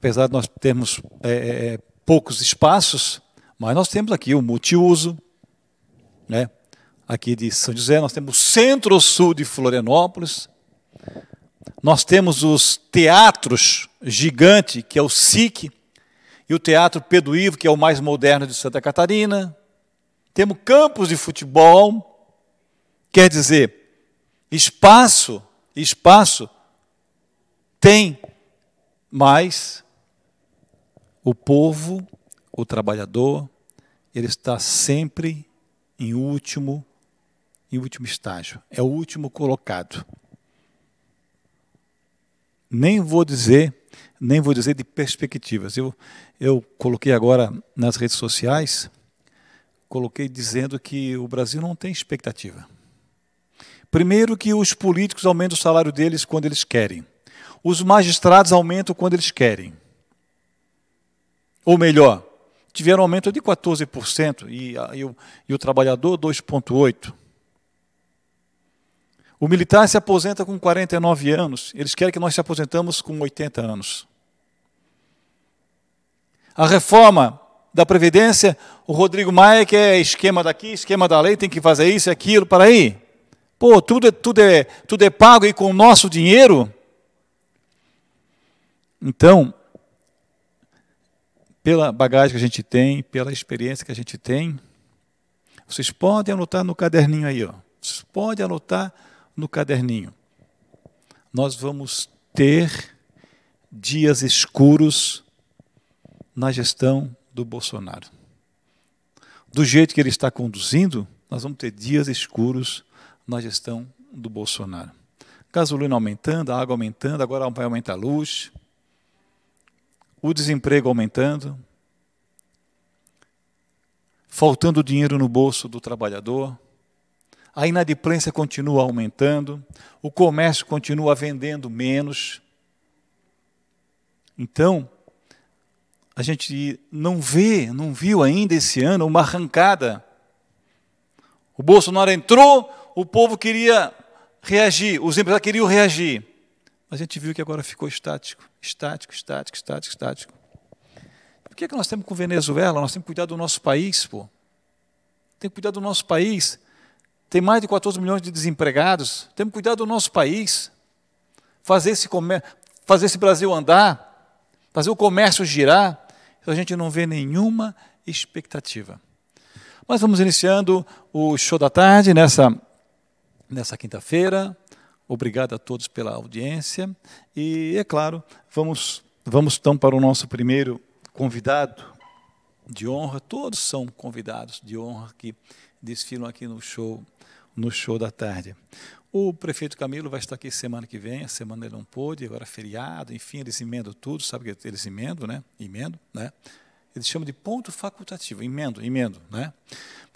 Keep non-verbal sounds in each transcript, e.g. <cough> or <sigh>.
apesar de nós termos é, é, é, poucos espaços, mas nós temos aqui o multiuso, né? aqui de São José, nós temos o centro-sul de Florianópolis, nós temos os teatros gigante, que é o SIC, e o Teatro Pedro Ivo, que é o mais moderno de Santa Catarina. Temos campos de futebol, quer dizer, espaço, espaço tem, mas o povo, o trabalhador, ele está sempre em último, em último estágio. É o último colocado. Nem vou dizer, nem vou dizer de perspectivas. Eu, eu coloquei agora nas redes sociais, coloquei dizendo que o Brasil não tem expectativa. Primeiro que os políticos aumentam o salário deles quando eles querem. Os magistrados aumentam quando eles querem. Ou melhor, tiveram aumento de 14% e, e, o, e o trabalhador 2,8%. O militar se aposenta com 49 anos, eles querem que nós se aposentamos com 80 anos. A reforma da Previdência, o Rodrigo Maia quer é esquema daqui, esquema da lei, tem que fazer isso, aquilo, para aí. Pô, tudo é, tudo, é, tudo é pago e com o nosso dinheiro? Então, pela bagagem que a gente tem, pela experiência que a gente tem. Vocês podem anotar no caderninho aí, ó. Vocês podem anotar no caderninho. Nós vamos ter dias escuros na gestão do Bolsonaro. Do jeito que ele está conduzindo, nós vamos ter dias escuros na gestão do Bolsonaro. Gasolina aumentando, a água aumentando, agora vai aumentar a luz o desemprego aumentando, faltando dinheiro no bolso do trabalhador, a inadimplência continua aumentando, o comércio continua vendendo menos. Então, a gente não vê, não viu ainda esse ano uma arrancada. O Bolsonaro entrou, o povo queria reagir, os empresários queriam reagir. Mas a gente viu que agora ficou estático. Estático, estático, estático, estático. Por que, é que nós temos com Venezuela? Nós temos que cuidar do nosso país, pô. Tem que cuidar do nosso país. Tem mais de 14 milhões de desempregados. Temos que cuidar do nosso país. Fazer esse, comér fazer esse Brasil andar. Fazer o comércio girar. A gente não vê nenhuma expectativa. Mas vamos iniciando o show da tarde nessa, nessa quinta-feira. Obrigado a todos pela audiência. E, é claro, vamos, vamos então para o nosso primeiro convidado de honra. Todos são convidados de honra que desfilam aqui no show, no show da tarde. O prefeito Camilo vai estar aqui semana que vem, a semana ele não pôde, agora é feriado, enfim, eles emendam tudo, sabe que eles emendam, né? Emendo, né? Eles chamam de ponto facultativo, emendo, emendo, né?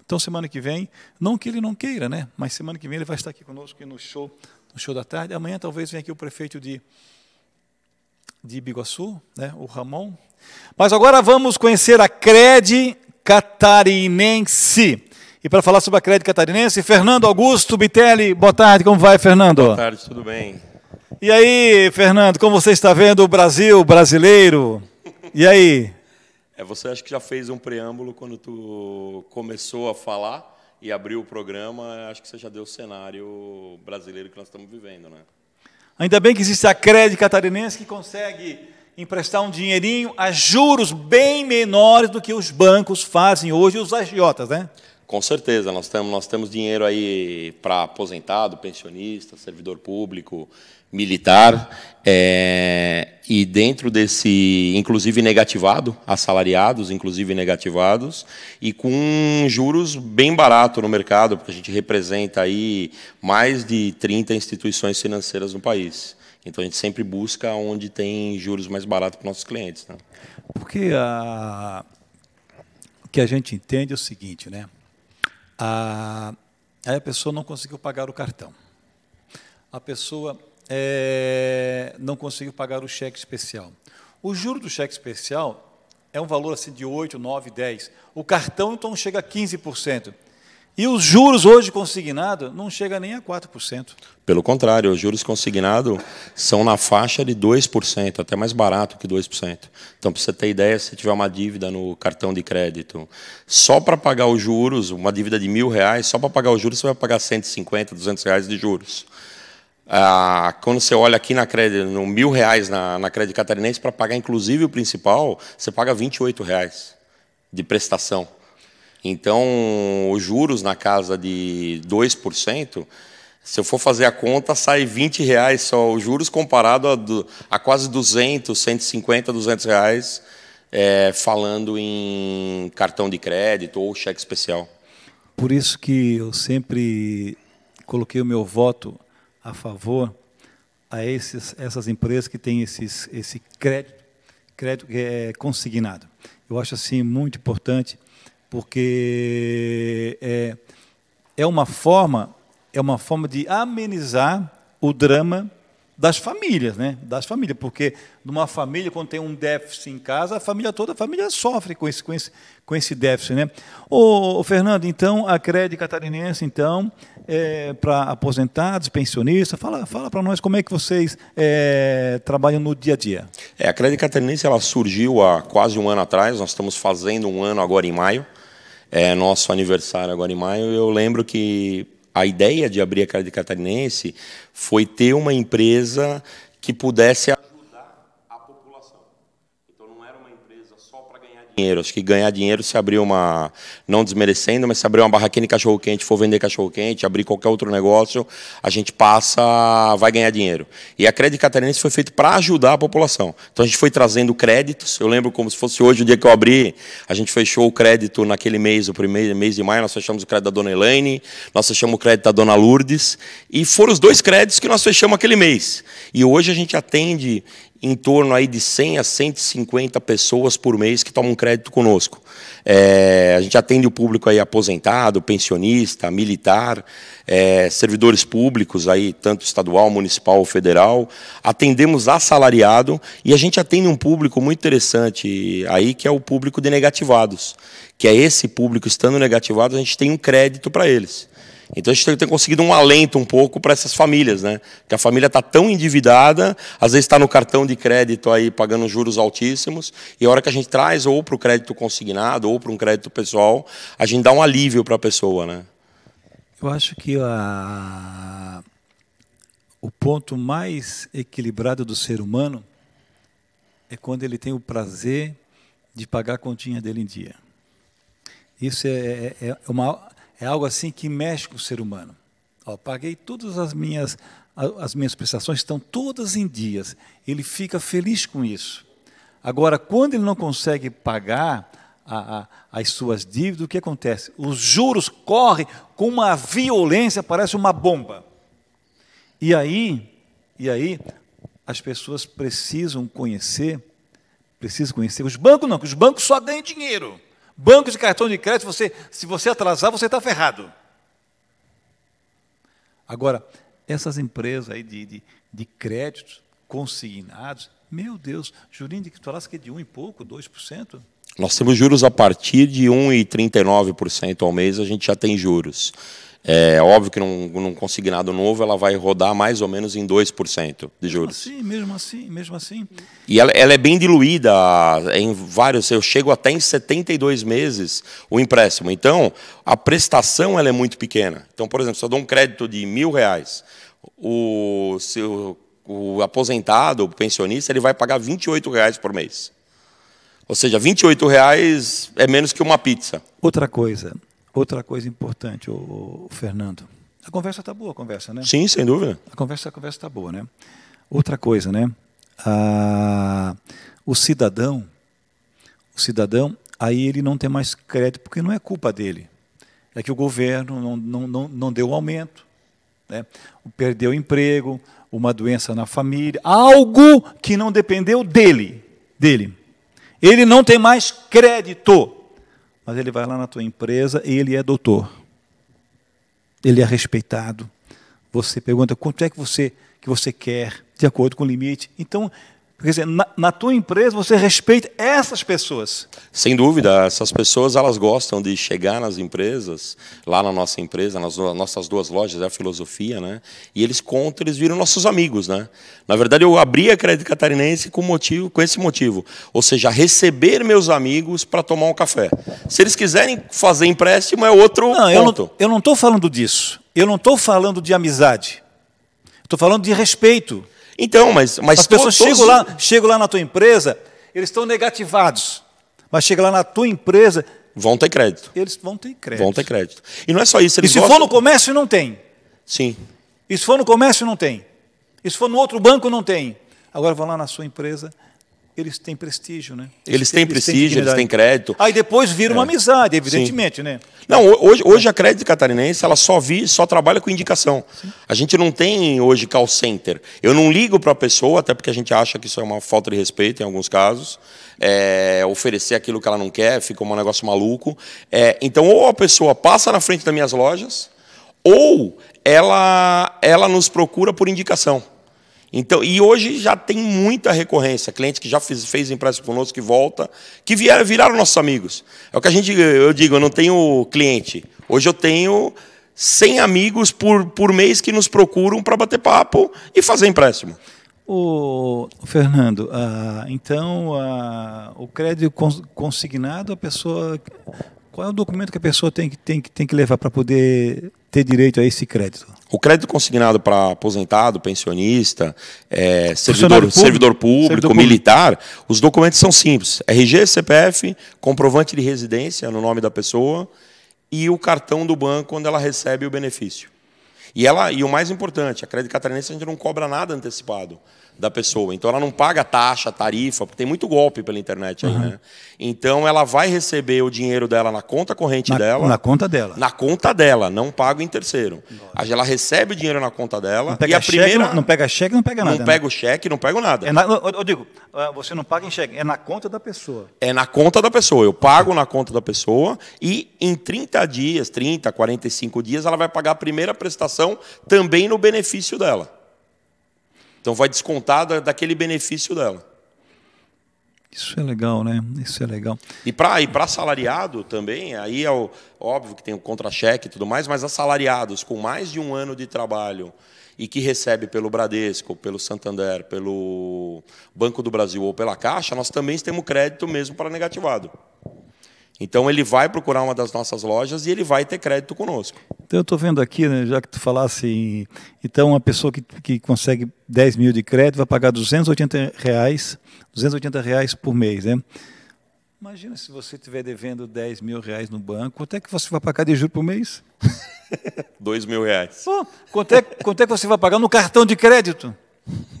Então, semana que vem, não que ele não queira, né? Mas semana que vem ele vai estar aqui conosco no show no show da tarde. Amanhã talvez venha aqui o prefeito de, de Biguaçu, né, o Ramon. Mas agora vamos conhecer a Cred Catarinense. E para falar sobre a Cred Catarinense, Fernando Augusto Bitelli. Boa tarde, como vai, Fernando? Boa tarde, tudo bem. E aí, Fernando, como você está vendo o Brasil brasileiro? E aí? É, você acho que já fez um preâmbulo quando tu começou a falar e abriu o programa, acho que você já deu o cenário brasileiro que nós estamos vivendo, né? Ainda bem que existe a Crédito Catarinense que consegue emprestar um dinheirinho a juros bem menores do que os bancos fazem hoje, os agiotas, né? Com certeza, nós temos, nós temos dinheiro aí para aposentado, pensionista, servidor público, militar, é, e dentro desse, inclusive negativado, assalariados, inclusive negativados, e com juros bem barato no mercado, porque a gente representa aí mais de 30 instituições financeiras no país. Então a gente sempre busca onde tem juros mais baratos para nossos clientes. Né? Porque a... o que a gente entende é o seguinte, né? A... Aí a pessoa não conseguiu pagar o cartão. A pessoa é, não conseguiu pagar o cheque especial. O juro do cheque especial é um valor assim de 8, 9, 10. O cartão então chega a 15%. E os juros hoje consignado não chega nem a 4%. Pelo contrário, os juros consignados são na faixa de 2%, até mais barato que 2%. Então, para você ter ideia, se tiver uma dívida no cartão de crédito, só para pagar os juros, uma dívida de mil reais, só para pagar os juros você vai pagar 150, 200 reais de juros. Ah, quando você olha aqui na crédito, no mil reais na, na Cred Catarinense, para pagar inclusive o principal, você paga 28 reais de prestação. Então, os juros na casa de 2%, se eu for fazer a conta, sai 20 reais só os juros comparado a, do, a quase 200, 150, 200 reais é, falando em cartão de crédito ou cheque especial. Por isso que eu sempre coloquei o meu voto a favor a esses, essas empresas que têm esses, esse crédito, crédito é, consignado. Eu acho assim muito importante, porque é, é uma forma é uma forma de amenizar o drama das famílias, né? Das famílias, porque numa família quando tem um déficit em casa, a família toda, a família sofre com esse com esse, com esse déficit, né? O Fernando, então a Crédito Catarinense, então é, para aposentados, pensionistas? Fala, fala para nós como é que vocês é, trabalham no dia a dia. É, a Crédito Catarinense ela surgiu há quase um ano atrás, nós estamos fazendo um ano agora em maio, é nosso aniversário agora em maio. Eu lembro que a ideia de abrir a Crédito Catarinense foi ter uma empresa que pudesse dinheiro. Acho que ganhar dinheiro se abrir uma, não desmerecendo, mas se abrir uma barraquinha de cachorro quente, for vender cachorro quente, abrir qualquer outro negócio, a gente passa, vai ganhar dinheiro. E a Crédito Catarinense foi feito para ajudar a população. Então a gente foi trazendo créditos. Eu lembro como se fosse hoje o dia que eu abri, a gente fechou o crédito naquele mês, o primeiro mês de maio, nós fechamos o crédito da Dona Elaine, nós fechamos o crédito da Dona Lourdes, e foram os dois créditos que nós fechamos aquele mês. E hoje a gente atende em torno aí de 100 a 150 pessoas por mês que tomam crédito conosco. É, a gente atende o público aí aposentado, pensionista, militar, é, servidores públicos aí tanto estadual, municipal, federal. Atendemos assalariado e a gente atende um público muito interessante aí que é o público de negativados, que é esse público estando negativado a gente tem um crédito para eles. Então a gente tem conseguido um alento um pouco para essas famílias, né? Que a família está tão endividada, às vezes está no cartão de crédito aí pagando juros altíssimos, e a hora que a gente traz ou para o crédito consignado ou para um crédito pessoal, a gente dá um alívio para a pessoa, né? Eu acho que a... o ponto mais equilibrado do ser humano é quando ele tem o prazer de pagar a continha dele em dia. Isso é, é, é uma é algo assim que mexe com o ser humano. Ó, paguei todas as minhas as minhas prestações estão todas em dias. Ele fica feliz com isso. Agora, quando ele não consegue pagar a, a, as suas dívidas, o que acontece? Os juros correm com uma violência, parece uma bomba. E aí, e aí as pessoas precisam conhecer, precisam conhecer os bancos não, que os bancos só ganham dinheiro. Banco de cartão de crédito, você, se você atrasar, você está ferrado. Agora, essas empresas aí de, de, de créditos consignados, meu Deus, jurinho de criptoalas que é de 1 e pouco, 2%. Nós temos juros a partir de 1,39% ao mês, a gente já tem juros. É óbvio que não num nada novo ela vai rodar mais ou menos em 2% de juros. Mesmo assim, mesmo assim, mesmo assim. E ela, ela, é bem diluída é em vários, eu chego até em 72 meses o empréstimo. Então, a prestação ela é muito pequena. Então, por exemplo, se eu dou um crédito de mil reais, o, seu, o aposentado, o pensionista, ele vai pagar 28 reais por mês. Ou seja, 28 reais é menos que uma pizza. Outra coisa, Outra coisa importante, o, Fernando. A conversa está boa, a conversa, né? Sim, sem dúvida. A conversa, a conversa está boa, né? Outra coisa, né? Ah, o cidadão, o cidadão, aí ele não tem mais crédito porque não é culpa dele. É que o governo não, não, não, não deu aumento, né? perdeu emprego, uma doença na família, algo que não dependeu dele, dele. Ele não tem mais crédito mas ele vai lá na tua empresa e ele é doutor. Ele é respeitado. Você pergunta quanto é que você que você quer, de acordo com o limite. Então, Quer dizer, na, na, tua empresa você respeita essas pessoas. Sem dúvida, essas pessoas elas gostam de chegar nas empresas, lá na nossa empresa, nas nossas duas lojas, é a filosofia, né? E eles contam, eles viram nossos amigos, né? Na verdade, eu abri a Crédito Catarinense com motivo, com esse motivo, ou seja, receber meus amigos para tomar um café. Se eles quiserem fazer empréstimo é outro não, ponto. Eu não estou falando disso. Eu não estou falando de amizade. Estou falando de respeito. Então, mas. mas As pessoas todos... chegam, lá, chegam lá na tua empresa, eles estão negativados. Mas chega lá na tua empresa. Vão ter crédito. Eles vão ter crédito. Vão ter crédito. E não é só isso. Eles e se gostam... for no comércio, não tem. Sim. E se for no comércio, não tem. E se for no outro banco, não tem. Agora vão lá na sua empresa, eles têm prestígio, né? Eles, eles têm, prestígio, eles têm crédito. Aí depois vira uma é. amizade, evidentemente, Sim. né? Não, hoje, hoje a Crédito Catarinense ela só vi, só trabalha com indicação. Sim. A gente não tem hoje call center. Eu não ligo para a pessoa, até porque a gente acha que isso é uma falta de respeito em alguns casos. É, oferecer aquilo que ela não quer, fica um negócio maluco. É, então, ou a pessoa passa na frente das minhas lojas, ou ela, ela nos procura por indicação. Então, e hoje já tem muita recorrência, cliente que já fez, fez empréstimo conosco, que volta, que vieram, viraram nossos amigos. É o que a gente, eu digo, eu não tenho cliente. Hoje eu tenho 100 amigos por, por mês que nos procuram para bater papo e fazer empréstimo. O Fernando, ah, então ah, o crédito consignado, a pessoa, qual é o documento que a pessoa tem que, tem que, tem que levar para poder ter direito a esse crédito? O crédito consignado para aposentado, pensionista, é, servidor, público, servidor público servidor militar, público. os documentos são simples: RG, CPF, comprovante de residência no nome da pessoa e o cartão do banco quando ela recebe o benefício. E, ela, e o mais importante, a Crédito Catarinense a gente não cobra nada antecipado da pessoa. Então ela não paga taxa, tarifa, porque tem muito golpe pela internet aí, uhum. né? Então ela vai receber o dinheiro dela na conta corrente na, dela. Na conta dela. Na conta dela, não pago em terceiro. Nossa. Ela recebe o dinheiro na conta dela não pega e a cheque, primeira. Não, não, pega cheque, não pega nada. Não né? pega o cheque, não pega nada. É na, eu digo, é, você não paga em cheque, é na conta da pessoa. É na conta da pessoa. Eu pago na conta da pessoa e em 30 dias, 30, 45 dias, ela vai pagar a primeira prestação também no benefício dela. Então vai descontar daquele benefício dela. Isso é legal, né? Isso é legal. E para e assalariado também, aí é o, óbvio que tem o contra-cheque e tudo mais, mas assalariados com mais de um ano de trabalho e que recebe pelo Bradesco, pelo Santander, pelo Banco do Brasil ou pela Caixa, nós também temos crédito mesmo para negativado. Então ele vai procurar uma das nossas lojas e ele vai ter crédito conosco. Então eu estou vendo aqui, né, já que tu falasse, em, então uma pessoa que, que consegue 10 mil de crédito vai pagar 280 reais, 280 reais por mês, né? Imagina se você estiver devendo 10 mil reais no banco, quanto é que você vai pagar de juros por mês? 2 <laughs> mil reais. Pô, quanto, é, quanto é que você vai pagar no cartão de crédito?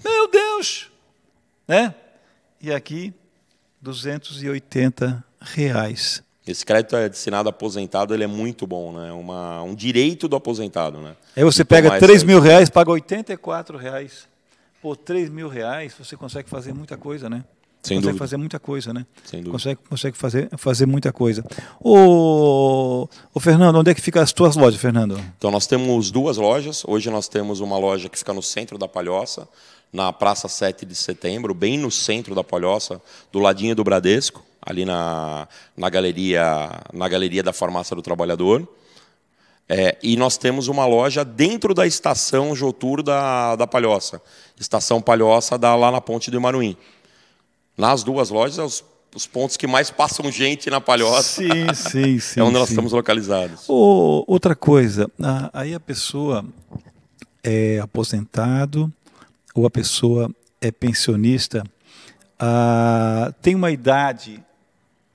Meu Deus! Né? E aqui, 280 reais reais. Esse crédito é destinado a aposentado, ele é muito bom, né? Uma, um direito do aposentado, né? Aí você pega 3 mil reais, paga 84 reais. por 3 mil reais, você consegue fazer muita coisa, né? Sem consegue dúvida. fazer muita coisa, né? Sem dúvida. Consegue, consegue fazer, fazer muita coisa. Ô, ô, Fernando, onde é que fica as tuas lojas, Fernando? Então, nós temos duas lojas. Hoje nós temos uma loja que fica no centro da Palhoça, na Praça 7 de Setembro, bem no centro da Palhoça, do ladinho do Bradesco ali na, na, galeria, na galeria da Farmácia do Trabalhador. É, e nós temos uma loja dentro da estação Jotur da, da Palhoça. Estação Palhoça da, lá na Ponte do Imaruim. Nas duas lojas, é os, os pontos que mais passam gente na Palhoça. Sim, sim, sim. <laughs> é onde sim. nós estamos localizados. Oh, outra coisa, aí a pessoa é aposentado ou a pessoa é pensionista, ah, tem uma idade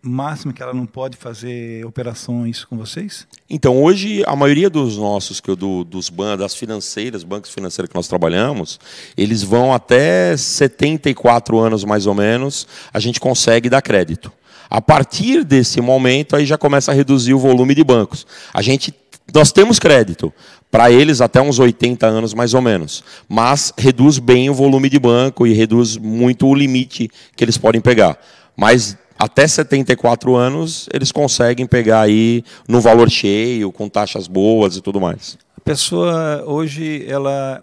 máxima que ela não pode fazer operações com vocês? Então, hoje, a maioria dos nossos, que do, dos bancos, das financeiras, bancos financeiros que nós trabalhamos, eles vão até 74 anos, mais ou menos, a gente consegue dar crédito. A partir desse momento, aí já começa a reduzir o volume de bancos. A gente, nós temos crédito, para eles até uns 80 anos mais ou menos, mas reduz bem o volume de banco e reduz muito o limite que eles podem pegar. Mas até 74 anos, eles conseguem pegar aí no valor cheio, com taxas boas e tudo mais. A pessoa hoje, ela,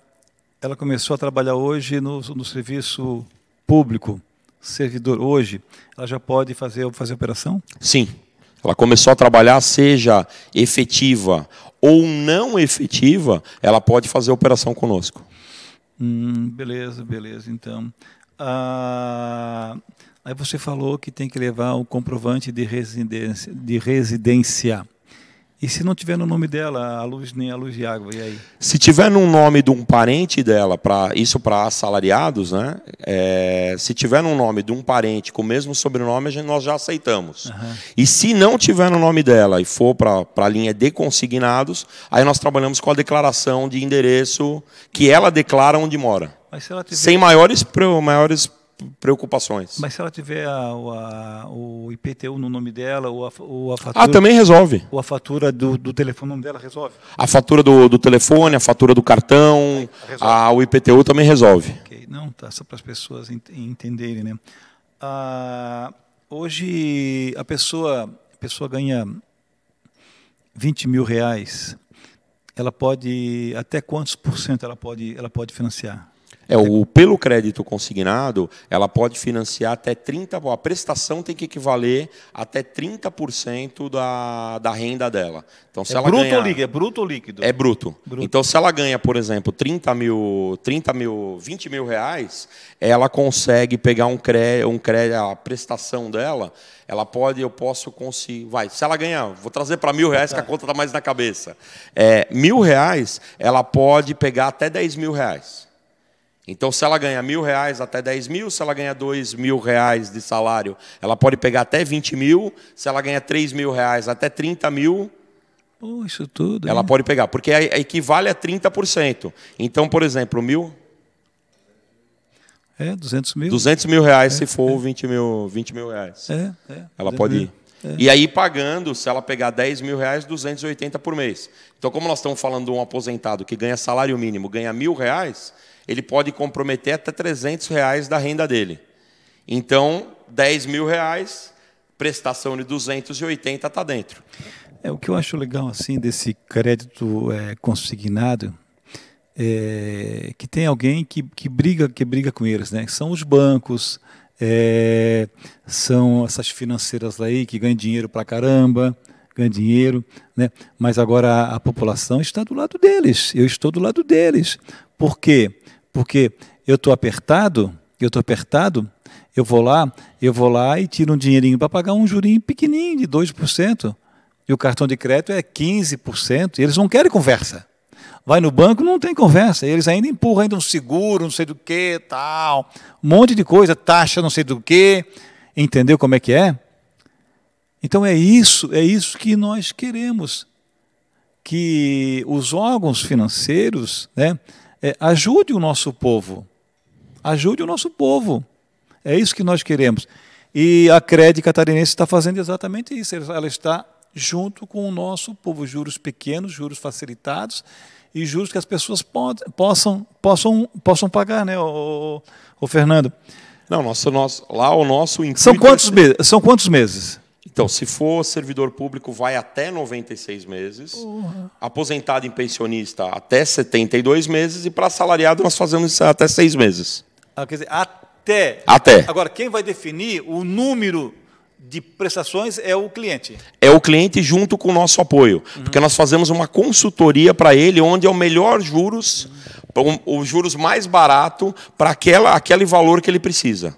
ela começou a trabalhar hoje no, no serviço público, servidor hoje, ela já pode fazer, fazer operação? Sim. Ela começou a trabalhar, seja efetiva ou não efetiva, ela pode fazer operação conosco. Hum, beleza, beleza. Então, ah, Aí você falou que tem que levar o um comprovante de residência, de residência. E se não tiver no nome dela, a luz nem a luz de água, e aí? Se tiver no nome de um parente dela, para isso para assalariados, né? É, se tiver no nome de um parente com o mesmo sobrenome, gente, nós já aceitamos. Uhum. E se não tiver no nome dela e for para a linha de consignados, aí nós trabalhamos com a declaração de endereço que ela declara onde mora. Tiver... Sem maiores, maiores preocupações. Mas se ela tiver a, a, o IPTU no nome dela, ou a, ou a ah, fatura. Ah, também resolve. Ou a fatura do, do telefone no nome dela resolve. A fatura do, do telefone, a fatura do cartão, a, o IPTU também resolve. Okay. Não, tá, só para as pessoas ent entenderem, né? Ah, hoje a pessoa, a pessoa ganha 20 mil reais. Ela pode. Até quantos por cento ela pode, ela pode financiar? É, o pelo crédito consignado, ela pode financiar até 30, a prestação tem que equivaler até 30% da, da renda dela. Então, se é ela bruto ganha, ou líquido? É bruto ou líquido? É bruto. bruto. Então, se ela ganha, por exemplo, 30 mil, 30 mil, 20 mil reais, ela consegue pegar um crédito, um crédito a prestação dela, ela pode, eu posso conseguir. Vai, se ela ganhar, vou trazer para mil reais, tá. que a conta está mais na cabeça. É, mil reais, ela pode pegar até 10 mil reais. Então, se ela ganha mil reais até 10 mil, se ela ganha dois mil reais de salário, ela pode pegar até 20 mil, se ela ganha 3 mil reais até 30 mil. Pô, isso tudo. Ela é? pode pegar, porque é, é equivale a 30%. Então, por exemplo, mil. É, 200 mil. 200 mil reais é, se for é. 20, mil, 20 mil reais. É, é. Ela é pode ir. É. E aí, pagando, se ela pegar 10 mil reais, 280 por mês. Então, como nós estamos falando de um aposentado que ganha salário mínimo, ganha mil reais, ele pode comprometer até 300 reais da renda dele. Então, 10 mil reais, prestação de 280 está dentro. É, o que eu acho legal assim desse crédito é, consignado é que tem alguém que, que briga que briga com eles, né? São os bancos, é, são essas financeiras aí que ganham dinheiro para caramba, ganham dinheiro, né? Mas agora a, a população está do lado deles, eu estou do lado deles. Por quê? Porque eu estou apertado, eu estou apertado, eu vou lá, eu vou lá e tiro um dinheirinho para pagar um jurinho pequenininho de 2%. E o cartão de crédito é 15%, e eles não querem conversa. Vai no banco, não tem conversa. Eles ainda empurram ainda um seguro, não sei do que, tal, um monte de coisa, taxa, não sei do que. Entendeu como é que é? Então é isso, é isso que nós queremos. Que os órgãos financeiros, né, é, ajude o nosso povo. Ajude o nosso povo. É isso que nós queremos. E a CRED catarinense está fazendo exatamente isso. Ela está junto com o nosso povo, juros pequenos, juros facilitados e juros que as pessoas possam, possam, possam pagar, né, o, o, o Fernando? Não, nosso, nosso, lá o nosso são quantos é meses? São quantos meses? Então, se for servidor público, vai até 96 meses. Aposentado em pensionista, até 72 meses. E para assalariado, nós fazemos isso até seis meses. Ah, quer dizer, até. Até. Agora, quem vai definir o número de prestações é o cliente. É o cliente junto com o nosso apoio. Uhum. Porque nós fazemos uma consultoria para ele, onde é o melhor juros, uhum. juros mais barato para aquela, aquele valor que ele precisa.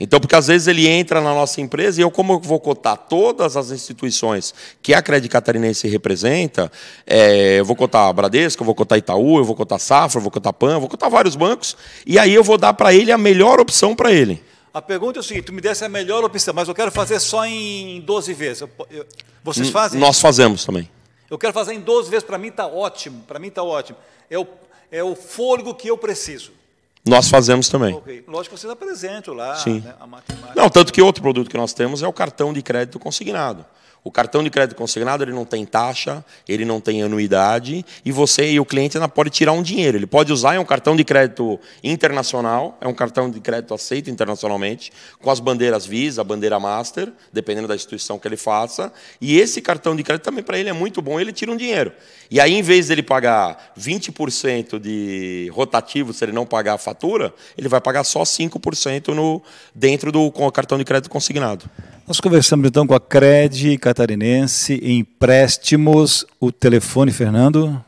Então, porque às vezes ele entra na nossa empresa e eu, como eu vou cotar todas as instituições que a Crédito Catarinense representa, é, eu vou cotar a Bradesco, eu vou cotar Itaú, eu vou cotar Safra, eu vou cotar PAN, eu vou cotar vários bancos, e aí eu vou dar para ele a melhor opção para ele. A pergunta é o seguinte: tu me desse a melhor opção, mas eu quero fazer só em 12 vezes. Eu, eu, vocês fazem? Nós fazemos também. Eu quero fazer em 12 vezes, para mim está ótimo, para mim está ótimo. É o, é o fôlego que eu preciso. Nós fazemos também. Okay. Lógico que vocês apresentam lá Sim. Né, a matemática. Não, tanto que outro produto que nós temos é o cartão de crédito consignado. O cartão de crédito consignado ele não tem taxa, ele não tem anuidade e você e o cliente ainda pode tirar um dinheiro. Ele pode usar é um cartão de crédito internacional, é um cartão de crédito aceito internacionalmente com as bandeiras Visa, bandeira Master, dependendo da instituição que ele faça. E esse cartão de crédito também para ele é muito bom, ele tira um dinheiro. E aí em vez dele pagar 20% de rotativo se ele não pagar a fatura, ele vai pagar só 5% no dentro do cartão de crédito consignado. Nós conversamos então com a Cred Catarinense Empréstimos. O telefone, Fernando?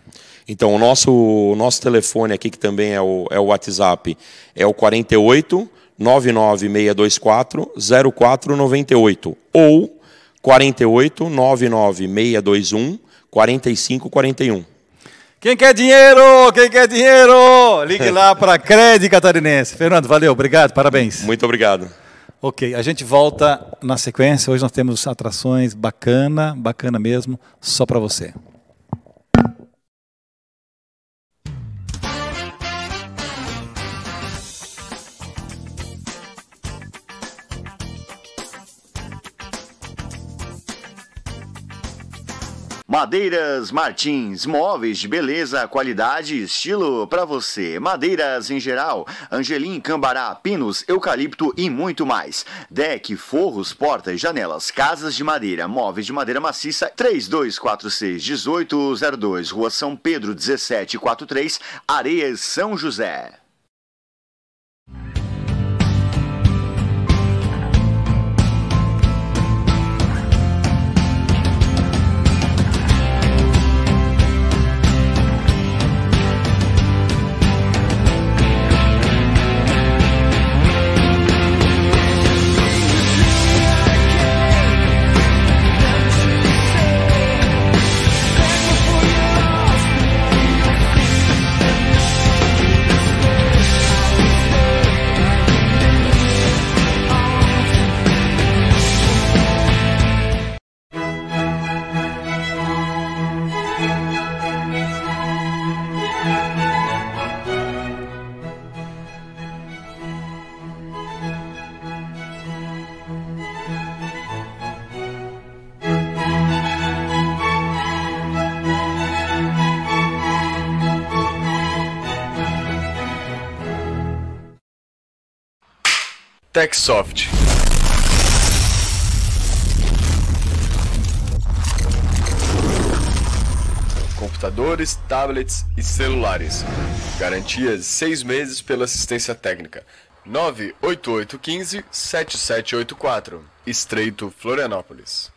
Então, o nosso, o nosso telefone aqui, que também é o, é o WhatsApp, é o 48 99624 0498 ou 48 99621 4541. Quem quer dinheiro? Quem quer dinheiro? Ligue lá para a Cred Catarinense. Fernando, valeu, obrigado, parabéns. Muito obrigado. Ok, a gente volta na sequência. Hoje nós temos atrações bacana, bacana mesmo, só para você. Madeiras Martins, móveis de beleza, qualidade e estilo para você. Madeiras em geral, angelim, cambará, pinos, eucalipto e muito mais. Deck, forros, portas, janelas, casas de madeira, móveis de madeira maciça, 3246-1802, Rua São Pedro 1743, Areias, São José. Techsoft. Computadores, tablets e celulares. Garantias 6 meses pela assistência técnica. 98815 7784. Estreito Florianópolis.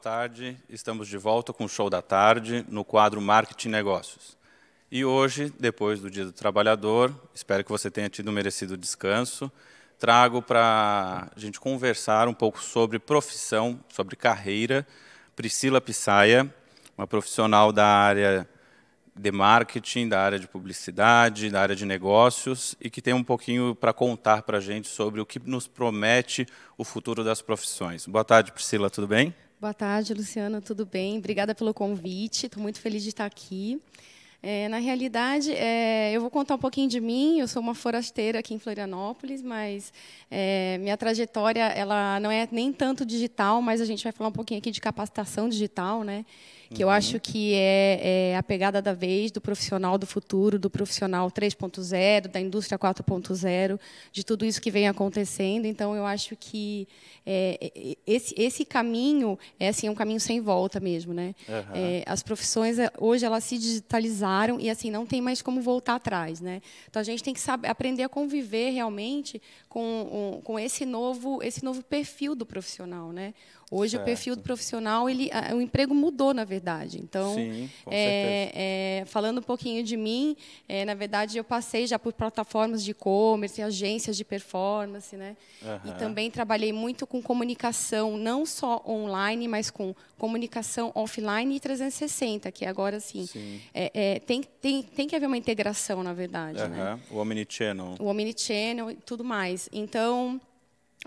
tarde. Estamos de volta com o Show da Tarde no quadro Marketing Negócios. E hoje, depois do Dia do Trabalhador, espero que você tenha tido um merecido descanso. Trago para a gente conversar um pouco sobre profissão, sobre carreira. Priscila Pisaia, uma profissional da área de marketing, da área de publicidade, da área de negócios e que tem um pouquinho para contar para a gente sobre o que nos promete o futuro das profissões. Boa tarde, Priscila, tudo bem? Boa tarde, Luciana, tudo bem? Obrigada pelo convite, estou muito feliz de estar aqui. É, na realidade, é, eu vou contar um pouquinho de mim. Eu sou uma forasteira aqui em Florianópolis, mas é, minha trajetória ela não é nem tanto digital, mas a gente vai falar um pouquinho aqui de capacitação digital, né? que eu uhum. acho que é, é, a pegada da vez do profissional do futuro, do profissional 3.0, da indústria 4.0, de tudo isso que vem acontecendo. Então, eu acho que é, esse, esse caminho é assim é um caminho sem volta mesmo, né? Uhum. É, as profissões é, hoje elas se digitalizaram e assim não tem mais como voltar atrás, né? Então a gente tem que saber, aprender a conviver realmente com, um, com esse novo esse novo perfil do profissional, né? Hoje certo. o perfil do profissional, ele, o emprego mudou, na verdade. Então, Sim, é, é, falando um pouquinho de mim, é, na verdade eu passei já por plataformas de e-commerce, agências de performance, né? Uhum. E também trabalhei muito com comunicação, não só online, mas com comunicação offline e 360, que agora assim, sim, é, é, tem, tem, tem que haver uma integração, na verdade. Uhum. Né? O omnichannel. O omnichannel e tudo mais. Então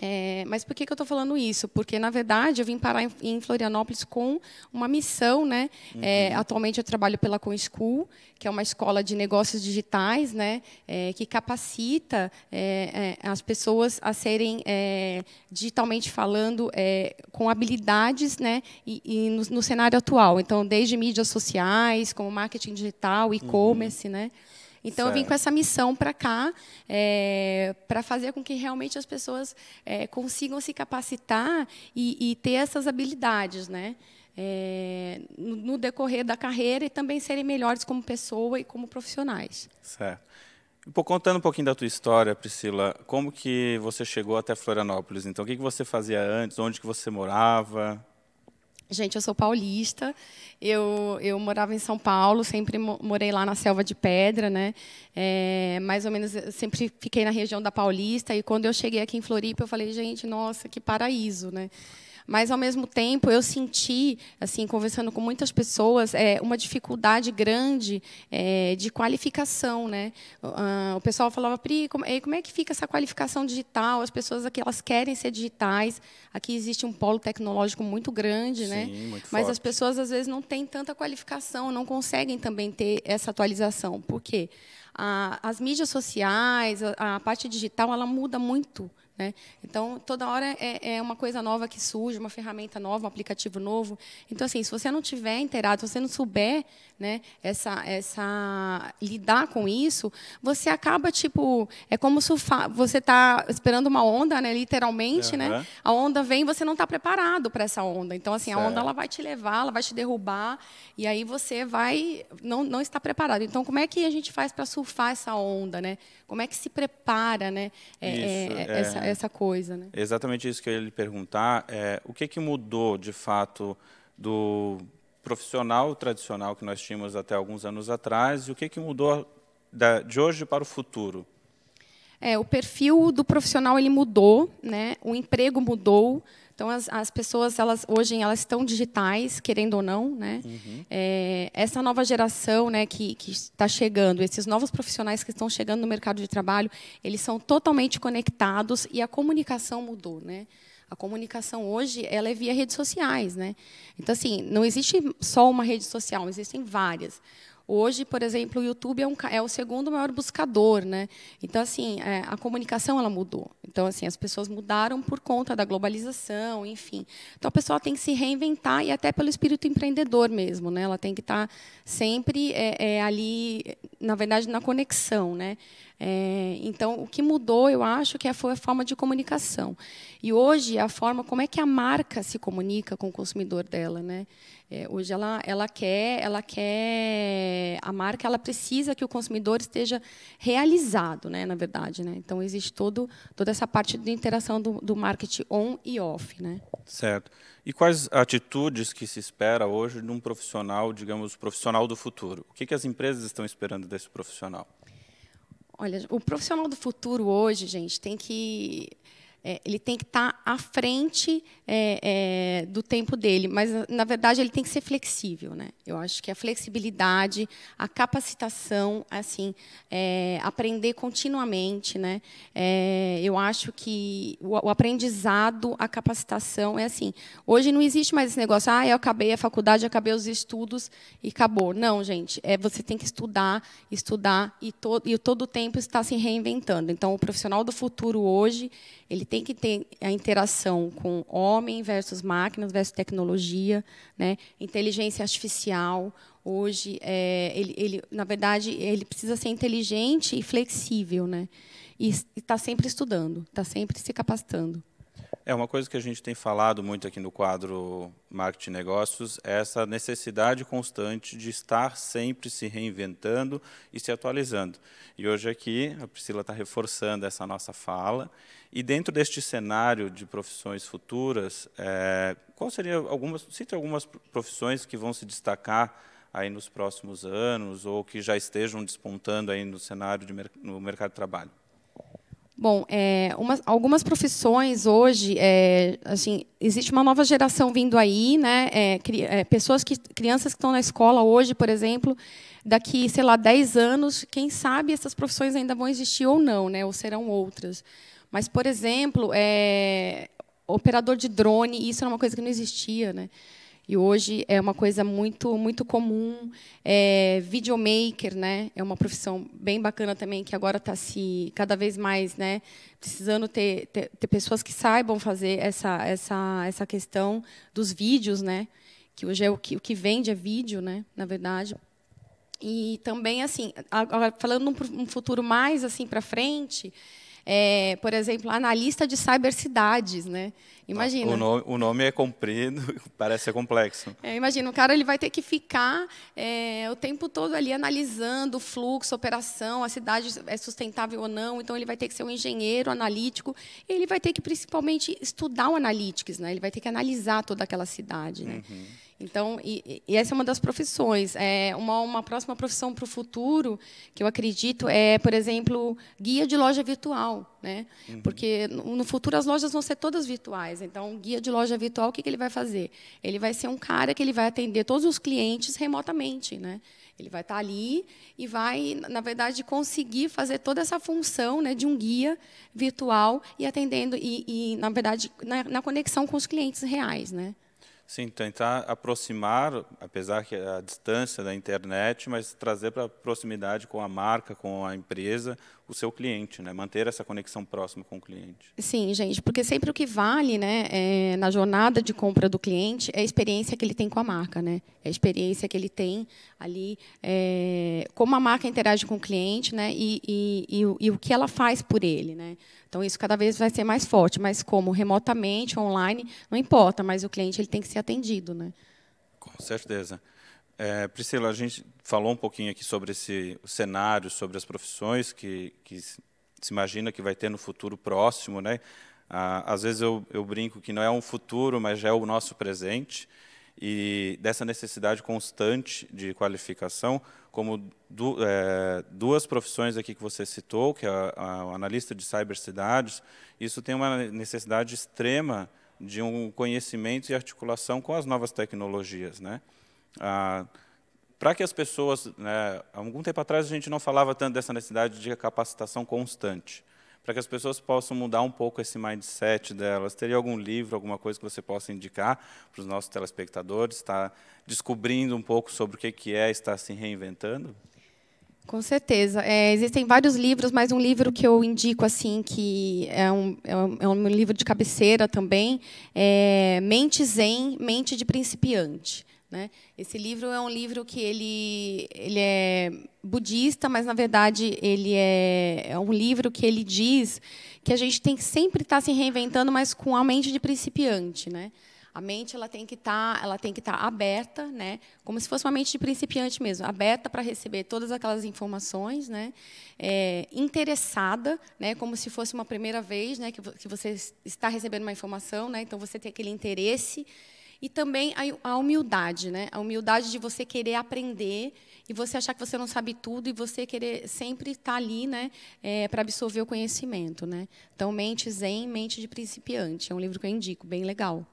é, mas por que, que eu estou falando isso? Porque, na verdade, eu vim parar em, Florianópolis com uma missão. Né? É, uhum. É, atualmente, eu trabalho pela ComSchool, que é uma escola de negócios digitais, né? É, que capacita é, é, as pessoas a serem, digitalmente falando, com habilidades né? e, e no, no, cenário atual. Então, desde mídias sociais, como marketing digital, uhum. e-commerce. Uhum. Né? Então, certo. eu vim com essa missão para cá, é, para fazer com que realmente as pessoas é, consigam se capacitar e, e, ter essas habilidades, né? É, no, no decorrer da carreira e também serem melhores como pessoa e como profissionais. Certo. Contando um pouquinho da tua história, Priscila, como que você chegou até Florianópolis? Então, o que, que você fazia antes? Onde que você morava? Gente, eu sou paulista. Eu, eu morava em São Paulo, sempre morei lá na Selva de Pedra, né? É, mais ou menos, sempre fiquei na região da Paulista. E quando eu cheguei aqui em Floripa, eu falei, gente, nossa, que paraíso, né? Mas ao mesmo tempo eu senti, assim, conversando com muitas pessoas, é, uma dificuldade grande é, de qualificação, né? o pessoal falava, Pri, como, é que fica essa qualificação digital? As pessoas aqui elas querem ser digitais. Aqui existe um polo tecnológico muito grande, né? Sim, né? Muito Mas forte. as pessoas às vezes não têm tanta qualificação, não conseguem também ter essa atualização. Por quê? as mídias sociais, a, parte digital, ela muda muito né? Então, toda hora é, é, uma coisa nova que surge, uma ferramenta nova, um aplicativo novo. Então, assim, se você não tiver inteirado, se você não souber né, essa, essa, lidar com isso, você acaba, tipo, é como surfar, você está esperando uma onda, né, literalmente, uhum. né? a onda vem e você não está preparado para essa onda. Então, assim, certo. a onda ela vai te levar, ela vai te derrubar, e aí você vai não, não está preparado. Então, como é que a gente faz para surfar essa onda? Né? Como é que se prepara né, é, é isso, é, é. essa, essa coisa. Né? Exatamente isso que eu ia lhe perguntar. É, o que, que mudou, de fato, do profissional tradicional que nós tínhamos até alguns anos atrás e o que, que mudou da, de hoje para o futuro? É, o perfil do profissional ele mudou, né? o emprego mudou, então as, as pessoas elas hoje elas estão digitais, querendo ou não, né? Uhum. É, essa nova geração, né, que está chegando, esses novos profissionais que estão chegando no mercado de trabalho, eles são totalmente conectados e a comunicação mudou, né? A comunicação hoje ela é via redes sociais, né? Então assim, não existe só uma rede social, existem várias. Hoje, por exemplo, o YouTube é, um, é o segundo maior buscador, né? Então, assim, é, a comunicação ela mudou. Então, assim, as pessoas mudaram por conta da globalização, enfim. Então, a pessoa tem que se reinventar e até pelo espírito empreendedor mesmo, né? Ela tem que estar tá sempre é, é, ali, na verdade, na conexão, né? É, então, o que mudou, eu acho, que foi a forma de comunicação. E hoje, a forma como é que a marca se comunica com o consumidor dela. Né? É, hoje, ela, ela, quer, ela quer... A marca ela precisa que o consumidor esteja realizado, né, na verdade. Né? Então, existe todo, toda essa parte de interação do, do marketing on e off. Né? Certo. E quais atitudes que se espera hoje de um profissional, digamos, profissional do futuro? O que, que as empresas estão esperando desse profissional? Olha, o profissional do futuro hoje, gente, tem que é, ele tem que estar tá à frente é, é, do tempo dele, mas na verdade ele tem que ser flexível, né? Eu acho que a flexibilidade, a capacitação, assim, é, aprender continuamente, né? É, eu acho que o, o, aprendizado, a capacitação é assim. Hoje não existe mais esse negócio, ah, eu acabei a faculdade, acabei os estudos e acabou. Não, gente, é você tem que estudar, estudar e, to e todo o tempo está se reinventando. Então, o profissional do futuro hoje ele tem que ter a interação com homem versus máquinas versus tecnologia, né? inteligência artificial. Hoje, é, ele, ele, na verdade, ele precisa ser inteligente e flexível, né? e está sempre estudando, está sempre se capacitando. É uma coisa que a gente tem falado muito aqui no quadro Marketing Negócios, é essa necessidade constante de estar sempre se reinventando e se atualizando. E hoje aqui a Priscila está reforçando essa nossa fala. E dentro deste cenário de profissões futuras, é, qual seria algumas, cite algumas profissões que vão se destacar aí nos próximos anos ou que já estejam despontando aí no cenário de, no mercado de trabalho? Bom, é, algumas profissões hoje, é, assim, existe uma nova geração vindo aí, né? É, cri, é, pessoas que, crianças que estão na escola hoje, por exemplo, daqui, sei lá, 10 anos, quem sabe essas profissões ainda vão existir ou não, né? Ou serão outras. Mas, por exemplo, é, operador de drone, isso era uma coisa que não existia, né? E hoje é uma coisa muito muito comum. É, videomaker, né? É uma profissão bem bacana também que agora está se cada vez mais, né? Precisando ter, ter, ter, pessoas que saibam fazer essa essa essa questão dos vídeos, né? Que hoje é o que, o que vende é vídeo, né? Na verdade. E também assim, agora falando num futuro mais assim para frente, é, por exemplo, analista de cibercidades, né? Imagina. O nome, o nome é comprido, <laughs> parece ser complexo. É, imagina, o cara ele vai ter que ficar é, o tempo todo ali analisando o fluxo, a operação, a cidade é sustentável ou não, então ele vai ter que ser um engenheiro analítico, ele vai ter que principalmente estudar o analytics, né? ele vai ter que analisar toda aquela cidade. Né? Uhum. Então, e, e, essa é uma das profissões. É uma, uma próxima profissão para o futuro, que eu acredito, é, por exemplo, guia de loja virtual. Né? Uhum. Porque no, futuro as lojas vão ser todas virtuais. Então, guia de loja virtual, o que, que ele vai fazer? Ele vai ser um cara que ele vai atender todos os clientes remotamente. Né? Ele vai estar tá ali e vai, na verdade, conseguir fazer toda essa função né, de um guia virtual e atendendo, e, e na verdade, na, na conexão com os clientes reais. Né? Sim, tentar aproximar, apesar que a distância da internet, mas trazer para proximidade com a marca, com a empresa, o seu cliente, né? manter essa conexão próxima com o cliente. Sim, gente, porque sempre o que vale né, é, na jornada de compra do cliente é a experiência que ele tem com a marca, né? é a experiência que ele tem ali, é, como a marca interage com o cliente né, e, e, e, o, e o que ela faz por ele. Né? Então, isso cada vez vai ser mais forte, mas como remotamente, online, não importa, mas o cliente ele tem que ser atendido. Né? Com certeza. É, Priscila, a gente falou um pouquinho aqui sobre esse cenário, sobre as profissões que, que se imagina que vai ter no futuro próximo, né? Às vezes eu, eu, brinco que não é um futuro, mas já é o nosso presente, e dessa necessidade constante de qualificação, como du, é, duas profissões aqui que você citou, que é a, o analista de cibercidades, isso tem uma necessidade extrema de um conhecimento e articulação com as novas tecnologias, né? Ah, para que as pessoas, né, há algum tempo atrás a gente não falava tanto dessa necessidade de capacitação constante, para que as pessoas possam mudar um pouco esse mindset delas. Teria algum livro, alguma coisa que você possa indicar para os nossos telespectadores, estar tá descobrindo um pouco sobre o que que é estar se reinventando? Com certeza. É, existem vários livros, mas um livro que eu indico assim que é um, é um é livro de cabeceira também é Mente Zen, Mente de Principiante. Né? Esse livro é um livro que ele, ele é budista, mas na verdade ele é, é um livro que ele diz que a gente tem que sempre estar tá se reinventando, mas com a mente de principiante, né? A mente ela tem que estar, tá, ela tem que estar tá aberta, né? Como se fosse uma mente de principiante mesmo, aberta para receber todas aquelas informações, né? É, interessada, né? Como se fosse uma primeira vez, né? Que, que você está recebendo uma informação, né? Então você tem aquele interesse e também a, a humildade, né? A humildade de você querer aprender e você achar que você não sabe tudo e você querer sempre estar tá ali, né, é, para absorver o conhecimento, né? Então, Mente Zen, Mente de Principiante, é um livro que eu indico, bem legal.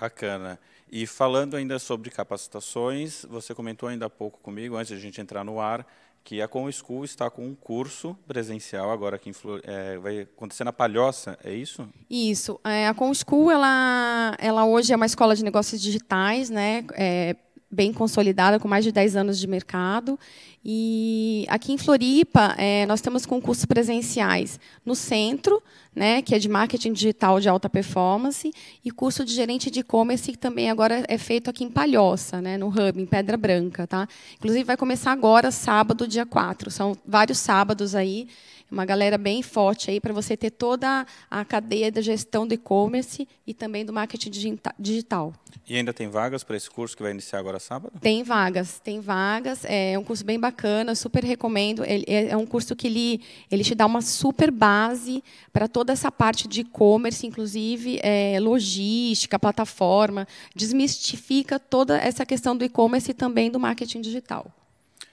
Bacana. E falando ainda sobre capacitações, você comentou ainda há pouco comigo, antes de a gente entrar no ar, que a ComSchool está com um curso presencial agora que é, vai acontecer na Palhoça, é isso? Isso. É, a ComSchool, ela, ela hoje é uma escola de negócios digitais, né? É, bem consolidada, com mais de 10 anos de mercado. E aqui em Floripa, é, nós temos concursos presenciais no centro, né, que é de marketing digital de alta performance, e curso de gerente de e-commerce, que também agora é feito aqui em Palhoça, né, no Hub, em Pedra Branca. Tá? Inclusive, vai começar agora, sábado, dia 4. São vários sábados aí uma galera bem forte aí para você ter toda a cadeia da gestão do e-commerce e também do marketing digital. E ainda tem vagas para esse curso que vai iniciar agora sábado? Tem vagas, tem vagas. É um curso bem bacana, super recomendo. Ele, é, é um curso que ele, ele te dá uma super base para toda essa parte de e-commerce, inclusive é, logística, plataforma, desmistifica toda essa questão do e-commerce e também do marketing digital.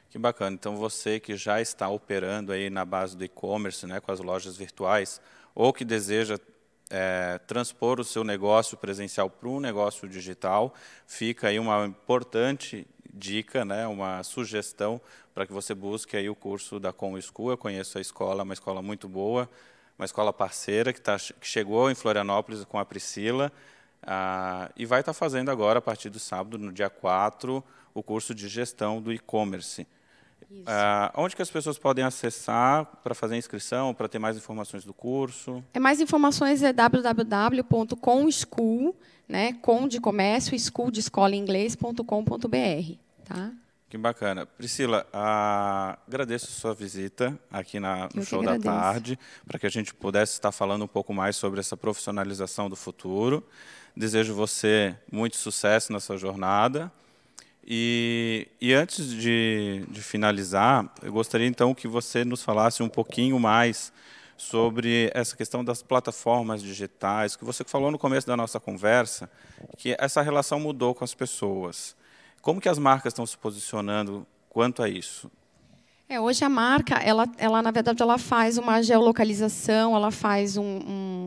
Que bacana. Então você que já está operando aí na base do e-commerce, né, com as lojas virtuais, ou que deseja é, transpor o seu negócio presencial para um negócio digital, fica aí uma importante dica, né, uma sugestão para que você busque aí o curso da Com School. Eu conheço a escola, uma escola muito boa, uma escola parceira que, tá, que chegou em Florianópolis com a Priscila ah, e vai estar tá fazendo agora, a partir do sábado, no dia 4, o curso de gestão do e-commerce. Ah, onde que as pessoas podem acessar para fazer inscrição, para ter mais informações do curso? É mais informações é www.conschool, né, com de comércio, school de escola em inglês.com.br, tá? Que bacana. Priscila, ah, agradeço a sua visita aqui na, no Show da Tarde, para que a gente pudesse estar falando um pouco mais sobre essa profissionalização do futuro. Desejo você muito sucesso na sua jornada. E, e antes de, de, finalizar, eu gostaria então que você nos falasse um pouquinho mais sobre essa questão das plataformas digitais, que você falou no começo da nossa conversa, que essa relação mudou com as pessoas. Como que as marcas estão se posicionando quanto a isso? É, hoje a marca, ela, ela na verdade, ela faz uma geolocalização, ela faz um,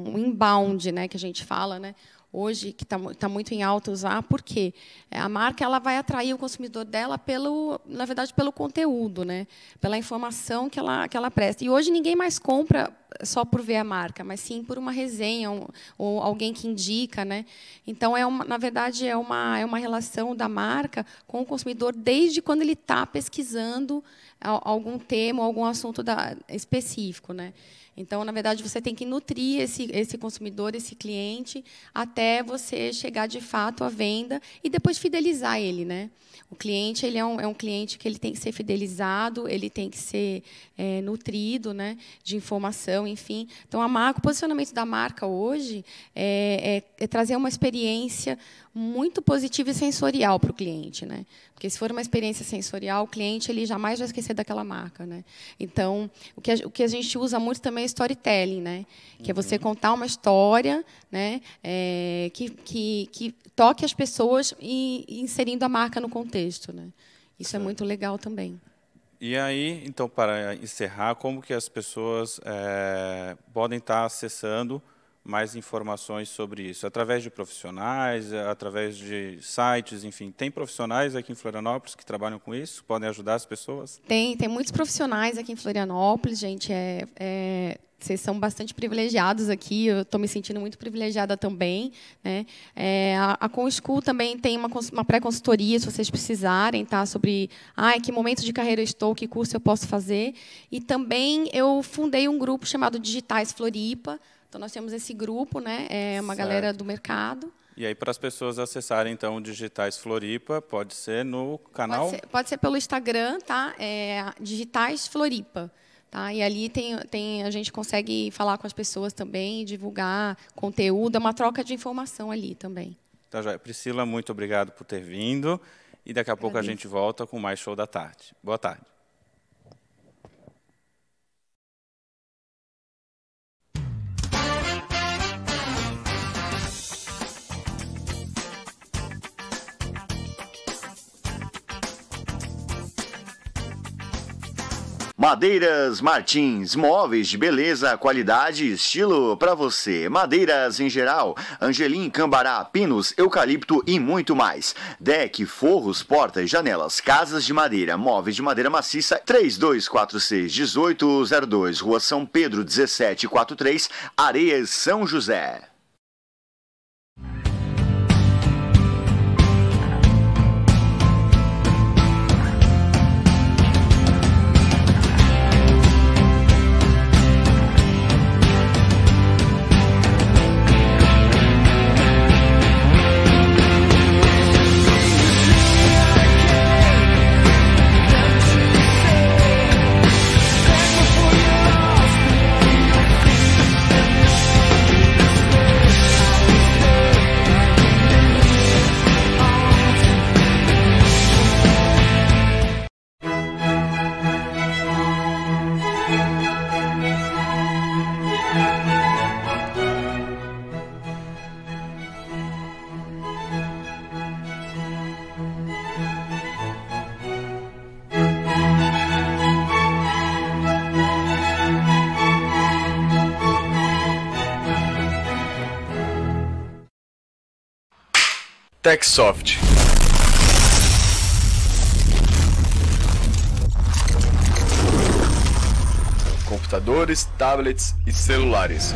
um inbound, né, que a gente fala, né, hoje que está tá muito em alta usar, porque é, a marca ela vai atrair o consumidor dela pelo, na verdade, pelo conteúdo, né? Pela informação que ela que ela presta. E hoje ninguém mais compra só por ver a marca, mas sim por uma resenha um, ou alguém que indica, né? Então é uma, na verdade é uma é uma relação da marca com o consumidor desde quando ele está pesquisando algum tema, algum assunto da, específico, né? Então, na verdade, você tem que nutrir esse, esse consumidor, esse cliente, até você chegar de fato à venda e depois fidelizar ele, né? O cliente ele é, um, é um cliente que ele tem que ser fidelizado, ele tem que ser é, nutrido, né? De informação, enfim. Então, a marca, o posicionamento da marca hoje é, é, é trazer uma experiência muito positiva e sensorial para o cliente, né? Porque se for uma experiência sensorial, o cliente ele jamais vai esquecer daquela marca, né? Então, o que a, o que a gente usa muito também é storytelling, né? Que é você uhum. contar uma história, né? É, que, que, que toque as pessoas e, e inserindo a marca no contexto, né? Isso é muito legal também. E aí, então, para encerrar, como que as pessoas é, podem estar acessando mais informações sobre isso, através de profissionais, eh, através de sites, enfim. Tem profissionais aqui em Florianópolis que trabalham com isso, podem ajudar as pessoas? Tem, tem muitos profissionais aqui em Florianópolis, gente. É, é vocês são bastante privilegiados aqui, eu estou me sentindo muito privilegiada também. Né? É, a, a ConSchool também tem uma, uma pré-consultoria, se vocês precisarem, tá? sobre ah, que momento de carreira eu estou, que curso eu posso fazer. E também eu fundei um grupo chamado Digitais Floripa, então, nós temos esse grupo, né? É uma certo. galera do mercado. E aí, para as pessoas acessarem, então, Digitais Floripa, pode ser no canal? Pode ser, pode ser pelo Instagram, tá? É, Digitais Floripa. Tá? E ali tem, tem, a gente consegue falar com as pessoas também, divulgar conteúdo, é uma troca de informação ali também. Tá, joia. Priscila, muito obrigado por ter vindo. E daqui a pouco a gente volta com mais show da tarde. Boa tarde. Madeiras Martins, móveis de beleza, qualidade e estilo para você. Madeiras em geral, angelim, cambará, pinos, eucalipto e muito mais. Deck, forros, portas, janelas, casas de madeira, móveis de madeira maciça, 3246 1802, Rua São Pedro 1743, Areias, São José. TechSoft. Computadores, tablets e celulares.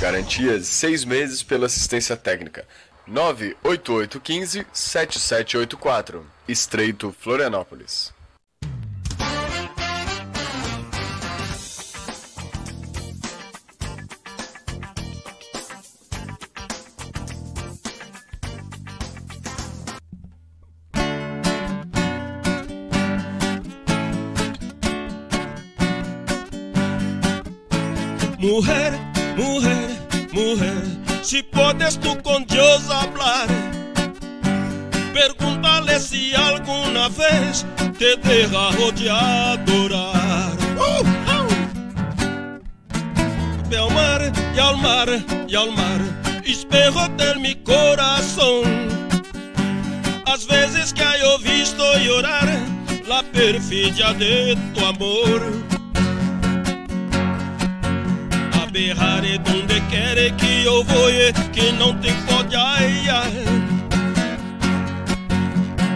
Garantias 6 meses pela assistência técnica. 98815 7784. Estreito Florianópolis. Mujer, mujer, mujer, si puedes tú con Dios hablar, pregúntale si alguna vez te deja de adorar. Uh, uh. al mar, y al mar, y al mar, espejo de mi corazón. As vezes que eu visto llorar la perfidia de tu amor berraré donde quer que eu vou e é que não tem pode ai ai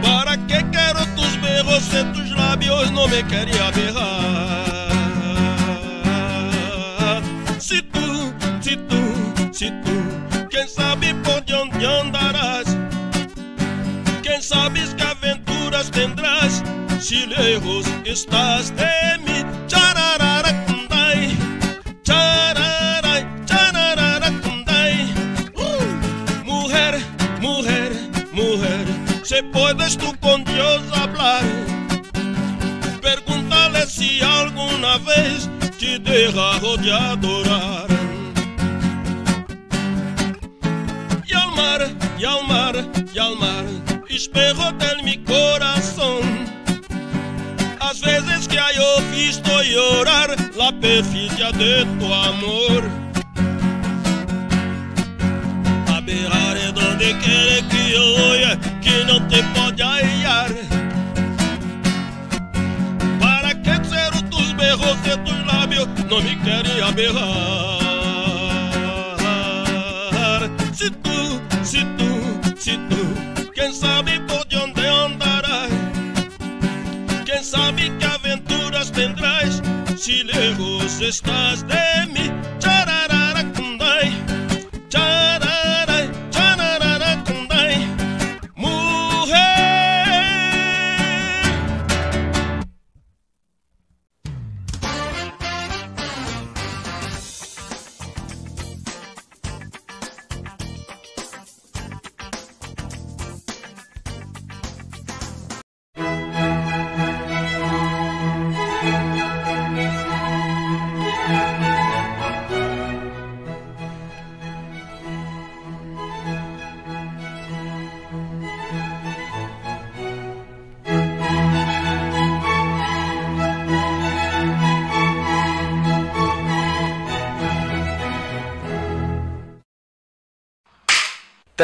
Para que quero tus berros e tus lábios não me queria berrar Se tu, se tu, se tu, quem sabe por onde andarás Quem sabes que aventuras tendrás se lejos estás de mim Si puedes tú con Dios hablar, pregúntale si alguna vez te dejado de adorar. Y al mar, y al mar, y al mar, espejo de mi corazón. Às vezes que estou a orar, la perfídia de tu amor. A de querer que eu oia que não te pode aiar. Para que ser o dos berros e dos lábios não me querem aberrar? Se tu, se tu, se tu, quem sabe por onde andarás? Quem sabe que aventuras tendrás se lejos estás de mim?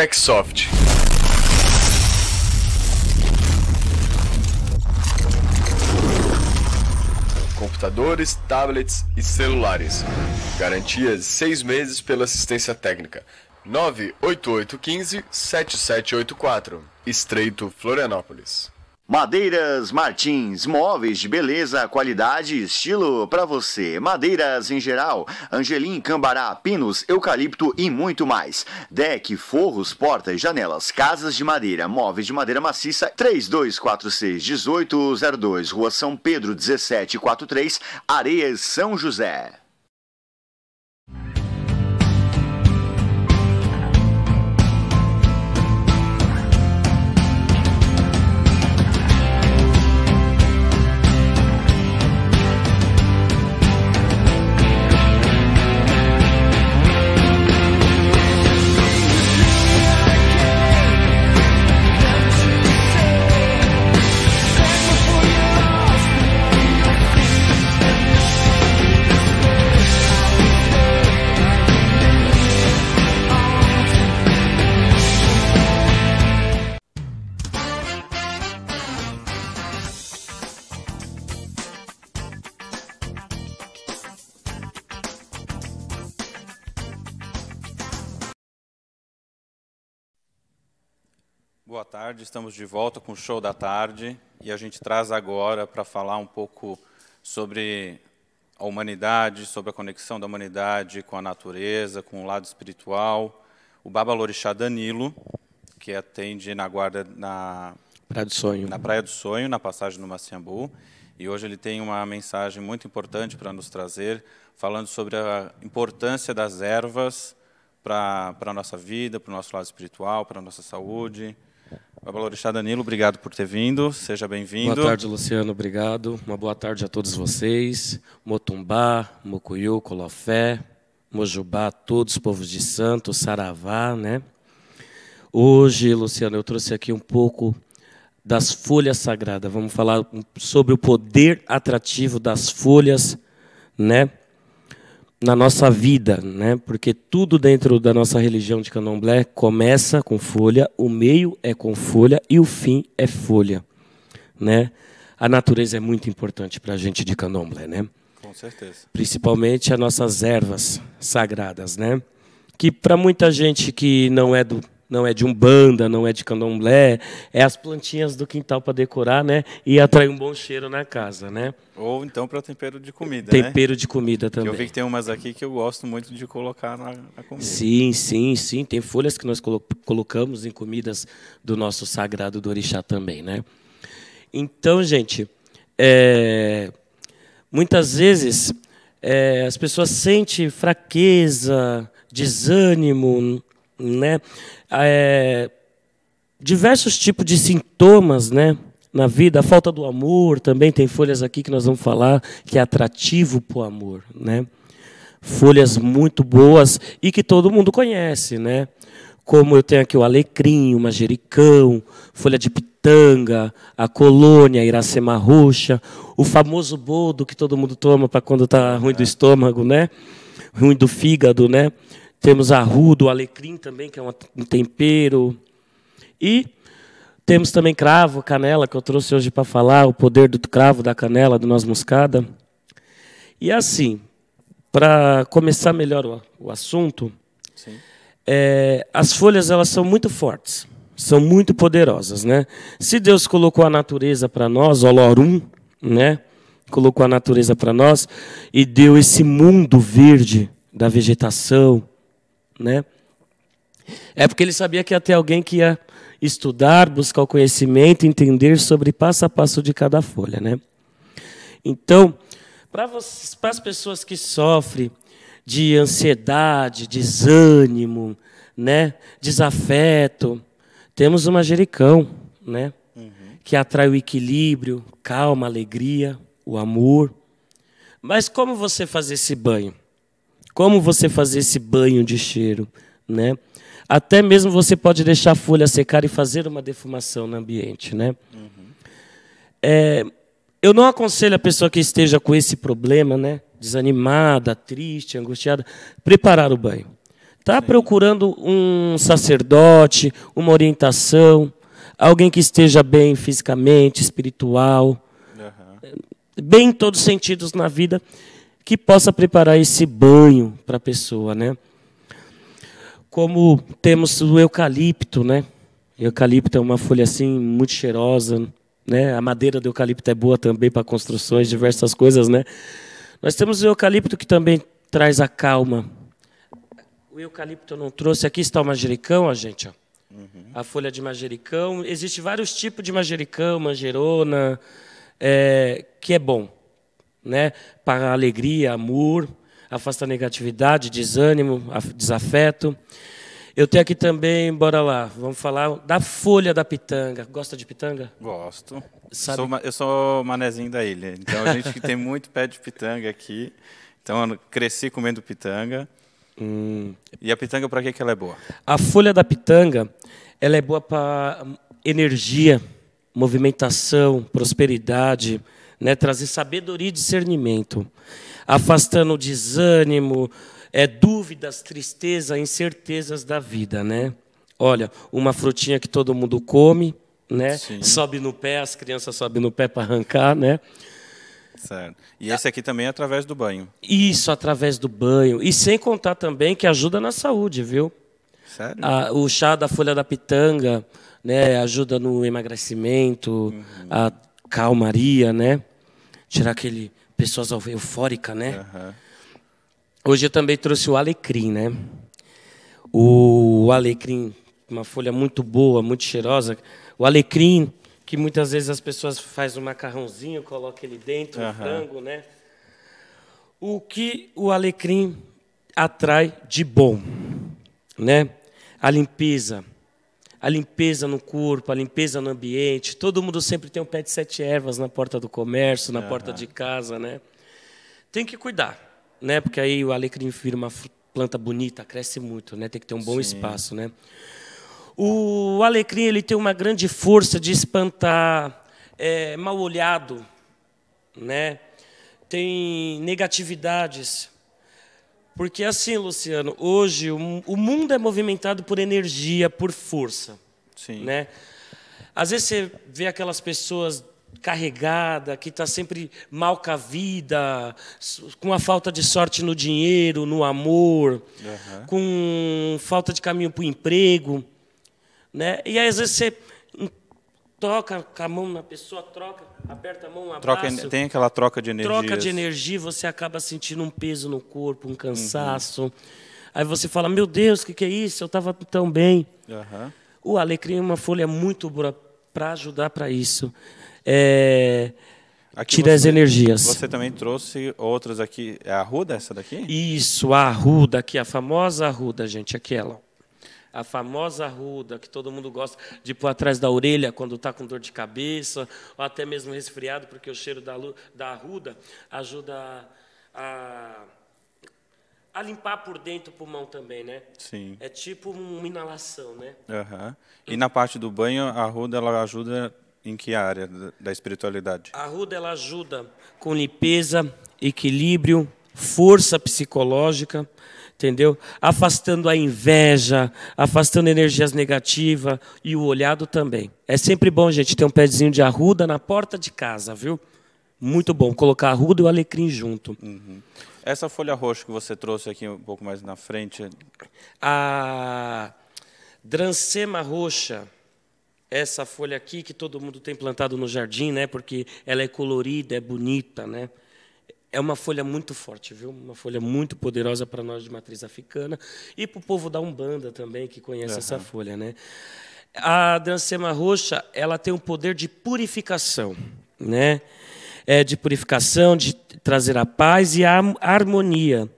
Techsoft. Computadores, tablets e celulares. Garantias 6 meses pela assistência técnica. 98815 7784. Estreito Florianópolis. Madeiras Martins, móveis de beleza, qualidade e estilo para você. Madeiras em geral, angelim, cambará, pinos, eucalipto e muito mais. Deck, forros, portas, janelas, casas de madeira, móveis de madeira maciça. 3246 1802, Rua São Pedro 1743, Areias São José. tarde. Estamos de volta com o show da tarde e a gente traz agora para falar um pouco sobre a humanidade, sobre a conexão da humanidade com a natureza, com o lado espiritual. O Baba Lorixá Danilo, que atende na guarda na Praia do Sonho, na Praia do Sonho, na passagem do Maciambu, e hoje ele tem uma mensagem muito importante para nos trazer, falando sobre a importância das ervas para a nossa vida, para o nosso lado espiritual, para a nossa saúde. Pablo Danilo, obrigado por ter vindo, seja bem-vindo. Boa tarde, Luciano, obrigado. Uma boa tarde a todos vocês. Motumbá, Mocuyu, Colofé, Mojubá, todos os povos de santo, Saravá, né? Hoje, Luciano, eu trouxe aqui um pouco das folhas sagradas. Vamos falar sobre o poder atrativo das folhas, né? na nossa vida, né? Porque tudo dentro da nossa religião de Candomblé começa com folha, o meio é com folha e o fim é folha, né? A natureza é muito importante para a gente de Candomblé, né? Com certeza. Principalmente as nossas ervas sagradas, né? Que para muita gente que não é do não é de umbanda, não é de candomblé, é as plantinhas do quintal para decorar, né? E atrair um bom cheiro na casa, né? Ou então para tempero de comida, né? Tempero né? de comida também. Eu vi que tem umas aqui que eu gosto muito de colocar na, na comida. Sim, sim, sim. Tem folhas que nós colocamos em comidas do nosso sagrado do orixá também, né? Então, gente, é... muitas vezes é... as pessoas sentem fraqueza, desânimo, né? É, diversos tipos de sintomas, né? Na vida, a falta do amor também tem folhas aqui que nós vamos falar que é atrativo para o amor, né? Folhas muito boas e que todo mundo conhece, né? Como eu tenho aqui o alecrim, o manjericão, folha de pitanga, a colônia, a iracema roxa, o famoso boldo que todo mundo toma para quando está ruim do é. estômago, né? Ruim do fígado, né? Temos arrudo, alecrim também, que é um tempero. E temos também cravo, canela, que eu trouxe hoje para falar, o poder do cravo, da canela, do noz moscada. E assim, para começar melhor o, o assunto, é, as folhas elas são muito fortes, são muito poderosas, né? Se Deus colocou a natureza para nós, olorum, né? Colocou a natureza para nós e deu esse mundo verde da vegetação, né? É porque ele sabia que ia ter alguém que ia estudar, buscar o conhecimento, entender sobre passo a passo de cada folha, né? Então, para as pessoas que sofrem de ansiedade, desânimo, né, desafeto, temos o manjericão, né, uhum. que atrai o equilíbrio, calma, alegria, o amor. Mas como você fazer esse banho? Como você fazer esse banho de cheiro, né? Até mesmo você pode deixar a folha secar e fazer uma defumação no ambiente, né? Uhum. É, eu não aconselho a pessoa que esteja com esse problema, né? Desanimada, triste, angustiada, preparar o banho. Está procurando um sacerdote, uma orientação, alguém que esteja bem fisicamente, espiritual, uhum. bem em todos os sentidos na vida, que possa preparar esse banho para a pessoa, né? Como temos o eucalipto, né? Eucalipto é uma folha assim muito cheirosa, né? A madeira do eucalipto é boa também para construções, diversas coisas, né? Nós temos o eucalipto que também traz a calma. O eucalipto eu não trouxe. Aqui está o manjericão, a gente, ó. Uhum. A folha de manjericão. Existem vários tipos de manjericão, manjerona, é, que é bom né? Para alegria, amor, afasta negatividade, desânimo, desafeto. Eu tenho aqui também, bora lá, vamos falar da folha da pitanga. Gosta de pitanga? Gosto. Sabe? Sou, eu sou manezinho da ilha, então a gente que tem muito pé de pitanga aqui. Então eu cresci comendo pitanga. Hum. E a pitanga para que que ela é boa? A folha da pitanga, ela é boa para energia, movimentação, prosperidade, né? trazer sabedoria e discernimento, afastando o desânimo, é, dúvidas, tristeza, incertezas da vida. Né? Olha, uma frutinha que todo mundo come, né? Sim. sobe no pé, as crianças sobem no pé para arrancar. Né? Certo. E esse aqui também é através do banho. Isso, através do banho. E sem contar também que ajuda na saúde, viu? Sério? A, o chá da folha da pitanga né, ajuda no emagrecimento, uhum. a calmaria, né? tirar aquele pessoas eufórica, né? Uhum. Hoje eu também trouxe o alecrim, né? O alecrim, uma folha muito boa, muito cheirosa. O alecrim que muitas vezes as pessoas faz um macarrãozinho, coloca ele dentro, uhum. um frango, né? O que o alecrim atrai de bom, né? A limpeza, a limpeza no corpo, a limpeza no ambiente. Todo mundo sempre tem um pé de sete ervas na porta do comércio, na uhum. porta de casa, né? Tem que cuidar, né? Porque aí o alecrim vira uma planta bonita, cresce muito, né? Tem que ter um bom Sim. espaço, né? O alecrim ele tem uma grande força de espantar é, mal olhado, né? Tem negatividades porque assim, Luciano, hoje o, mundo é movimentado por energia, por força. Sim. Né? Às vezes você vê aquelas pessoas carregada, que está sempre mal com a vida, com a falta de sorte no dinheiro, no amor, uhum. com falta de caminho para o emprego. Né? E às vezes você toca com a mão na pessoa, troca, aperta a mão, abraço. Troca, tem aquela troca de energia. Troca de energia, você acaba sentindo um peso no corpo, um uhum. cansaço. Uhum. Aí você fala, meu Deus, o que, que é isso? Eu estava tão bem. Uhum. O alecrim é uma folha muito boa para ajudar para isso. É... tira você, as energias. Você também trouxe outras aqui. É a arruda essa daqui? Isso, a arruda aqui, a famosa arruda, gente, aquela a famosa ruda que todo mundo gosta de pôr atrás da orelha quando está com dor de cabeça, ou até mesmo resfriado, porque o cheiro da, da arruda ajuda a, a, limpar por dentro o pulmão também, né? Sim. É tipo uma inalação, né? Uhum. E na parte do banho, a arruda ela ajuda em que área da espiritualidade? A arruda ela ajuda com limpeza, equilíbrio, força psicológica, entendeu? Afastando a inveja, afastando energias negativas e o olhado também. É sempre bom, gente, ter um pezinho de arruda na porta de casa, viu? Muito bom, colocar arruda e o alecrim junto. Uhum. Essa folha roxa que você trouxe aqui um pouco mais na frente. A drancema roxa, essa folha aqui que todo mundo tem plantado no jardim, né? Porque ela é colorida, é bonita, né? é uma folha muito forte, viu? Uma folha muito poderosa para nós de matriz africana e para o povo da Umbanda também que conhece uhum. essa folha, né? A dancema roxa, ela tem um poder de purificação, né? É de purificação, de trazer a paz e a harmonia,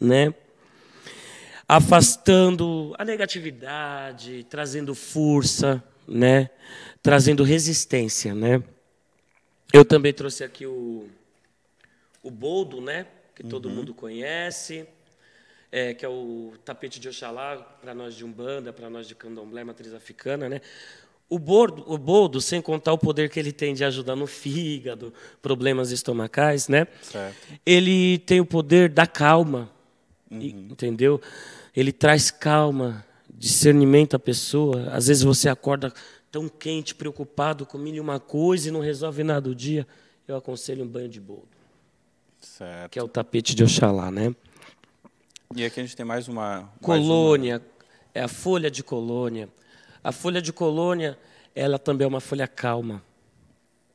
né? Afastando a negatividade, trazendo força, né? Trazendo resistência, né? Eu também trouxe aqui o o boldo, né? Que uhum. todo mundo conhece, é, que é o tapete de Oxalá, para nós de Umbanda, para nós de Candomblé, matriz africana, né? O, bordo, o boldo, sem contar o poder que ele tem de ajudar no fígado, problemas estomacais, né? Certo. Ele tem o poder da calma, uhum. entendeu? Ele traz calma, discernimento à pessoa. Às vezes você acorda tão quente, preocupado com mil e uma coisa e não resolve nada o dia. Eu aconselho um banho de boldo. Certo. Que é o tapete de Oxalá, né? E aqui a gente tem mais uma colônia, uma... é a folha de colônia. A folha de colônia, ela também é uma folha calma,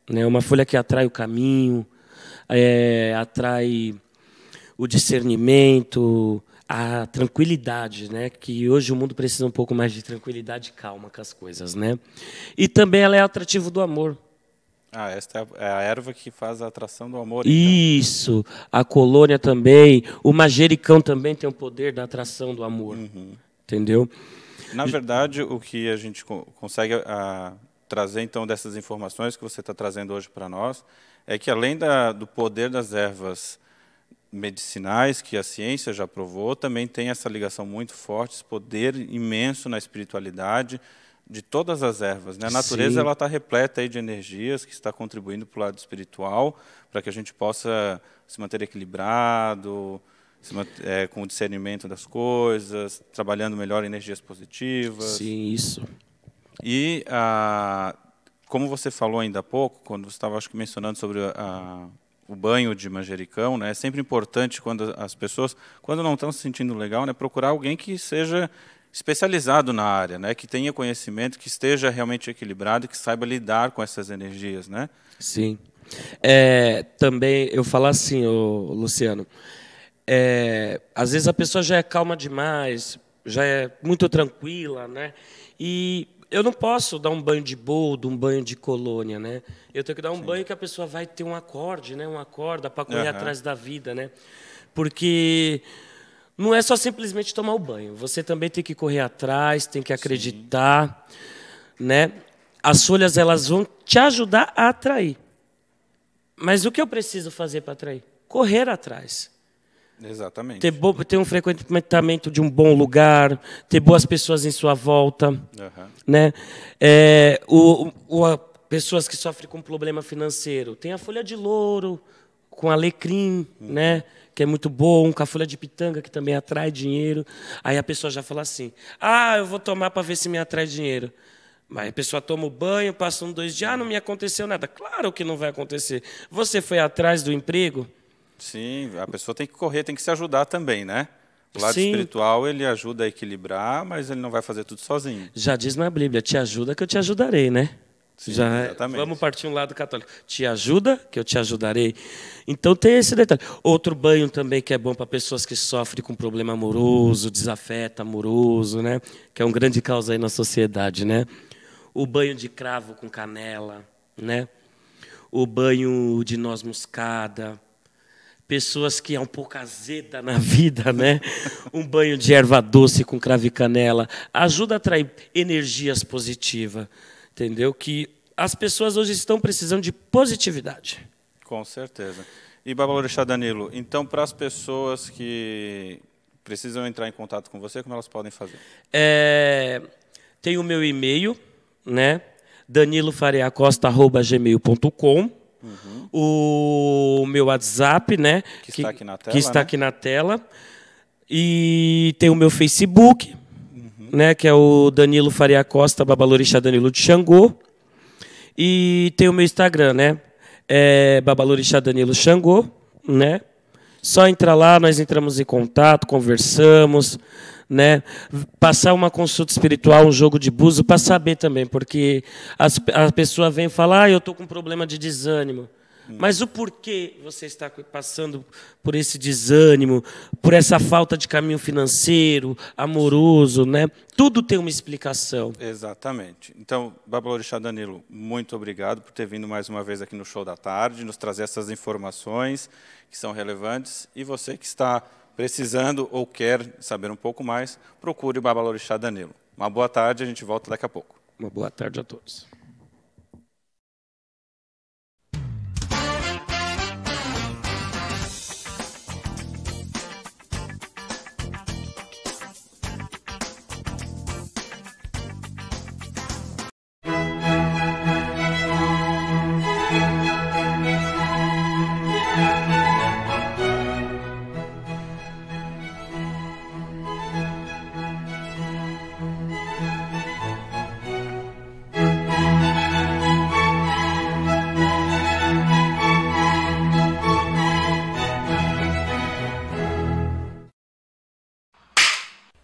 né? Uma folha que atrai o caminho, é, atrai o discernimento, a tranquilidade, né? Que hoje o mundo precisa um pouco mais de tranquilidade e calma com as coisas, né? E também ela é atrativo do amor. Ah, esta é, é a erva que faz a atração do amor. Então. Isso, a colônia também, o majericão também tem o poder da atração do amor, uhum. entendeu? Na verdade, o que a gente consegue a, ah, trazer então dessas informações que você está trazendo hoje para nós é que além da, do poder das ervas medicinais que a ciência já provou, também tem essa ligação muito forte, esse poder imenso na espiritualidade, de todas as ervas. Né? A natureza Sim. ela está repleta aí de energias que está contribuindo para o lado espiritual, para que a gente possa se manter equilibrado, se manter, é, com o discernimento das coisas, trabalhando melhor energias positivas. Sim, isso. E a, como você falou ainda há pouco, quando você estava acho que mencionando sobre a, o banho de manjericão, né? É sempre importante quando as pessoas, quando não estão se sentindo legal, né, procurar alguém que seja especializado na área, né? que tenha conhecimento, que esteja realmente equilibrado, que saiba lidar com essas energias. Né? Sim. É, também eu falo assim, Luciano, é, às vezes a pessoa já é calma demais, já é muito tranquila, né? E eu não posso dar um banho de boldo, um banho de colônia, né? Eu tenho que dar um Sim. banho que a pessoa vai ter um acorde, né? Um acorde para correr uhum. atrás da vida, né? Porque não é só simplesmente tomar o banho. Você também tem que correr atrás, tem que acreditar, Sim. né? As folhas elas vão te ajudar a atrair. Mas o que eu preciso fazer para atrair? Correr atrás. Exatamente. Ter, bo... ter um frequentamento de um bom lugar, ter boas pessoas em sua volta, uhum. né? É, o, o, pessoas que sofrem com problema financeiro, tem a folha de louro, com alecrim, uhum. né? que é muito bom, com a folha de pitanga, que também atrai dinheiro. Aí a pessoa já fala assim: ah, eu vou tomar para ver se me atrai dinheiro. Mas a pessoa toma o banho, passa um, dois dias, ah, não me aconteceu nada. Claro que não vai acontecer. Você foi atrás do emprego? Sim, a pessoa tem que correr, tem que se ajudar também, né? O lado Sim. espiritual ele ajuda a equilibrar, mas ele não vai fazer tudo sozinho. Já diz na Bíblia: te ajuda que eu te ajudarei, né? Sim, já é? exatamente. vamos partir um lado católico. Te ajuda, que eu te ajudarei. Então tem esse detalhe. Outro banho também que é bom para pessoas que sofrem com problema amoroso, desafeto amoroso, né? Que é um grande causa aí na sociedade, né? O banho de cravo com canela, né? O banho de noz moscada. Pessoas que é um pouco azeda na <laughs> vida, né? Um banho de erva doce com cravo e canela ajuda a atrair energias positivas entendeu? Que as pessoas hoje estão precisando de positividade. Com certeza. E, Babalorixá Danilo, então, para as pessoas que precisam entrar em contato com você, como elas podem fazer? É, tem o meu e-mail, né? DaniloFariaCosta@gmail.com. uhum. O meu WhatsApp, né? Que, que, está aqui na tela. Que está né? aqui na tela. E tem o meu Facebook, né, que é o Danilo Faria Costa, Babalorixá Danilo de Xangô. E tem o meu Instagram, né? É Babalorixá Danilo Xangô, né? Só entrar lá, nós entramos em contato, conversamos, né? Passar uma consulta espiritual, um jogo de buzo, para saber também, porque as, a pessoa vem falar, ah, eu tô com problema de desânimo. Mas o porquê você está passando por esse desânimo, por essa falta de caminho financeiro, amoroso, né? Tudo tem uma explicação. Exatamente. Então, Babalorixá Danilo, muito obrigado por ter vindo mais uma vez aqui no Show da Tarde, nos trazer essas informações que são relevantes. E você que está precisando ou quer saber um pouco mais, procure Babalorixá Danilo. Uma boa tarde, a gente volta daqui a pouco. Uma boa tarde a todos.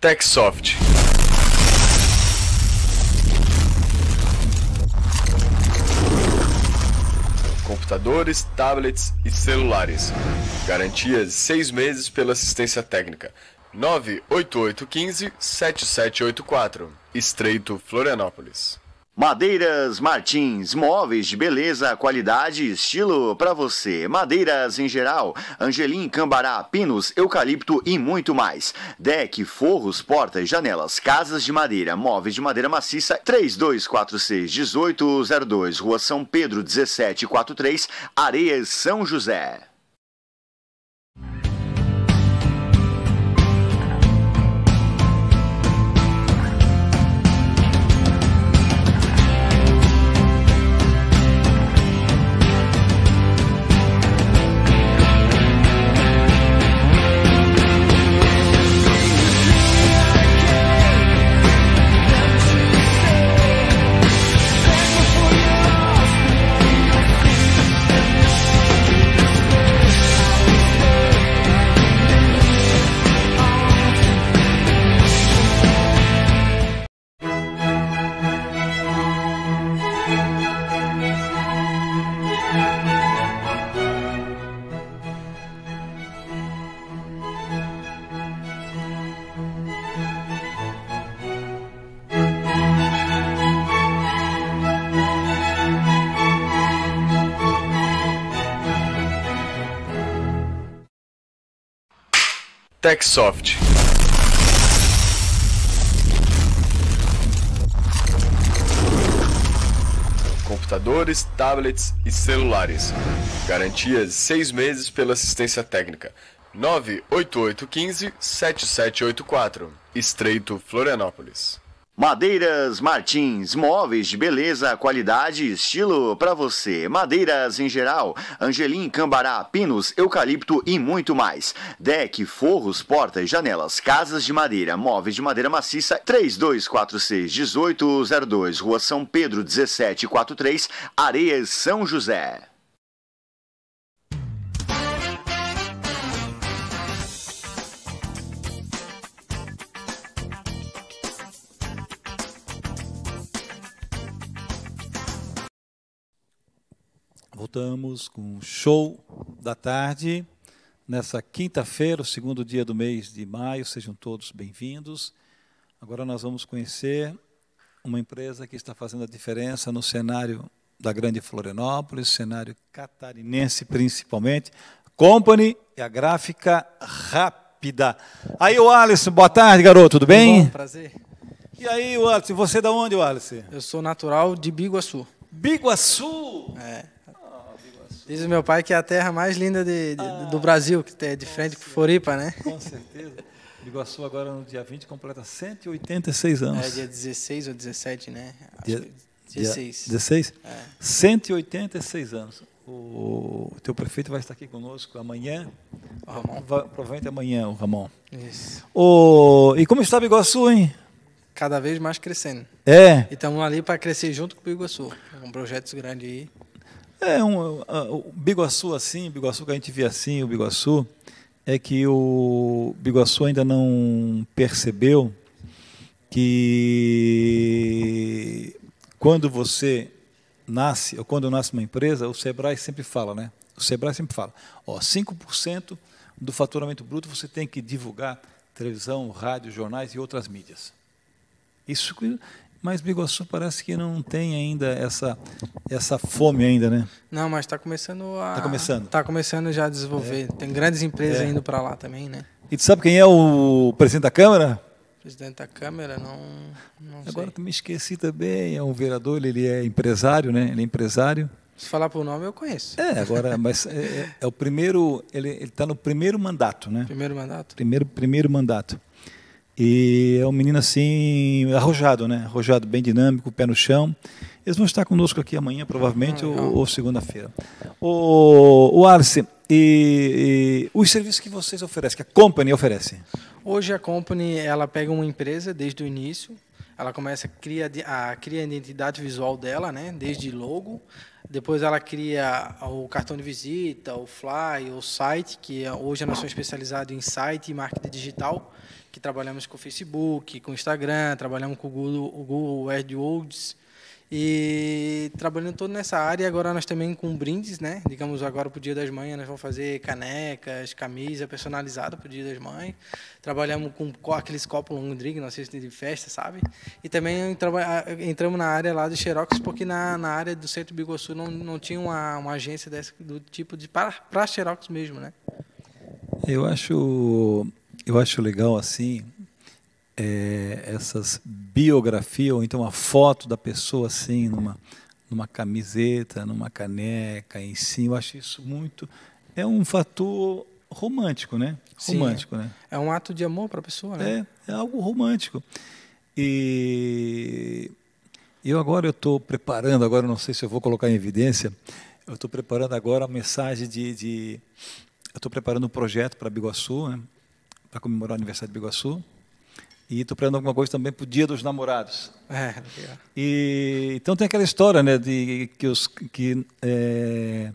TechSoft. Computadores, tablets e celulares. Garantias 6 meses pela assistência técnica. 98815 7784. Estreito Florianópolis. Madeiras Martins, móveis de beleza, qualidade e estilo para você. Madeiras em geral, angelim, cambará, pinos, eucalipto e muito mais. Deck, forros, portas, janelas, casas de madeira, móveis de madeira maciça. 3246 1802, Rua São Pedro 1743, Areias São José. TechSoft. Computadores, tablets e celulares. Garantias 6 meses pela assistência técnica. 98815 7784. Estreito Florianópolis. Madeiras Martins, móveis de beleza, qualidade e estilo para você. Madeiras em geral, angelim, cambará, pinos, eucalipto e muito mais. Deck, forros, portas, janelas, casas de madeira, móveis de madeira maciça. 3246 1802, Rua São Pedro 1743, Areias São José. voltamos com o show da tarde. Nessa quinta-feira, o segundo dia do mês de maio, sejam todos bem-vindos. Agora nós vamos conhecer uma empresa que está fazendo a diferença no cenário da Grande Florianópolis, cenário catarinense principalmente. Company e a gráfica rápida. Aí, o Alisson, boa tarde, garoto, tudo bem? Bom, prazer. E aí, Wallace, você é da onde, Wallace? Eu sou natural de Biguaçu. Biguaçu? É. Diz o meu pai que é a terra mais linda de, de, ah, do Brasil, que é de frente certeza, com Floripa, né? Com certeza. Iguaçu agora no dia 20 completa 186 anos. É dia 16 ou 17, né? Dia, que 16. Dia 16? É. 186 anos. O, teu prefeito vai estar aqui conosco amanhã. O Ramon. provavelmente amanhã, o Ramon. Isso. O, e como o Iguaçu, hein? Cada vez mais crescendo. É. E estamos ali para crescer junto com o Iguaçu. Um projeto grande aí. É, um, uh, o Biguaçu assim, o Biguaçu que a gente vê assim, o Biguaçu, é que o Biguaçu ainda não percebeu que quando você nasce, ou quando nasce uma empresa, o Sebrae sempre fala, né? O Sebrae sempre fala, ó, 5% do faturamento bruto você tem que divulgar televisão, rádio, jornais e outras mídias. Isso, mas Biguaçu parece que não tem ainda essa, essa fome ainda, né? Não, mas está começando a... Está começando. Está começando já a desenvolver. É. Tem grandes empresas é. indo para lá também, né? E tu sabe quem é o presidente da Câmara? Presidente da Câmara, não, não Agora sei. me esqueci também, é um vereador, ele é empresário, né? Ele é empresário. Se falar por nome, eu conheço. É, agora, mas é, é, é o primeiro, ele está no primeiro mandato, né? Primeiro mandato. Primeiro, primeiro mandato. E é um menino assim, arrojado, né? Arrojado, bem dinâmico, pé no chão. Eles vão estar conosco aqui amanhã, provavelmente, ah, ou, ou segunda-feira. O, o Arce, e, e, os serviços que vocês oferecem, que a Company oferece? Hoje a Company ela pega uma empresa desde o início, ela começa cria a cria a identidade visual dela, né? Desde logo. Depois ela cria o cartão de visita, o fly, o site, que é, hoje nós somos especializados em site e marketing digital, que trabalhamos com o Facebook, com o Instagram, trabalhamos com o Google, o Google AdWords, e trabalhando todo nessa área, agora nós também com brindes, né? Digamos, agora para o Dia das Mães, nós vamos fazer canecas, camisa personalizada para o Dia das Mães. Trabalhamos com aqueles copos long drink, não sei se de festa, sabe? E também entramos na área lá do Xerox, porque na, na área do Centro Biguaçu não, não tinha uma, uma agência desse, do tipo de para Xerox mesmo, né? Eu acho, eu acho legal, assim, é, essas biografias, ou então uma foto da pessoa assim, numa, numa camiseta, numa caneca, em cima. Eu acho isso muito. É um fator romântico, né? Romântico, Sim, é. né? É um ato de amor para a pessoa, né? É, é algo romântico. E eu agora eu estou preparando, agora não sei se eu vou colocar em evidência, eu estou preparando agora a mensagem de, de eu estou preparando um projeto para Biguaçu, né? para comemorar o aniversário de Biguaçu, e estou preparando alguma coisa também para o Dia dos Namorados. É, E, então tem aquela história, né, de que os que é,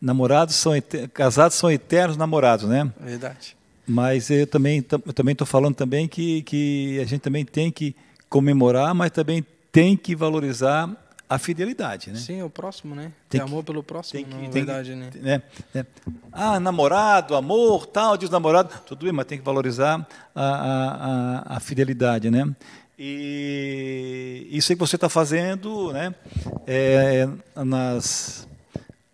namorados são casados são eternos namorados, né? Verdade. Mas eu também eu também estou falando também que que a gente também tem que comemorar, mas também tem que valorizar a fidelidade, né? Sim, o próximo, né? Tem que, amor pelo próximo, tem que, na verdade, tem né? né? É. Ah, namorado, amor, tal, diz namorado, tudo bem, mas tem que valorizar a, a, a, fidelidade, né? E isso aí que você está fazendo, né? É, é, nas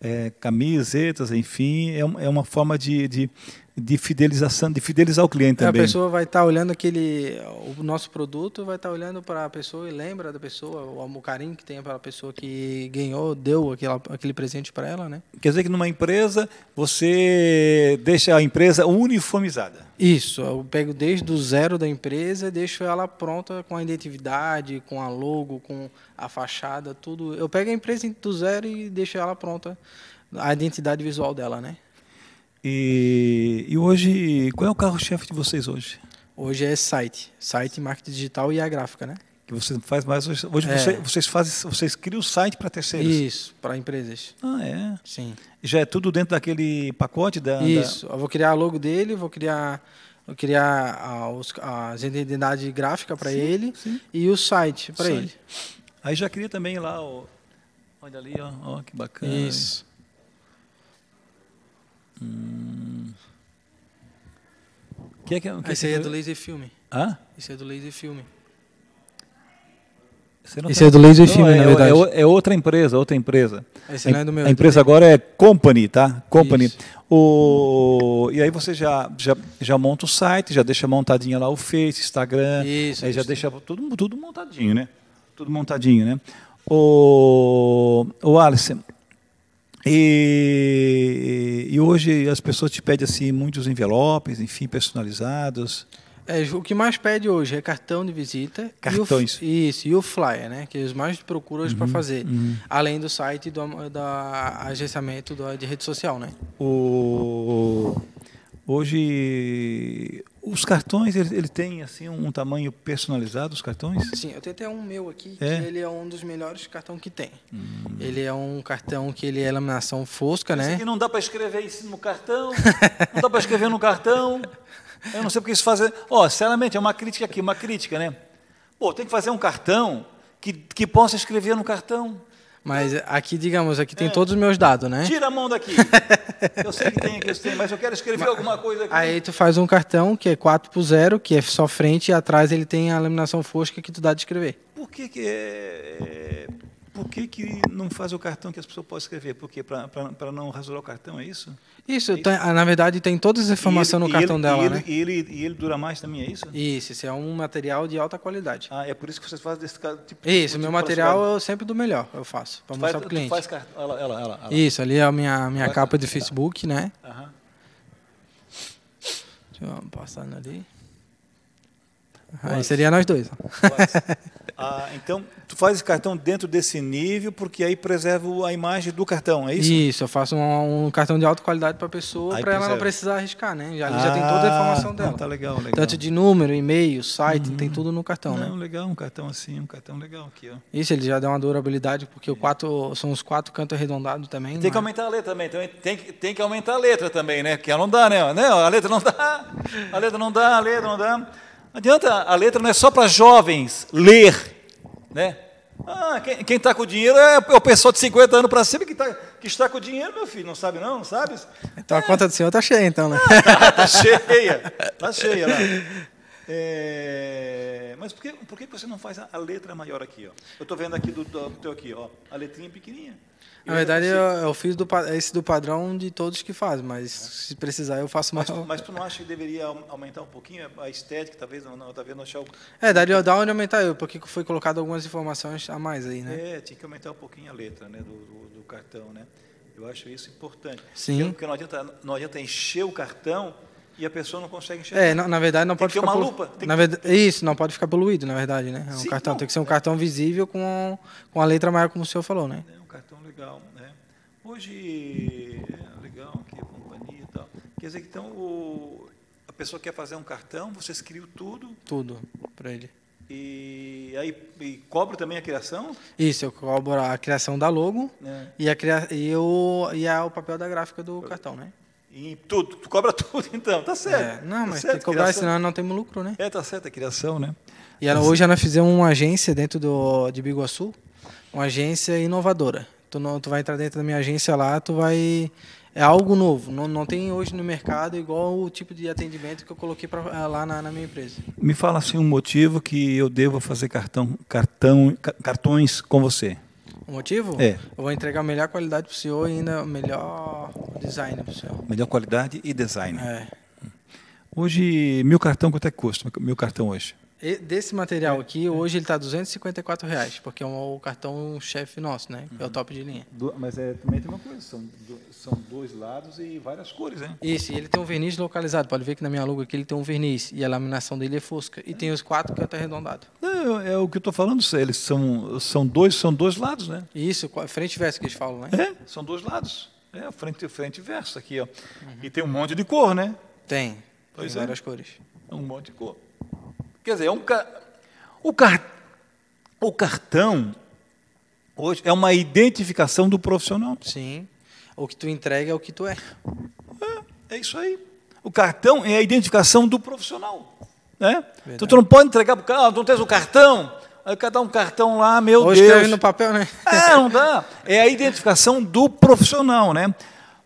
é, camisetas, enfim, é, é uma forma de, de de fidelização, de fidelizar o cliente é, também. A pessoa vai estar tá olhando aquele o nosso produto, vai estar tá olhando para a pessoa e lembra da pessoa, o, carinho que tem para a pessoa que ganhou, deu aquela, aquele presente para ela, né? Quer dizer que numa empresa você deixa a empresa uniformizada. Isso, eu pego desde o zero da empresa, deixo ela pronta com a identidade, com a logo, com a fachada, tudo. Eu pego a empresa do zero e deixo ela pronta, a identidade visual dela, né? E, e hoje, qual é o carro-chefe de vocês hoje? Hoje é site, site, marketing digital e a gráfica, né? Que você faz mais hoje. é. você, vocês fazem, vocês criam o site para terceiros. Isso, para empresas. Ah, é. Sim. Já é tudo dentro daquele pacote da. Isso. Da... Eu vou criar o logo dele, vou criar vou criar as identidades gráficas para ele sim. e o site para ele. Aí já queria também lá, o, olha ali, ó, ó, que bacana. Isso. Hum. Que é que, é ah, é que Esse aí é do Laser Filme. Hã? Esse é do Laser Filme. Esse tá... é do Laser Filme, é, na verdade. É, é, outra empresa, outra empresa. Esse a, não é do meu. A empresa agora é Company, tá? Company. Isso. O, e aí você já, já, já monta o site, já deixa montadinha lá o Face, Instagram. Isso. Aí isso. já deixa tudo, tudo montadinho, né? Tudo montadinho, né? O, o Alisson, e, e, hoje as pessoas te pedem assim muitos envelopes, enfim, personalizados. É, o que mais pede hoje é cartão de visita. Cartões. E o, isso, e o flyer, né? Que eles mais procuram hoje uhum, para fazer. Uhum. Além do site do da agenciamento do, de rede social, né? O... Hoje, os cartões, ele, ele tem assim um tamanho personalizado, os cartões? Sim, eu tenho até um meu aqui, é? que ele é um dos melhores cartões que tem. Hum. Ele é um cartão que ele é laminação fosca, Esse né? Que não dá para escrever isso no cartão, não dá para escrever no cartão. Eu não sei porque isso faz... Ó, oh, sinceramente, é uma crítica aqui, uma crítica, né? Pô, tem que fazer um cartão que, que possa escrever no cartão. Mas aqui, digamos, aqui tem é. todos os meus dados, né? Tira a mão daqui. eu sei que tem aqui, tem, mas eu quero escrever mas, alguma coisa aqui. Aí tu faz um cartão que é 4 por 0 que é só frente, e atrás ele tem a laminação fosca que tu dá de escrever. Por que que é... é por que, que não faz o cartão que as pessoas podem escrever? Por quê? Para não rasurar o cartão, é isso? Isso, ele, tem, ah, na verdade tem toda essa informação ele, no cartão ele, dela, né? E ele, e ele dura mais também, é isso? Isso, isso é um material de alta qualidade. Ah, é por isso que vocês fazem desse tipo de Isso, tipo meu material é sempre do melhor, eu faço, para mostrar para o cliente. Faz ela, ela, ela, ela, Isso, ali é a minha, minha capa tá, de tá. Facebook, tá. né? Aham. Deixa eu passar ali. Aí seria nós dois. <laughs> Ah, então, tu faz o cartão dentro desse nível, porque aí preserva a imagem do cartão, é isso? Isso, eu faço um, um cartão de alta qualidade para a pessoa, para ela não precisar arriscar, né? Já, ah, já tem toda a ah, informação dela. Tá legal, legal. Tanto de número, e-mail, site, uhum. tem tudo no cartão, não, né? legal, um cartão assim, um cartão legal aqui, ó. Isso, ele já dá uma durabilidade, porque é. o quatro, são os quatro cantos arredondados também. Tem que né? aumentar a letra também, também tem, que, tem que aumentar a letra também, né? Porque ela não dá, né? Não, a letra não dá, a letra não dá, a letra não dá adianta, a letra não é só para jovens ler, né? Ah, quem está com dinheiro é o pessoal de 50 anos para cima que, tá, que está com dinheiro, meu filho. Não sabe, não? Não sabe? Então é. a conta do senhor está cheia, então, né? <laughs> Ah, tá cheia. Está cheia lá. É, mas por que, por que você não faz a, a letra maior aqui? Ó? Eu estou vendo aqui do, do, teu aqui, ó, a letrinha pequenininha. Na verdade, eu, eu fiz do, esse do padrão de todos que fazem, mas se precisar eu faço mais. Mas, mas, tu não acha que deveria aumentar um pouquinho a estética, talvez, não, não vendo não achar algo... É, daria dá onde aumentar eu, porque foi colocado algumas informações a mais aí, né? É, tinha que aumentar um pouquinho a letra né, do, do, do cartão, né? Eu acho isso importante. Sim. Porque não adianta, não adianta encher o cartão e a pessoa não consegue enxergar. É, na, na verdade não tem pode que ficar ter uma lupa. Tem na verdade, isso não pode ficar poluído, na verdade, né? É um Sim, cartão não. tem que ser um cartão visível com com a letra maior como o senhor falou, né? É legal, né? Hoje, é legal, aqui a companhia e tal. Quer dizer que então o, a pessoa quer fazer um cartão, vocês criam tudo? Tudo para ele. E aí e cobro também a criação? Isso, eu cobro a criação da logo é. e, a, e, o, e a, o papel da gráfica do cartão, né? E tudo, tu cobra tudo <laughs> então, tá certo. É, não, tá mas certo, tem que cobrar, criação. senão não temos lucro, né? É, tá certo, a é criação, né? E ela, hoje nós fizemos uma agência dentro do, de Biguaçu, uma agência inovadora. Tu, não, tu vai entrar dentro da minha agência lá, tu vai. É algo novo. Não, não tem hoje no mercado igual o tipo de atendimento que eu coloquei pra, eh, lá na, na, minha empresa. Me fala assim um motivo que eu devo fazer cartão, cartão, cartões com você. O motivo? É. Eu vou entregar a melhor qualidade para o senhor e ainda melhor design para o senhor. Melhor qualidade e design. É. Hoje, meu cartão, quanto é que custa? Meu cartão hoje? Desse material é. aqui, hoje ele está R$ reais, porque é um, o cartão chefe nosso, né? Uhum. É o uhum. top de linha. Do, mas é, também tem uma coisa, são, do, são dois lados e várias cores, né? Isso, e ele tem um verniz localizado. Pode ver que na minha luga aqui ele tem um verniz e a laminação dele é fosca. E é. tem os quatro que é até arredondado. É, é o que eu estou falando, eles são, são dois, são dois lados, né? Isso, frente e verso que eles falam, né? É, são dois lados. É, frente, frente e verso aqui, ó. Uhum. E tem um monte de cor, né? Tem. Pois tem é. várias cores. É um monte de cor. Quer dizer, é um ca... o, car... o cartão hoje é uma identificação do profissional. Sim. O que tu entrega é o que tu é. É, é isso aí. O cartão é a identificação do profissional. Né? Então, tu não pode entregar para o cara, ah, não tens o cartão. Aí o cara dá um cartão lá, meu Hoje Deus. Hoje caiu no papel, né? É, não dá. É a identificação do profissional, né?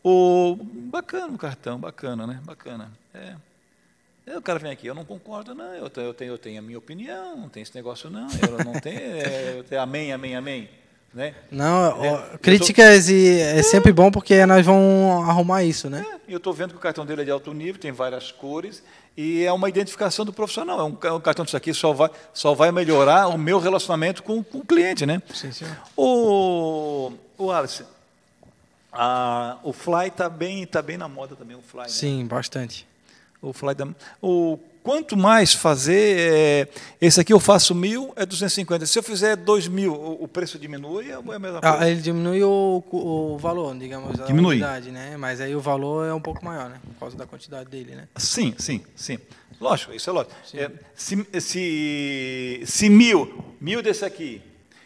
O... Bacana o cartão, bacana, né? Bacana. É. O cara vem aqui, eu não concordo, não, eu tenho, eu tenho, eu tenho a minha opinião, não tem esse negócio, não, eu não tenho, é, eu tenho amém, amém, amém. Né? Não, é, críticas tô... e é, sempre bom porque nós vamos arrumar isso, né? É, eu estou vendo que o cartão dele é de alto nível, tem várias cores e é uma identificação do profissional. É um, é um cartão disso aqui só vai, só vai melhorar o meu relacionamento com, com o cliente, né? Sim, sim. O, o Alice, a, o Fly está bem, tá bem na moda também, o Fly. Né? Sim, né? bastante o o quanto mais fazer, é, esse aqui eu faço mil, é 250. Se eu fizer dois mil, o, o preço diminui? É a mesma ah, coisa? Ah, ele diminui o, o valor, digamos, diminui. quantidade né? Mas aí o valor é um pouco maior, né? Por causa da quantidade dele, né? Sim, sim, sim. Lógico, isso é lógico. É, se, se, se mil, mil desse aqui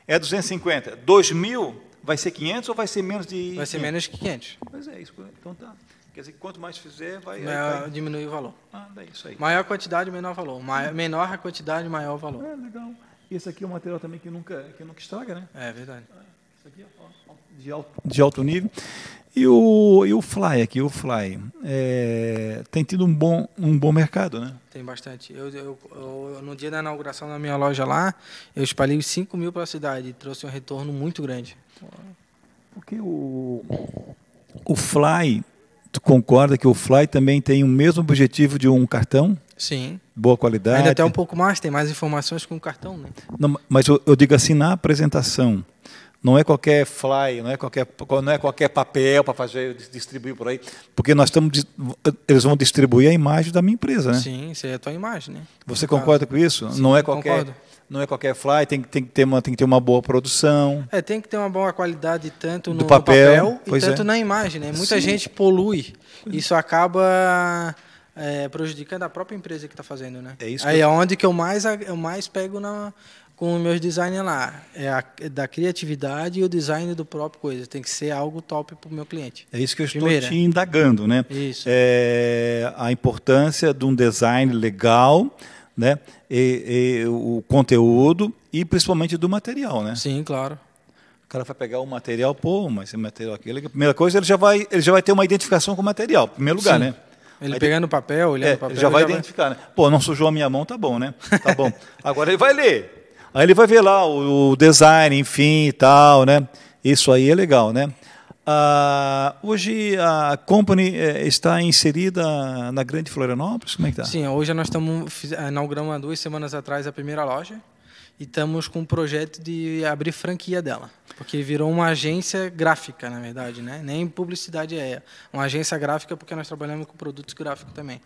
é 250, dois mil vai ser 500 ou vai ser menos de... Vai ser 500? menos que 500. Pois é, isso. Então tá. Quer dizer, quanto mais fizer, vai. diminuir o valor. Ah, é isso aí. Maior quantidade, menor valor. Maior, hum. menor a quantidade, maior o valor. É, legal. Esse aqui é um material também que nunca, que nunca estraga, né? É verdade. Isso ah, aqui é de, alto, de alto nível. E o, e o Fly aqui, o Fly, é, tem tido um bom, um bom mercado, né? Tem bastante. Eu, eu, eu, no dia da inauguração da minha loja lá, eu espalhei 5 mil para a cidade e trouxe um retorno muito grande. Porque o, o Fly, Tu concorda que o Fly também tem o mesmo objetivo de um cartão? Sim. Boa qualidade. Ainda até um pouco mais, tem mais informações com o cartão, né? Não, mas eu, eu digo assim, na apresentação, não é qualquer fly, não é qualquer, não é qualquer papel para fazer distribuir por aí, porque nós estamos eles vão distribuir a imagem da minha empresa, né? Sim, seria é a tua imagem, né? Você concorda com isso? Sim, não é qualquer concordo. Não é qualquer fly, tem, tem, que ter uma, tem que ter uma boa produção. É, tem que ter uma boa qualidade tanto no, papel, papel e é. tanto é. na imagem. Né? Muita Sim. gente polui. Isso acaba é, prejudicando a própria empresa que está fazendo, né? É isso. Aí eu... é onde que eu mais eu mais pego na com meus designs lá. É, a, é da criatividade e o design do próprio coisa. Tem que ser algo top para o meu cliente. É isso que eu estou Primeira. te indagando, né? Isso. É, a importância de um design legal, né? E, e, o conteúdo e principalmente do material, né? Sim, claro. O cara vai pegar o material, pô, mas esse material aqui, a primeira coisa, ele já vai, ele já vai ter uma identificação com o material, em primeiro lugar, Sim. né? Ele pegando o papel, olhando o é, papel. Já vai já identificar, vai... né? Pô, não sujou a minha mão, tá bom, né? Tá bom. <laughs> Agora ele vai ler. Aí ele vai ver lá o, o design, enfim, e tal, né? Isso aí é legal, né? Ah, hoje a company eh, está inserida na Grande Florianópolis? Como é que está? Sim, hoje nós estamos inauguramos há duas semanas atrás a primeira loja e estamos com um projeto de abrir franquia dela, porque virou uma agência gráfica, na verdade, né? Nem publicidade é, é uma agência gráfica porque nós trabalhamos com produtos gráficos também.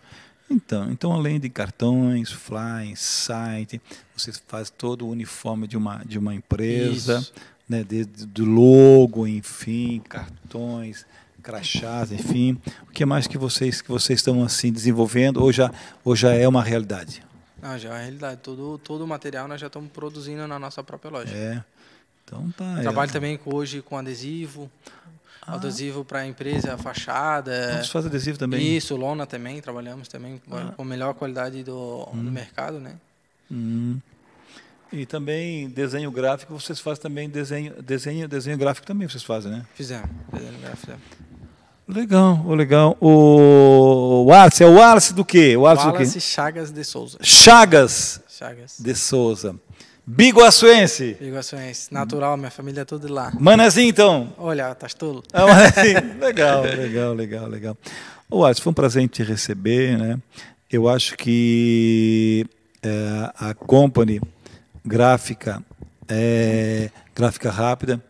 Então, então além de cartões, flyers, site, você faz todo o uniforme de uma, de uma empresa, Isso. né, desde do logo, enfim, cartões, crachás, enfim. O que mais que vocês que vocês estão assim desenvolvendo ou já ou já é uma realidade? Ah, já é uma realidade. Todo todo o material nós já estamos produzindo na nossa própria loja. É. Então tá. Trabalho é. também hoje com adesivo. Ah. Adesivo para empresa, fachada. Vocês fazem adesivo também? Isso, lona também, trabalhamos também ah. com a melhor qualidade do, hum. do mercado, né? Hum. E também desenho gráfico, vocês fazem também desenho, desenho, desenho gráfico também vocês fazem, né? Fizemos, desenho gráfico. Legal, oh, legal. O, o Arce, é o Arce do quê? O Arce Wallace do quê? Chagas de Souza. Chagas. Chagas. De Souza. Biguaçuense. Biguaçuense, natural, minha família é toda lá. Manazim, então. Olha, tá tolo. É ah, <laughs> legal, legal, legal, legal. O Alisson, foi um prazer te receber, né? Eu acho que é, a Company Gráfica, é, Gráfica Rápida,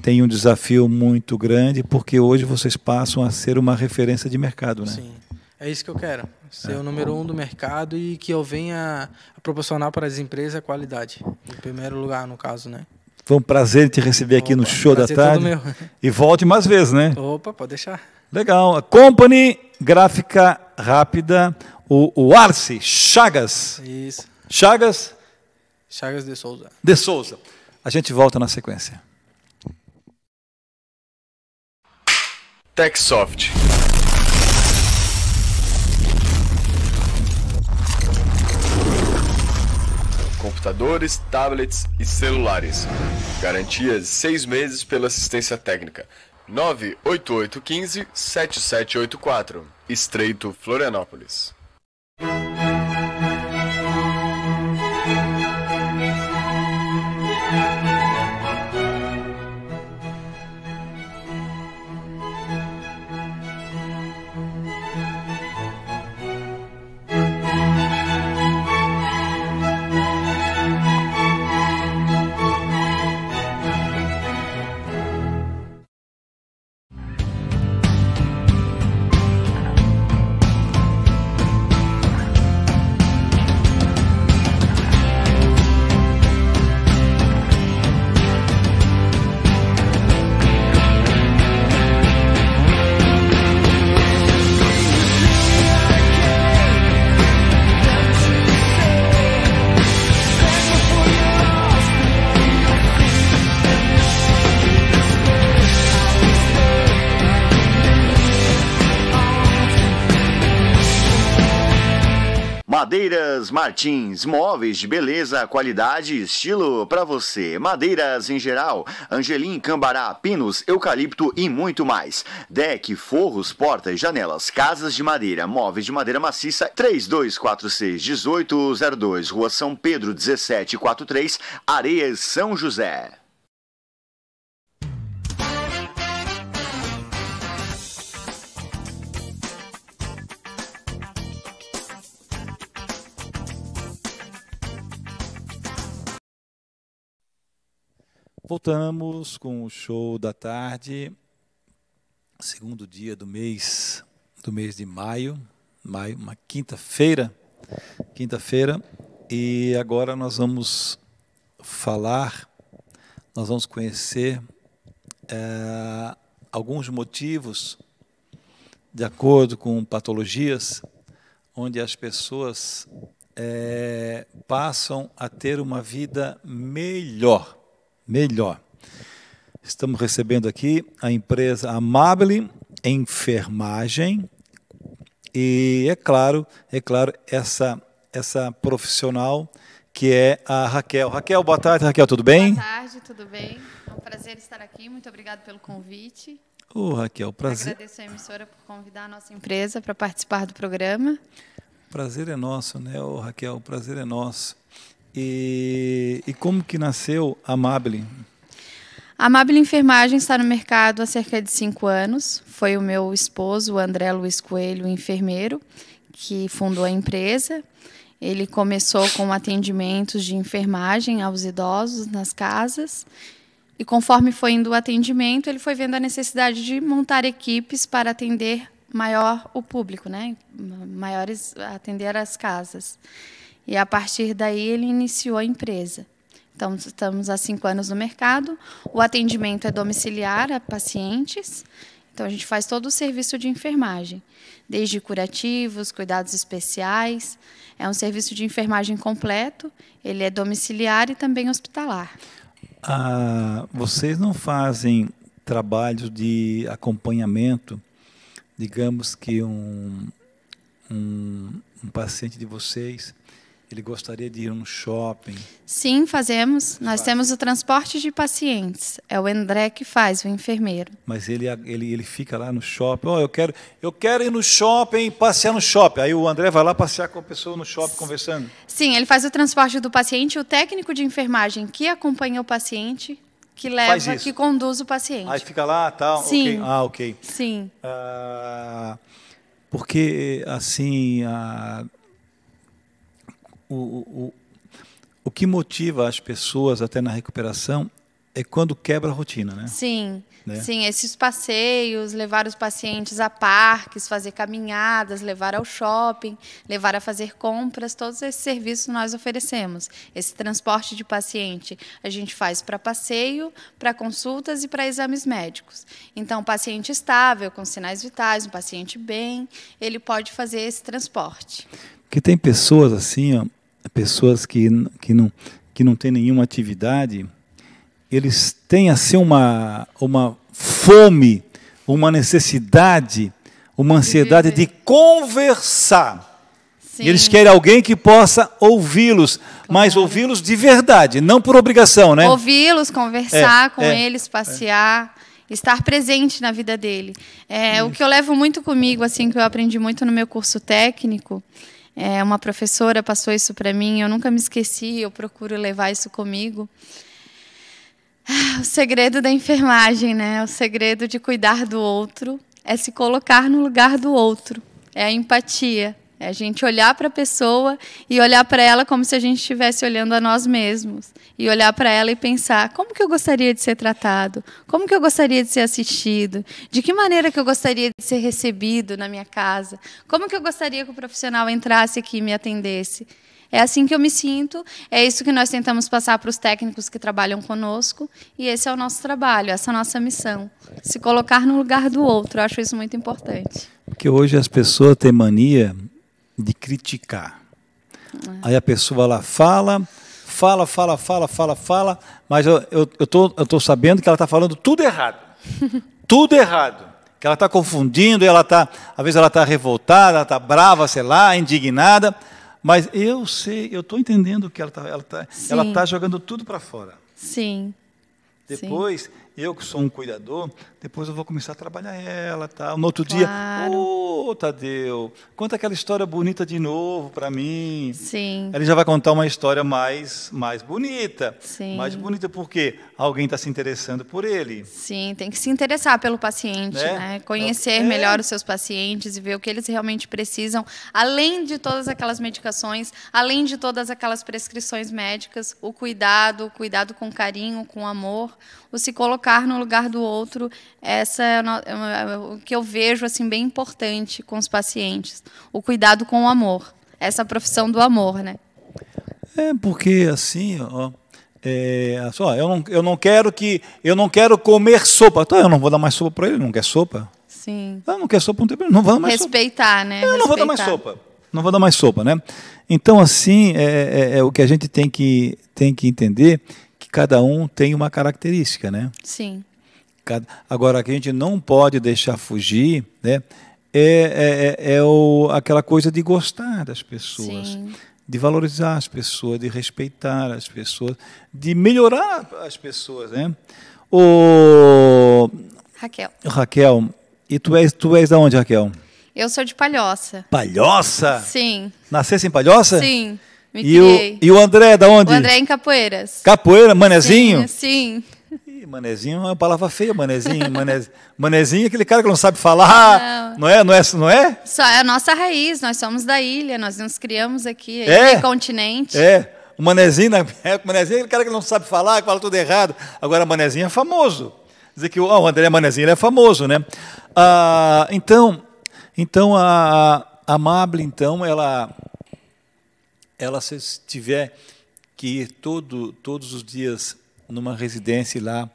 tem um desafio muito grande, porque hoje vocês passam a ser uma referência de mercado, né? Sim, é isso que eu quero ser é. o número um do mercado e que eu venha a proporcionar para as empresas qualidade. Em primeiro lugar, no caso, né? Foi um prazer te receber aqui Opa, no Show da Tarde. E volte mais vezes, né? Opa, pode deixar. Legal. A Company Gráfica Rápida, o, o Arce Chagas. Isso. Chagas? Chagas de Souza. De Souza. A gente volta na sequência. TechSoft. computadores, tablets e celulares. Garantia 6 meses pela assistência técnica. 98815 7784, Estreito Florianópolis. Martins, móveis de beleza, qualidade e estilo para você. Madeiras em geral, angelim, cambará, pinos, eucalipto e muito mais. Deck, forros, portas, janelas, casas de madeira, móveis de madeira maciça, 3246 1802, Rua São Pedro 1743, Areias, São José. Voltamos com o show da tarde, segundo dia do mês, do mês de maio, maio, uma quinta-feira, quinta-feira, e agora nós vamos falar, nós vamos conhecer é, alguns motivos, de acordo com patologias, onde as pessoas é, passam a ter uma vida melhor melhor. Estamos recebendo aqui a empresa Amable Enfermagem e é claro, é claro essa essa profissional que é a Raquel. Raquel, boa tarde. Raquel, tudo bem? Boa tarde, tudo bem. É um prazer estar aqui. Muito obrigado pelo convite. Ô, oh, Raquel, prazer. Agradeço a emissora por convidar a nossa empresa para participar do programa. Prazer é nosso, né, oh, Raquel? Prazer é nosso. E, e como que nasceu a Mabelin? A Mabelin Enfermagem está no mercado há cerca de cinco anos. Foi o meu esposo, o André Luiz Coelho, enfermeiro, que fundou a empresa. Ele começou com atendimentos de enfermagem aos idosos nas casas. E conforme foi indo o atendimento, ele foi vendo a necessidade de montar equipes para atender maior o público, né? Maiores atender as casas. E a partir daí ele iniciou a empresa. Então, estamos há cinco anos no mercado. O atendimento é domiciliar a pacientes. Então, a gente faz todo o serviço de enfermagem, desde curativos, cuidados especiais. É um serviço de enfermagem completo. Ele é domiciliar e também hospitalar. Ah, vocês não fazem trabalhos de acompanhamento? Digamos que um, um, um paciente de vocês ele gostaria de ir no shopping. Sim, fazemos. Nós temos o transporte de pacientes. É o André que faz, o enfermeiro. Mas ele, ele, ele fica lá no shopping. Oh, eu quero eu quero ir no shopping, passear no shopping. Aí o André vai lá passear com a pessoa no shopping conversando. Sim, ele faz o transporte do paciente. O técnico de enfermagem que acompanha o paciente que leva, que conduz o paciente. Aí fica lá, tal. Sim. Okay. Ah, ok. Sim. Ah, porque assim. Ah, o, o, o que motiva as pessoas até na recuperação é quando quebra a rotina, né? Sim, né? sim. Esses passeios, levar os pacientes a parques, fazer caminhadas, levar ao shopping, levar a fazer compras, todos esses serviços nós oferecemos. Esse transporte de paciente a gente faz para passeio, para consultas e para exames médicos. Então, paciente estável, com sinais vitais, um paciente bem, ele pode fazer esse transporte. Porque tem pessoas assim, ó, pessoas que, que, não, que não têm nenhuma atividade, eles têm assim uma, uma fome, uma necessidade, uma ansiedade de conversar. Sim. eles querem alguém que possa ouvi-los, claro. mas ouvi-los de verdade, não por obrigação, né? Ouvi-los, conversar é, com é, eles, é. passear, é. estar presente na vida dele. É, o que eu levo muito comigo, assim, que eu aprendi muito no meu curso técnico, é, uma professora passou isso para mim, eu nunca me esqueci, eu procuro levar isso comigo. Ah, o segredo da enfermagem, né? O segredo de cuidar do outro é se colocar no lugar do outro, é a empatia. É a gente olhar para a pessoa e olhar para ela como se a gente estivesse olhando a nós mesmos. E olhar para ela e pensar: como que eu gostaria de ser tratado? Como que eu gostaria de ser assistido? De que maneira que eu gostaria de ser recebido na minha casa? Como que eu gostaria que o profissional entrasse aqui e me atendesse? É assim que eu me sinto, é isso que nós tentamos passar para os técnicos que trabalham conosco, e esse é o nosso trabalho, essa é a nossa missão. Se colocar no lugar do outro, eu acho isso muito importante. Porque hoje as pessoas têm mania de criticar. É. Aí a pessoa lá fala, fala, fala, fala, fala, fala, mas eu, eu, tô, eu tô sabendo que ela está falando tudo errado. <laughs> tudo errado. Que ela está confundindo, ela tá, às vezes ela está revoltada, ela está brava, sei lá, indignada. Mas eu sei, eu estou entendendo que ela está ela tá, ela tá, tá jogando tudo para fora. Sim. Depois, Sim eu que sou um cuidador, depois eu vou começar a trabalhar ela, tá? No outro claro. dia, ô oh, Tadeu, conta aquela história bonita de novo para mim. Sim. Ele já vai contar uma história mais, mais bonita. Sim. Mais bonita porque alguém está se interessando por ele. Sim, tem que se interessar pelo paciente, né? né? Conhecer é. melhor os seus pacientes e ver o que eles realmente precisam, além de todas aquelas medicações, além de todas aquelas prescrições médicas, o cuidado, o cuidado com carinho, com amor, o se colocar no lugar do outro, essa é, é, é o que eu vejo assim bem importante com os pacientes, o cuidado com o amor, essa profissão do amor, né? É porque assim, ó, é, só, eu não, eu não quero que eu não quero comer sopa. Então, eu não vou dar mais sopa para ele, não quer sopa. Sim. Ah, não quer sopa, não tempo né? não vou dar mais Respeitar, sopa. né? Eu Respeitar. não vou dar mais sopa. Não vou dar mais sopa, né? Então, assim, é, é, é o que a gente tem que, tem que entender cada um tem uma característica, né? Sim. Cada, agora, que a gente não pode deixar fugir, né? É, é, é, é o, aquela coisa de gostar das pessoas. Sim de valorizar as pessoas, de respeitar as pessoas, de melhorar as pessoas, né? O Raquel. Raquel, e tu és tu és de onde, Raquel? Eu sou de Palhoça. Palhoça? Sim. Nascesse em Palhoça? Sim. Me e o, e o André, da onde? O André em Capoeiras. Capoeira, manezinho? Sim. sim. Ih, manezinho é uma palavra feia, manezinho. Mane... manezinho é aquele cara que não sabe falar, não. não. é? Não é? Não é? Só é a nossa raiz, nós somos da ilha, nós nos criamos aqui, é, continente. É, o manezinho, <laughs> é, o manezinho é aquele cara que não sabe falar, que fala tudo errado. Agora, manezinho é famoso. Dizer que oh, o André é Manezinho é famoso, né? Ah, então, então a, a Mable, então, ela ela se tiver que ir todo, todos os dias numa residência lá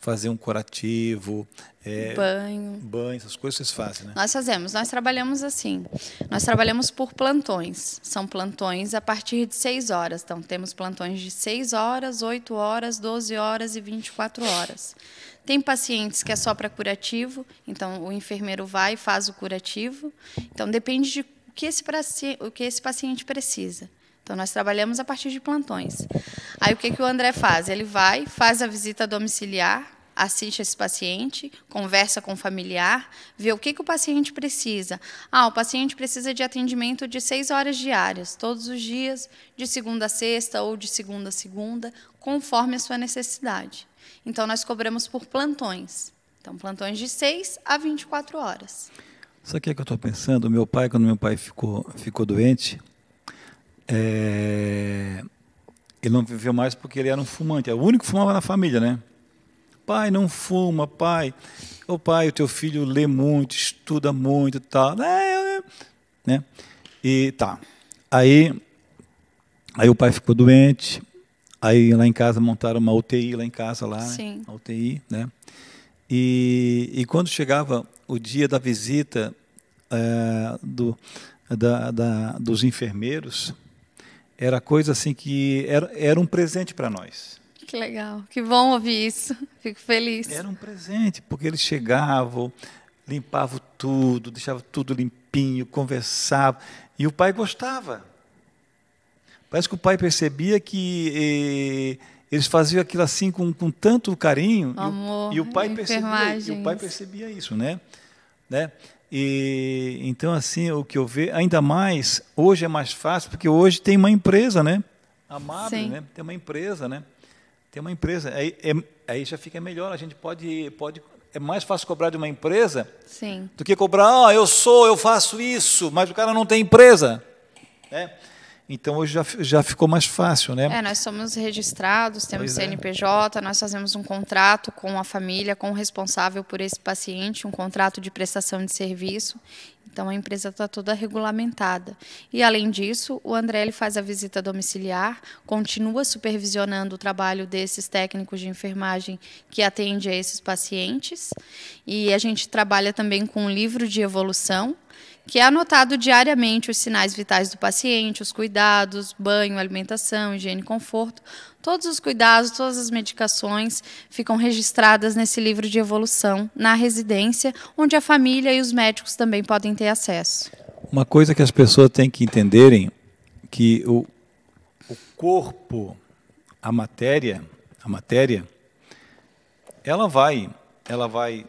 fazer um curativo, é, banho. banho, essas coisas vocês fazem, né? Nós fazemos, nós trabalhamos assim. Nós trabalhamos por plantões. São plantões a partir de 6 horas. Então, temos plantões de 6 horas, 8 horas, 12 horas e 24 horas. Tem pacientes que é só para curativo, então o enfermeiro vai e faz o curativo. Então, depende de o que esse, o que esse paciente precisa. Então, nós trabalhamos a partir de plantões. Aí, o que, que o André faz? Ele vai, faz a visita domiciliar, assiste esse paciente, conversa com o familiar, vê o que, que o paciente precisa. Ah, o paciente precisa de atendimento de seis horas diárias, todos os dias, de segunda a sexta ou de segunda a segunda, conforme a sua necessidade. Então, nós cobramos por plantões. Então, plantões de seis a 24 horas. Sabe o que, é que eu estou pensando? Meu pai, quando meu pai ficou, ficou doente, é... ele não viveu mais porque ele era um fumante. É o único que fumava na família, né? Pai, não fuma, pai. Ô pai, o teu filho lê muito, estuda muito, tal. É, né? E tá. Aí, aí o pai ficou doente. Aí lá em casa montaram uma UTI lá em casa lá, Sim. Né? UTI, né? E, e quando chegava o dia da visita é, do, da, da, dos enfermeiros era coisa assim que era, era um presente para nós. Que legal, que bom ouvir isso, <laughs> fico feliz. Era um presente, porque eles chegavam, limpavam tudo, deixavam tudo limpinho, conversavam, e o pai gostava. Parece que o pai percebia que eh, eles faziam aquilo assim com, com tanto carinho. Amor, e, o, e o pai percebia, e o pai percebia isso, né? né? E então assim, o que eu vejo, ainda mais hoje é mais fácil porque hoje tem uma empresa, né? Amável, né? Tem uma empresa, né? Tem uma empresa. Aí, é, aí já fica melhor, a gente pode pode é mais fácil cobrar de uma empresa Sim. do que cobrar, ah, eu sou, eu faço isso, mas o cara não tem empresa, né? Então hoje já, já ficou mais fácil, né? É, nós somos registrados, temos pois CNPJ, é. nós fazemos um contrato com a família, com o responsável por esse paciente, um contrato de prestação de serviço. Então a empresa está toda regulamentada. E além disso, o André ele faz a visita domiciliar, continua supervisionando o trabalho desses técnicos de enfermagem que atende a esses pacientes. E a gente trabalha também com um livro de evolução que é anotado diariamente os sinais vitais do paciente, os cuidados, banho, alimentação, higiene e conforto. Todos os cuidados, todas as medicações ficam registradas nesse livro de evolução na residência, onde a família e os médicos também podem ter acesso. Uma coisa que as pessoas têm que entenderem que o, o corpo, a matéria, a matéria, ela vai, ela vai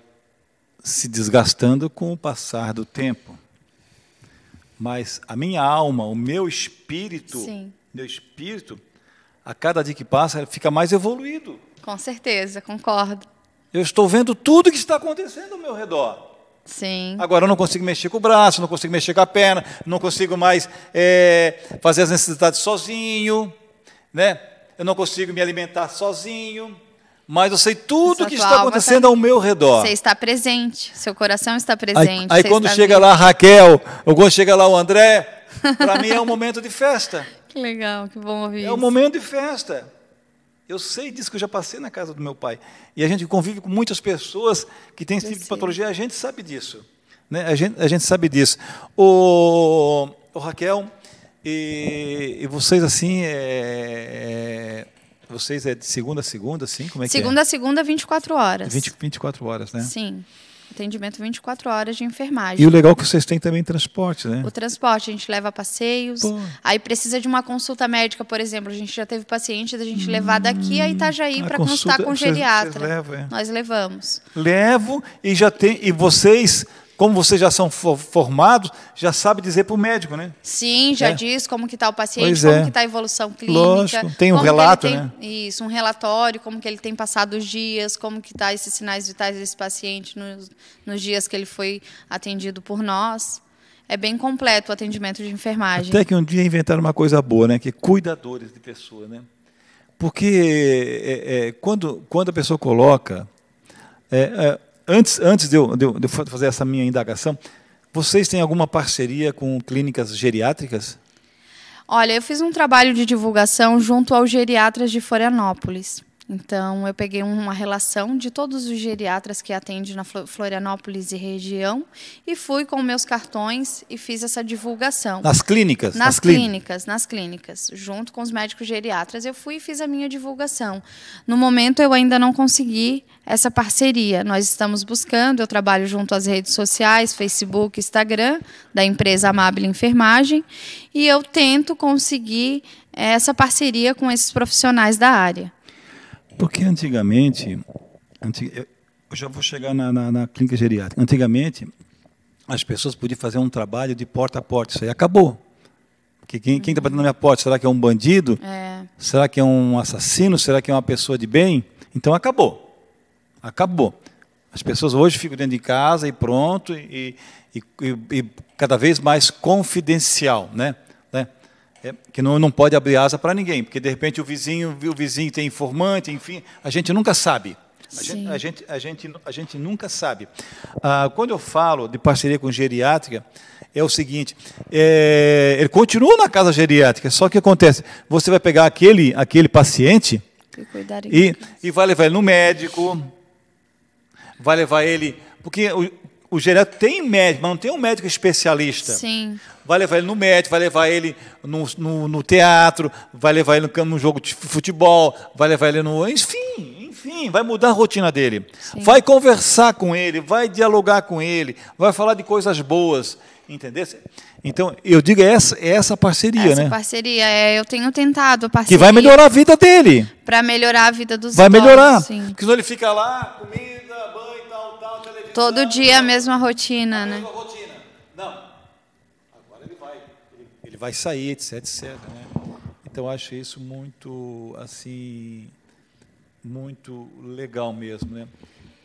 se desgastando com o passar do tempo mas a minha alma, o meu espírito, Sim. meu espírito, a cada dia que passa, fica mais evoluído. Com certeza, concordo. Eu estou vendo tudo que está acontecendo ao meu redor. Sim. Agora eu não consigo mexer com o braço, não consigo mexer com a perna, não consigo mais é, fazer as necessidades sozinho, né? Eu não consigo me alimentar sozinho mas eu sei tudo o que está tá acontecendo ao meu redor. Você está presente, seu coração está presente. Aí, aí quando chega vivo. lá a Raquel, ou quando chega lá o André, para mim é um momento de festa. <laughs> Que legal, que bom ouvir. É isso. um momento de festa. Eu sei disso que eu já passei na casa do meu pai. E a gente convive com muitas pessoas que têm esse tipo de patologia, a gente sabe disso. Né? A, gente, a gente sabe disso. O, o Raquel, e, e, vocês assim, é, é, vocês é de segunda a segunda, sim? Como é, é? segunda é? a segunda, 24 horas. 20, 24 horas, né? Sim. Atendimento 24 horas de enfermagem. E o legal é que vocês têm também transporte, né? O transporte, a gente leva passeios. Pô. Aí precisa de uma consulta médica, por exemplo. A gente já teve paciente da gente hum, levar daqui a hum, Itajaí para consultar com o geriatra. Vocês, vocês levam, é. Nós levamos. Levo e já tem. E vocês como vocês já são formados, já sabe dizer para o médico, né? Sim, já é. diz como que está o paciente, pois como é. que está a evolução clínica. Lógico, tem um relato, tem, né? Isso, um relatório, como que ele tem passado os dias, como que está esses sinais vitais desse paciente nos, nos dias que ele foi atendido por nós. É bem completo o atendimento de enfermagem. Até que um dia inventaram uma coisa boa, né? Que cuidadores de pessoa, né? Porque é, é quando, quando a pessoa coloca é, é, antes, antes de eu, de, eu, de eu fazer essa minha indagação, vocês têm alguma parceria com clínicas geriátricas? Olha, eu fiz um trabalho de divulgação junto aos geriatras de Florianópolis. Então, eu peguei uma relação de todos os geriatras que atendem na Florianópolis e região e fui com meus cartões e fiz essa divulgação. Nas clínicas? Nas, nas clínicas, clínicas, nas clínicas. Junto com os médicos geriatras, eu fui e fiz a minha divulgação. No momento, eu ainda não consegui essa parceria. Nós estamos buscando, eu trabalho junto às redes sociais, Facebook, Instagram, da empresa Amable Enfermagem, e eu tento conseguir essa parceria com esses profissionais da área. Porque antigamente, antig, eu já vou chegar na, na, na, clínica geriátrica, antigamente as pessoas podiam fazer um trabalho de porta a porta, isso aí acabou. Porque quem está batendo na minha porta, será que é um bandido? É. Será que é um assassino? Será que é uma pessoa de bem? Então acabou. Acabou. As pessoas hoje ficam dentro de casa e pronto, e, e, e cada vez mais confidencial, né? É, que não, não pode abrir asa para ninguém, porque de repente o vizinho, o vizinho tem informante, enfim, a gente nunca sabe. A gente, a gente, a, gente, a, gente, nunca sabe. Ah, quando eu falo de parceria com geriátrica, é o seguinte: é, ele continua na casa geriátrica, só que acontece, você vai pegar aquele, aquele paciente e, e vai levar ele no médico, vai levar ele. Porque o, o geriátrico tem médico, mas não tem um médico especialista. Sim vai levar ele no médico, vai levar ele no, no, no teatro, vai levar ele no, no, jogo de futebol, vai levar ele no. Enfim, enfim, vai mudar a rotina dele. Sim. Vai conversar com ele, vai dialogar com ele, vai falar de coisas boas. Entendeu? Então, eu digo, é essa, é essa parceria, essa né? Essa parceria, é, eu tenho tentado a parceria. Que vai melhorar a vida dele. Para melhorar a vida dos Vai idosos, melhorar. Sim. Porque senão ele fica lá, comida, banho, tal, tal, televisão. Todo dia a mesma rotina, a né? Mesma rotina vai sair, etc, etc. Né? Então acho isso muito assim muito legal mesmo, né?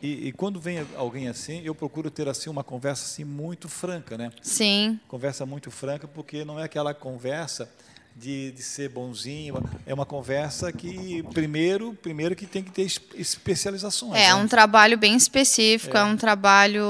E, e, quando vem alguém assim, eu procuro ter assim uma conversa assim muito franca, né? Sim. Conversa muito franca porque não é aquela conversa de, de ser bonzinho, é uma conversa que primeiro, primeiro que tem que ter especializações. É né? um trabalho bem específico, é. é um trabalho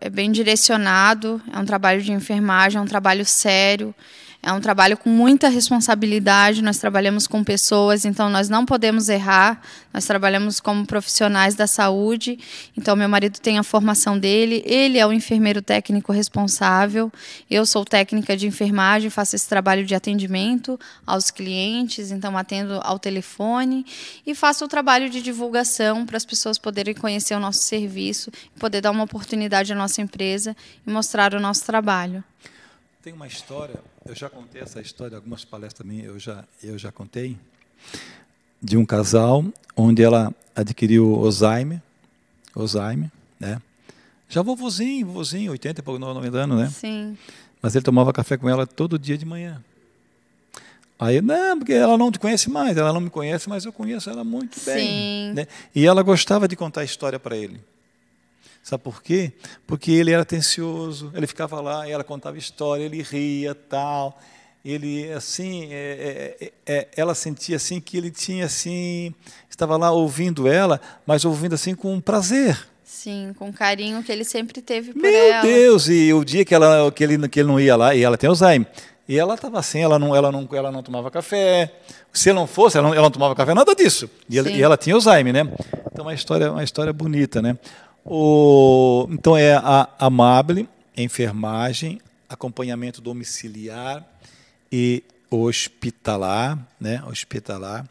é, bem direcionado, é um trabalho de enfermagem, é um trabalho sério. É um trabalho com muita responsabilidade, nós trabalhamos com pessoas, então nós não podemos errar. Nós trabalhamos como profissionais da saúde, então meu marido tem a formação dele, ele é o enfermeiro técnico responsável. Eu sou técnica de enfermagem, faço esse trabalho de atendimento aos clientes, então atendo ao telefone e faço o trabalho de divulgação para as pessoas poderem conhecer o nosso serviço, poder dar uma oportunidade à nossa empresa e mostrar o nosso trabalho. Tem uma história, eu já contei essa história, algumas palestras também, eu já, eu já contei, de um casal onde ela adquiriu Alzheimer, Alzheimer, né? Já vovozinho, vovozinho, 80 e pouco, 90 anos, né? Sim. Mas ele tomava café com ela todo dia de manhã. Aí, não, porque ela não te conhece mais, ela não me conhece, mas eu conheço ela muito Sim. bem. Né? E ela gostava de contar história para ele. Sabe por quê? Porque ele era atencioso, ele ficava lá, ela contava história, ele ria, tal. Ele assim, é, é, é, é, ela sentia assim que ele tinha assim, estava lá ouvindo ela, mas ouvindo assim com prazer. Sim, com carinho que ele sempre teve por Meu ela. Meu Deus! E o dia que ela, que ele, que ele não ia lá, e ela tem Alzheimer. E ela estava assim, ela não, ela, não, ela não tomava café. Se não fosse, ela não, ela não tomava café, nada disso. E ela, e ela, tinha Alzheimer, né? Então, uma história, uma história bonita, né? O, então é a amable, enfermagem, acompanhamento domiciliar e hospitalar, né? Hospitalar,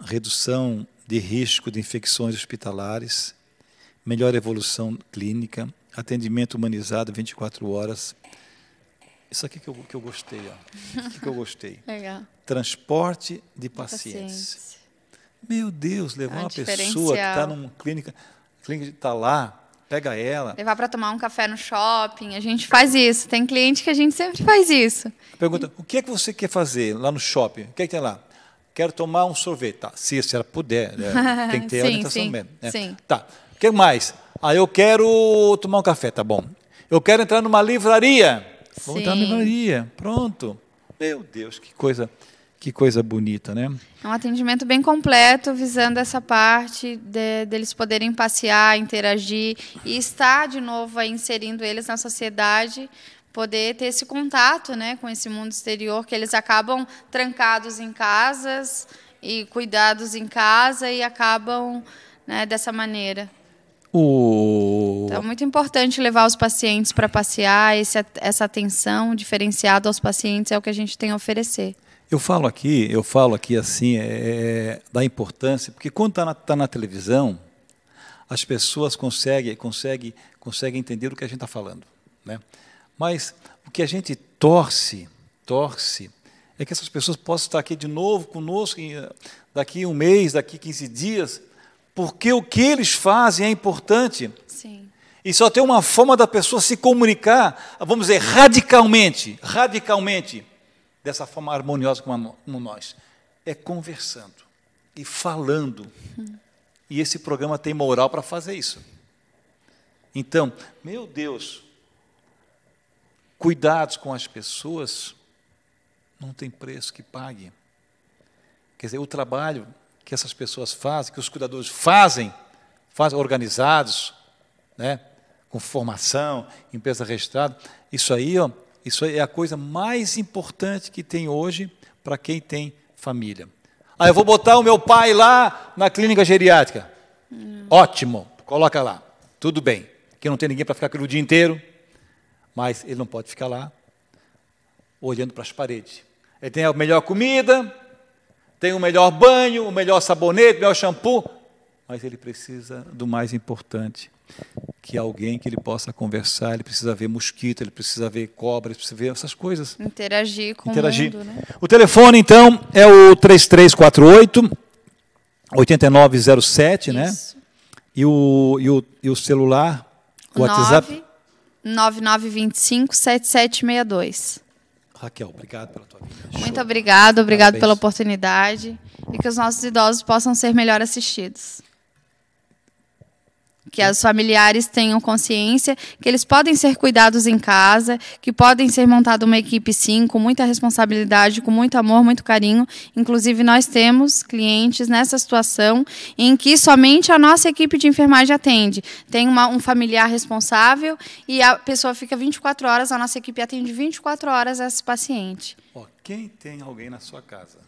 redução de risco de infecções hospitalares, melhor evolução clínica, atendimento humanizado 24 horas. Isso aqui que eu, que eu gostei, ó. que eu gostei. <laughs> Legal. Transporte de pacientes. pacientes. Meu Deus, levar é uma pessoa que está numa clínica cliente está lá, pega ela. Levar para tomar um café no shopping, a gente faz isso. Tem cliente que a gente sempre faz isso. Pergunta, o que é que você quer fazer lá no shopping? O que, é que tem lá? Quero tomar um sorvete. Tá, se, se ela puder, né? <laughs> tem que ter sim, orientação sim, mesmo. Né? Sim. Tá, o que mais? Ah, eu quero tomar um café, tá bom. Eu quero entrar numa livraria. Vamos entrar numa livraria, pronto. Meu Deus, que coisa que coisa bonita, né? É um atendimento bem completo, visando essa parte deles de, poderem passear, interagir e estar de novo inserindo eles na sociedade, poder ter esse contato, né, com esse mundo exterior que eles acabam trancados em casas e cuidados em casa e acabam, né, dessa maneira. O... Então, é muito importante levar os pacientes para passear, esse, essa atenção diferenciada aos pacientes é o que a gente tem a oferecer. Eu falo aqui, eu falo aqui assim, é, é, é da importância, porque quando está na, tá na, televisão, as pessoas conseguem, conseguem, conseguem entender o que a gente está falando. Né? Mas o que a gente torce, torce, é que essas pessoas possam estar aqui de novo conosco daqui um mês, daqui 15 dias, porque o que eles fazem é importante. Sim. E só tem uma forma da pessoa se comunicar, vamos dizer, radicalmente, radicalmente dessa forma harmoniosa como, nós? É conversando e falando. E esse programa tem moral para fazer isso. Então, meu Deus, cuidados com as pessoas não tem preço que pague. Quer dizer, o trabalho que essas pessoas fazem, que os cuidadores fazem, fazem organizados, né, com formação, empresa registrada, isso aí ó, isso é a coisa mais importante que tem hoje para quem tem família. Ah, eu vou botar o meu pai lá na clínica geriátrica. Hum. Ótimo, coloca lá. Tudo bem. Que não tem ninguém para ficar aquilo o dia inteiro, mas ele não pode ficar lá olhando para as paredes. Ele tem a melhor comida, tem o melhor banho, o melhor sabonete, o melhor shampoo, mas ele precisa do mais importante, que alguém que ele possa conversar, ele precisa ver mosquito, ele precisa ver cobra, ele precisa ver essas coisas. Interagir com Interagir. o mundo. Né? O telefone, então, é o 3348 8907, né? Isso. né? E o, e o, e o celular, o WhatsApp... 9925-7762. Raquel, obrigado pela tua vida. Muito obrigado, obrigado Parabéns. pela oportunidade e que os nossos idosos possam ser melhor assistidos que as familiares tenham consciência que eles podem ser cuidados em casa, que podem ser montada uma equipe sim, com muita responsabilidade, com muito amor, muito carinho. Inclusive nós temos clientes nessa situação em que somente a nossa equipe de enfermagem atende. Tem uma, um familiar responsável e a pessoa fica 24 horas, a nossa equipe atende 24 horas esse paciente. Ó, quem tem alguém na sua casa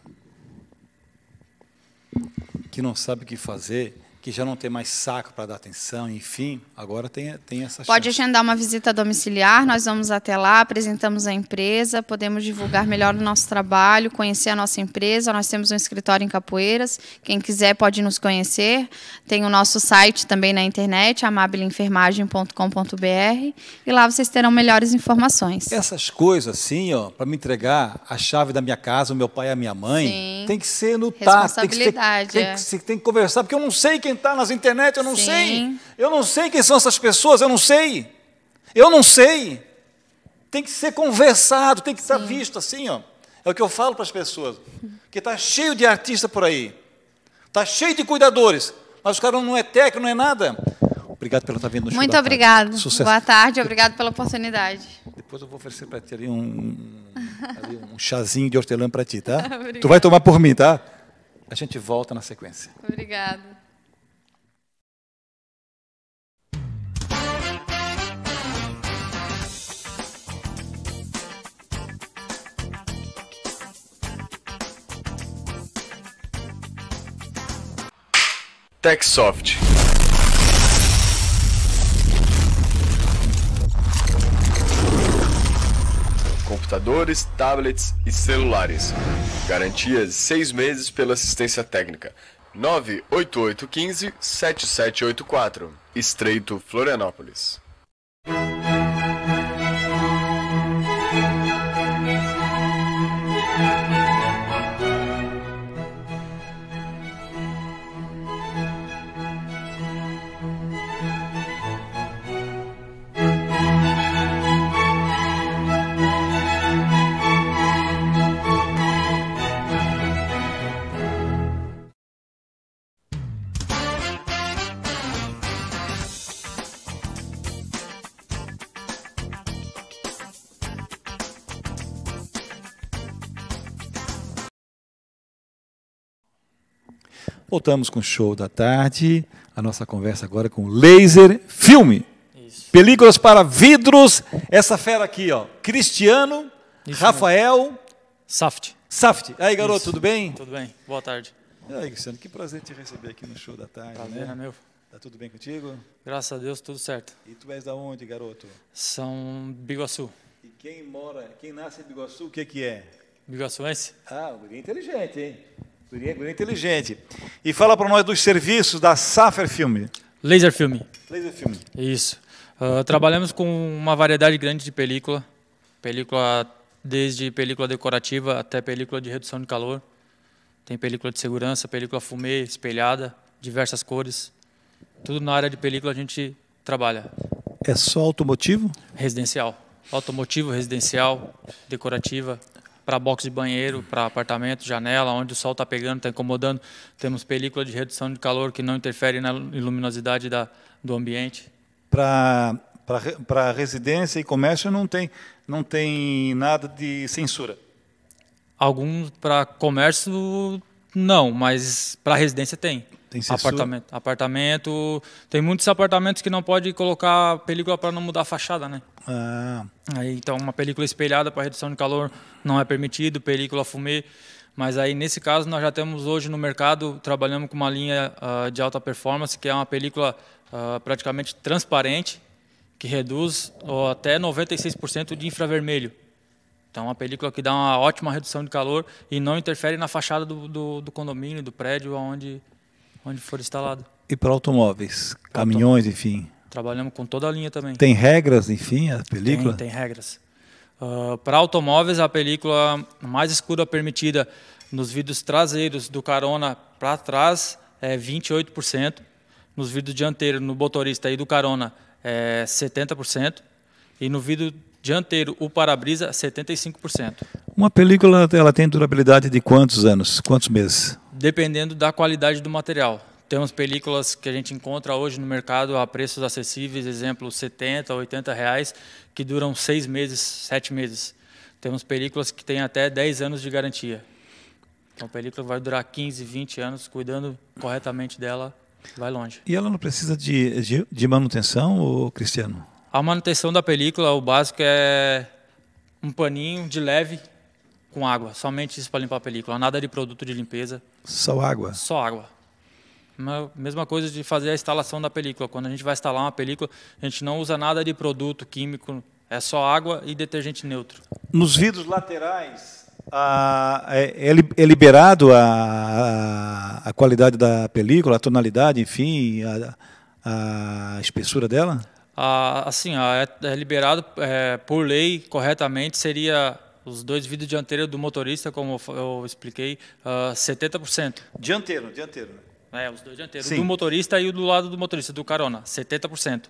que não sabe o que fazer, que já não tem mais saco para dar atenção, enfim, agora tem, tem essa Pode chance. agendar uma visita domiciliar, nós vamos até lá, apresentamos a empresa, podemos divulgar melhor o nosso trabalho, conhecer a nossa empresa. Nós temos um escritório em Capoeiras, quem quiser pode nos conhecer. Tem o nosso site também na internet, amabilenfermagem.com.br, e lá vocês terão melhores informações. Essas coisas assim, ó, para me entregar a chave da minha casa, o meu pai e a minha mãe, Sim. tem que ser no tato, tem que, ser, tem, que, é. tem que conversar, porque eu não sei quem quem está nas internet, eu não Sim. sei. Eu não sei quem são essas pessoas, eu não sei. Eu não sei. Tem que ser conversado, tem que estar visto assim, ó. É o que eu falo para as pessoas. Que está cheio de artista por aí. Está cheio de cuidadores. Mas o cara não é técnico, não é nada. Obrigado pela estar tá vindo no Muito obrigado. Sucesso. Boa tarde, obrigado pela oportunidade. Depois eu vou oferecer para ti ali um, ali um chazinho de hortelã para ti, tá? <laughs> tu vai tomar por mim, tá? A gente volta na sequência. Obrigada. Techsoft. Computadores, tablets e celulares. Garantias 6 meses pela assistência técnica. 98815 7784. Estreito Florianópolis. Voltamos com o show da tarde. A nossa conversa agora com Laser Filme. Isso. Películas para vidros. Essa fera aqui, ó. Cristiano, Isso Rafael. Mesmo. Saft. Saft. Aí, garoto, Isso. tudo bem? Tudo bem. Boa tarde. E aí, Cristiano, que prazer te receber aqui no show da tarde. Né? Prazer, né? meu. Tá tudo bem contigo? Graças a Deus, tudo certo. E tu és da onde, garoto? São Biguaçu. E quem mora, quem nasce em Biguaçu, o que que é? Biguaçuense? Ah, alguém inteligente, hein? Guria, guria inteligente. E fala para nós dos serviços da Safer Film. Laser Film. Laser Film. Isso. Uh, trabalhamos com uma variedade grande de película. Película desde película decorativa até película de redução de calor. Tem película de segurança, película fumê, espelhada, diversas cores. Tudo na área de película a gente trabalha. É só automotivo? Residencial. Automotivo, residencial, decorativa para box de banheiro, para apartamento, janela, onde o sol está pegando, está incomodando. Temos película de redução de calor que não interfere na luminosidade da, do ambiente. Para residência e comércio não tem, não tem nada de censura? Alguns para comércio não, mas para residência tem. Tem sensor? Apartamento. Apartamento. Tem muitos apartamentos que não pode colocar película para não mudar a fachada, né? Ah. Aí, então, uma película espelhada para redução de calor não é permitido, película fumê. Mas aí, nesse caso, nós já temos hoje no mercado, trabalhamos com uma linha uh, de alta performance, que é uma película uh, praticamente transparente, que reduz uh, até 96% de infravermelho. Então, uma película que dá uma ótima redução de calor e não interfere na fachada do, do, do condomínio, do prédio, onde onde for instalado. E para automóveis, pra caminhões, enfim. Trabalhamos com toda a linha também. Tem regras, enfim, a película? Tem, tem regras. Uh, para automóveis, a película mais escura permitida nos vidros traseiros do carona para trás é 28%, nos vidros dianteiros, no motorista e do carona é 70%, e no vidro dianteiro, o para-brisa, 75%. Uma película ela tem durabilidade de quantos anos, quantos meses? dependendo da qualidade do material. Temos películas que a gente encontra hoje no mercado a preços acessíveis, exemplo, 70, 80 reais, que duram seis meses, sete meses. Temos películas que têm até 10 anos de garantia. Então, a película vai durar 15, 20 anos, cuidando corretamente dela, vai longe. E ela não precisa de, de, de manutenção, ou Cristiano? A manutenção da película, o básico é um paninho de leve com água, somente isso para limpar a película, nada de produto de limpeza. Só água? Só água. Uma, mesma coisa de fazer a instalação da película. Quando a gente vai instalar uma película, a gente não usa nada de produto químico, é só água e detergente neutro. Nos vidros laterais, a, é, é, é liberado a, a, qualidade da película, a tonalidade, enfim, a, a espessura dela? assim, é, é liberado é, por lei corretamente, seria os dois vidros dianteiros do motorista, como eu expliquei, uh, ah, 70%. Dianteiro, dianteiro. Né? É, os dois dianteiros. Sim. Do motorista e o do lado do motorista, do carona, 70%.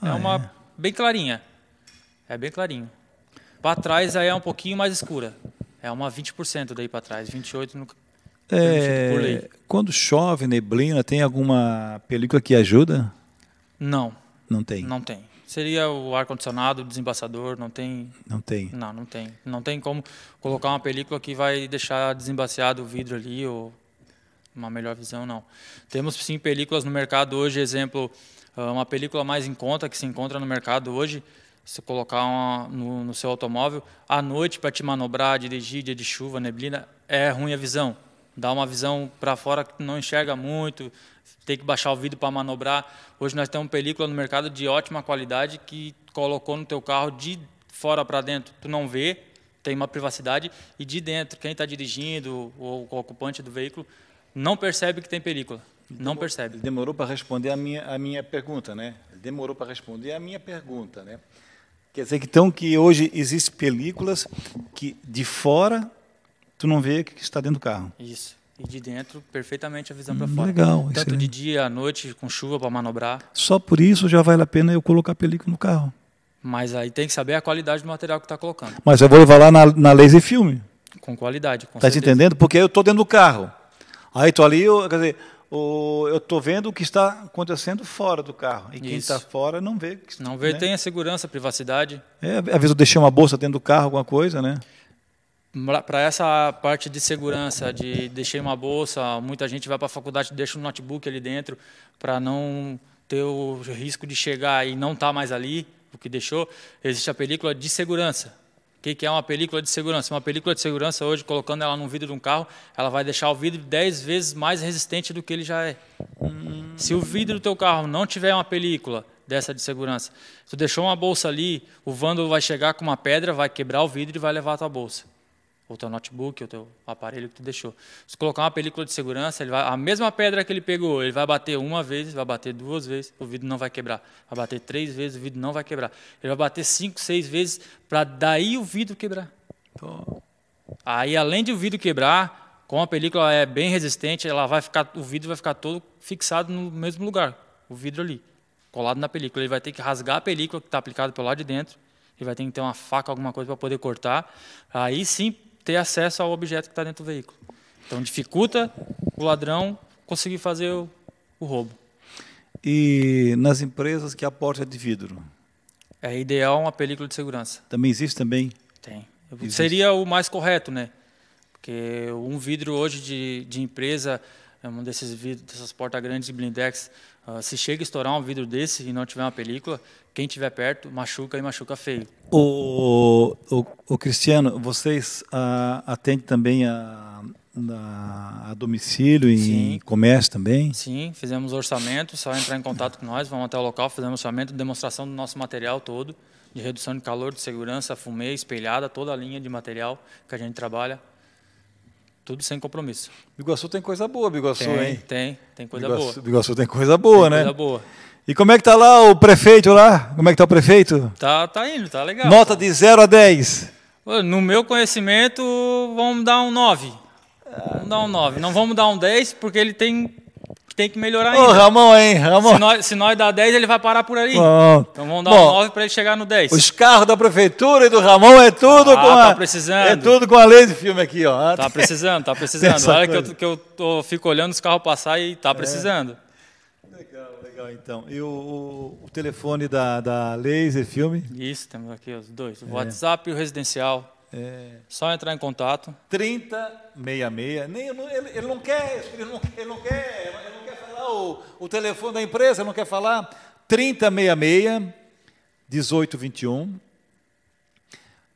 Ah, é uma é. bem clarinha. É bem clarinho. Para trás aí é um pouquinho mais escura. É uma 20% daí para trás, 28 no é, quando chove, neblina, tem alguma película que ajuda? Não. Não tem. Não tem. Seria o ar-condicionado, o desembaçador, não tem... Não tem. Não, não tem. Não tem como colocar uma película que vai deixar desembaciado o vidro ali ou uma melhor visão, não. Temos, sim, películas no mercado hoje, exemplo, ah, uma película mais em conta que se encontra no mercado hoje, se colocar uma, no, no seu automóvel, à noite para te manobrar, dirigir, dia de chuva, neblina, é ruim a visão dá uma visão para fora que não enxerga muito, tem que baixar o vidro para manobrar. Hoje nós temos película no mercado de ótima qualidade que colocou no teu carro de fora para dentro, tu não vê, tem uma privacidade, e de dentro, quem está dirigindo ou o ocupante do veículo não percebe que tem película. não percebe. demorou para responder a minha, a minha pergunta, né? demorou para responder a minha pergunta, né? Quer dizer que, então que hoje existem películas que de fora tu não vê o que está dentro do carro. Isso. E de dentro, perfeitamente a visão hum, para fora. Legal. Tanto excelente. de dia à noite, com chuva para manobrar. Só por isso já vale a pena eu colocar película no carro. Mas aí tem que saber a qualidade do material que está colocando. Mas eu vou levar lá na, na laser filme. Com qualidade, com Tá entendendo? Porque eu estou dentro do carro. Aí estou ali, eu, quer dizer, eu estou vendo o que está acontecendo fora do carro. E quem está fora não vê. Não vê, né? tem a segurança, a privacidade. É, às vezes eu deixei uma bolsa dentro do carro, alguma coisa, né? para essa parte de segurança, de deixei uma bolsa, muita gente vai para a faculdade deixa um notebook ali dentro para não ter o risco de chegar e não estar tá mais ali, o que deixou. Existe a película de segurança. O que, que é uma película de segurança? Uma película de segurança, hoje, colocando ela no vidro de um carro, ela vai deixar o vidro 10 vezes mais resistente do que ele já é. Hum. Se o vidro do teu carro não tiver uma película dessa de segurança, tu deixou uma bolsa ali, o vândalo vai chegar com uma pedra, vai quebrar o vidro e vai levar a tua bolsa ou teu notebook, ou teu aparelho que tu deixou. Se colocar uma película de segurança, ele vai, a mesma pedra que ele pegou, ele vai bater uma vez, vai bater duas vezes, o vidro não vai quebrar. Vai bater três vezes, o vidro não vai quebrar. Ele vai bater cinco, seis vezes, para daí o vidro quebrar. Aí, além de o vidro quebrar, como a película é bem resistente, ela vai ficar, o vidro vai ficar todo fixado no mesmo lugar, o vidro ali, colado na película. Ele vai ter que rasgar a película que está aplicada pelo lado de dentro, ele vai ter que ter uma faca, alguma coisa para poder cortar. Aí sim ter acesso ao objeto que está dentro do veículo. Então dificulta o ladrão conseguir fazer o, o roubo. E nas empresas que a porta é de vidro? É ideal uma película de segurança. Também existe também? Tem. Existe. Seria o mais correto, né? Porque um vidro hoje de, de empresa, é um desses vidros, dessas portas grandes de blindex, ah, se chega a estourar um vidro desse e não tiver uma película, quem tiver perto machuca e machuca feio. O, o, o Cristiano, vocês uh, atendem também a, a, a domicílio e Sim. comércio também? Sim, fizemos orçamento, só entrar em contato com nós, vamos até o local, fizemos orçamento, demonstração do nosso material todo, de redução de calor, de segurança, fumê, espelhada, toda a linha de material que a gente trabalha. Tudo sem compromisso. Biguaçu tem coisa boa, Biguaçu, tem, hein? Tem, tem coisa Biguaçu, boa. Biguaçu tem coisa boa, tem né? Coisa boa. E como é que tá lá o prefeito lá? Como é que tá o prefeito? Tá, tá indo, tá legal. Nota tá. de 0 a 10. No meu conhecimento, vamos dar um 9. vamos dar um 9. Não vamos dar um 10, porque ele tem tem que melhorar ainda. Ô, Ramon, hein? Ramon. Se nós, se nós dar 10, ele vai parar por ali. Bom, então vamos dar bom, um 9 para ele chegar no 10. Os carros da prefeitura e do Ramon é tudo ah, com tá a. precisando. É tudo com a lei de filme aqui, ó. Tá <laughs> precisando, tá precisando. Olha que eu, que eu tô, fico olhando os carros passar e tá é. precisando. É. Legal, legal, então. E o, o, o, telefone da, da Laser Filme? Isso, temos aqui os dois. O é. WhatsApp e o residencial. É. Só entrar em contato. 3066. Nem, ele, ele não quer, ele não, ele não quer. Ele não quer o, o telefone da empresa, não quer falar? 3066 1821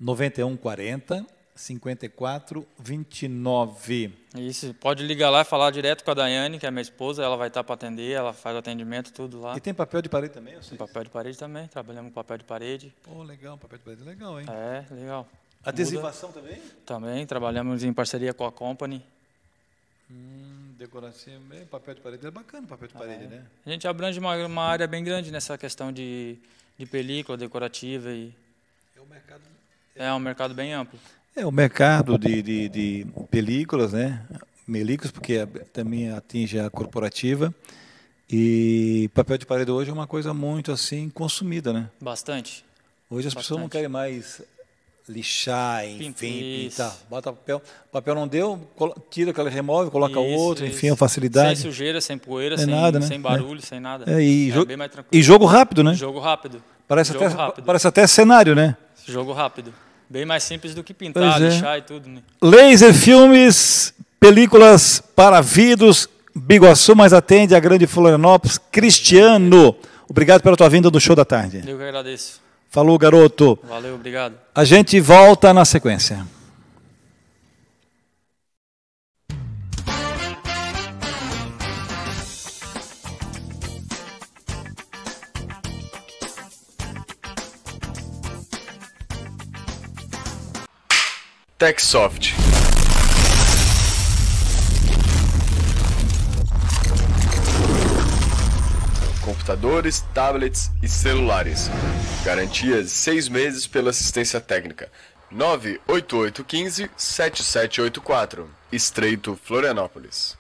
9140 5429. Isso, pode ligar lá e falar direto com a Daiane, que é minha esposa, ela vai estar para atender, ela faz atendimento, tudo lá. E tem papel de parede também? Tem papel de parede também, trabalhamos com papel de parede. Pô, legal, papel de parede é legal, hein? É, legal. Adesivação Muda. também? Também, trabalhamos em parceria com a Company. Hum decoração assim, papel de parede é bacana, papel de parede, é. né? A gente abrange uma, uma, área bem grande nessa questão de, de película decorativa e é um mercado é, um mercado bem amplo. É o mercado de, de, de, películas, né? Películas porque é, também atinge a corporativa e papel de parede hoje é uma coisa muito assim consumida, né? Bastante. Hoje as Bastante. pessoas não querem mais lixar, enfim, pintar. Bota papel. Papel não deu, tira que ela remove, coloca isso, outro, isso. enfim, uma facilidade. Sem sujeira, sem poeira, é sem, nada, né? sem é. barulho, é. sem nada. É, e, é jogo, e, jogo, rápido, né? Jogo rápido. Parece, jogo até, rápido. parece até cenário, né? Jogo rápido. Bem mais simples do que pintar, é. lixar e tudo. Né? Laser filmes, películas para vidros. Biguaçu, mas atende a grande Florianópolis. Cristiano, obrigado pela tua vinda do show da tarde. Eu que agradeço. Falou, garoto. Valeu, obrigado. A gente volta na sequência. TechSoft. computadores, tablets e celulares. Garantia de 6 meses pela assistência técnica. 98815 7784, Estreito Florianópolis.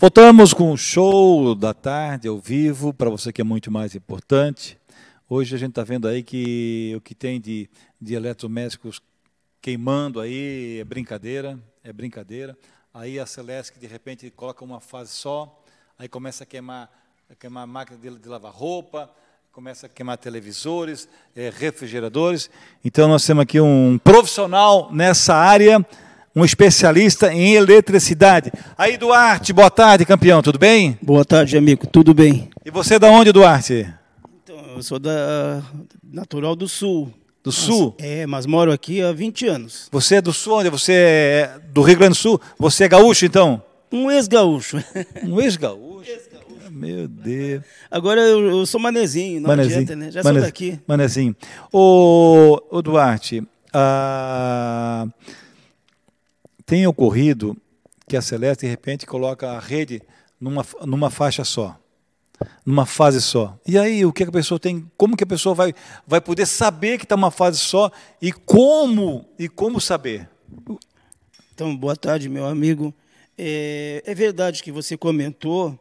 Voltamos com o show da tarde ao vivo, para você que é muito mais importante. Hoje a gente está vendo aí que o que tem de, de eletrodomésticos queimando aí é brincadeira, é brincadeira. Aí a Celeste de repente coloca uma fase só, aí começa a queimar, a queimar máquina de, de lavar roupa, começa a queimar televisores, é, refrigeradores. Então nós temos aqui um profissional nessa área um especialista em eletricidade. Aí, Duarte, boa tarde, campeão, tudo bem? Boa tarde, amigo, tudo bem. E você é da onde, Duarte? Então, eu sou da natural do Sul. Do mas, Sul? É, mas moro aqui há 20 anos. Você é do Sul, onde? Você é do Rio Grande do Sul? Você é gaúcho, então? Um ex-gaúcho. <laughs> Um ex-gaúcho? Ex Meu Deus. Agora eu, eu sou manezinho, não manezinho. adianta, né? Já Manez... sou daqui. Manezinho. Ô, ô Duarte, ah tem ocorrido que a Celeste, de repente, coloca a rede numa, numa faixa só, numa fase só. E aí, o que é a pessoa tem, como que a pessoa vai, vai poder saber que está numa fase só e como, e como saber? Então, boa tarde, meu amigo. É, é verdade que você comentou,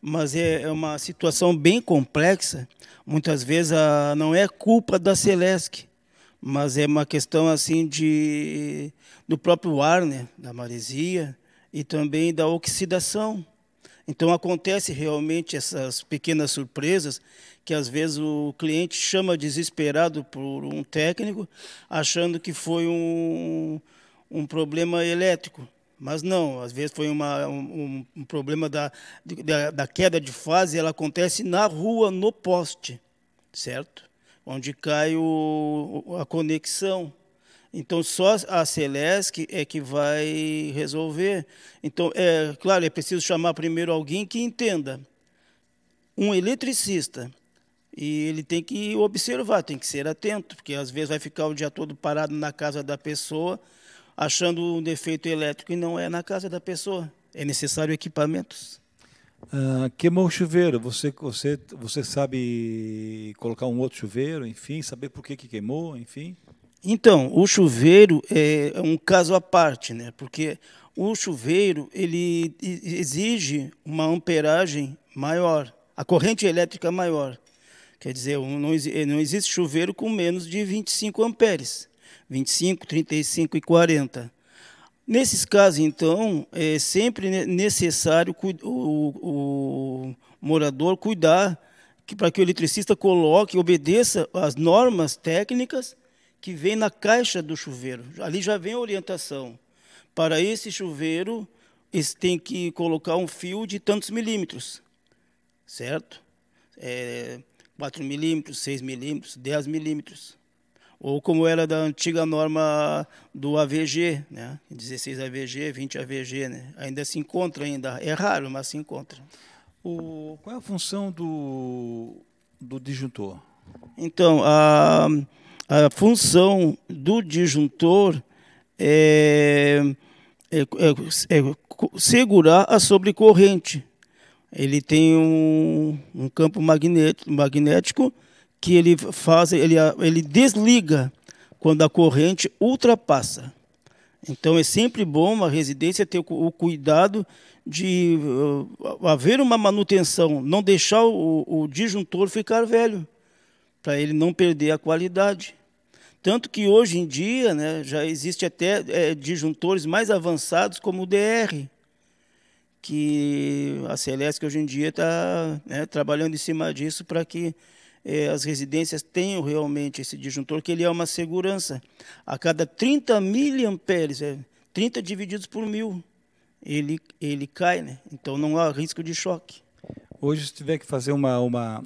mas é, é uma situação bem complexa. Muitas vezes a, ah, não é culpa da Celeste, mas é uma questão assim de do próprio ar, né, da maresia e também da oxidação. Então acontece realmente essas pequenas surpresas que às vezes o cliente chama desesperado por um técnico, achando que foi um, um problema elétrico. Mas não, às vezes foi uma, um, um, problema da, da, da queda de fase, ela acontece na rua, no poste, certo? onde cai o, a conexão. Então, só a Celesc é que vai resolver. Então, é claro, é preciso chamar primeiro alguém que entenda. Um eletricista. E ele tem que observar, tem que ser atento, porque às vezes vai ficar o dia todo parado na casa da pessoa, achando um defeito elétrico, e não é na casa da pessoa. É necessário equipamentos. Ah, queimou o chuveiro, você, você, você sabe colocar um outro chuveiro, enfim, saber por que, que queimou, enfim? Então, o chuveiro é, é um caso à parte, né? Porque o chuveiro ele exige uma amperagem maior, a corrente elétrica maior. Quer dizer, eh, não, existe chuveiro com menos de 25 amperes, 25, 35 e 40. Nesses casos, então, é sempre necessário o, o morador cuidar que, para que o eletricista coloque, obedeça às normas técnicas que vem na caixa do chuveiro. Ali já vem a orientação. Para esse chuveiro, eles têm que colocar um fio de tantos milímetros, certo? É, 4 milímetros, 6 milímetros, 10 milímetros ou como era da antiga norma do AVG, né? 16 AVG, 20 AVG, né? ainda se encontra ainda, é raro, mas se encontra. O, qual é a função do, do disjuntor? Então, a, a função do disjuntor é, é, é, é segurar a sobrecorrente. Ele tem um, um campo magnético, magnético que ele faz, ele, ele desliga quando a corrente ultrapassa. Então é sempre bom a residência ter o cuidado de uh, uh, haver uma manutenção, não deixar o, o disjuntor ficar velho, para ele não perder a qualidade. Tanto que hoje em dia né, já existe até é, disjuntores mais avançados como o DR, que a Celeste hoje em dia está né, trabalhando em cima disso para que eh, as residências tenham realmente esse disjuntor, que ele é uma segurança. A cada 30 miliamperes, é, eh, 30 divididos por mil, ele, ele cai, né? então não há risco de choque. Hoje, se tiver que fazer uma, uma,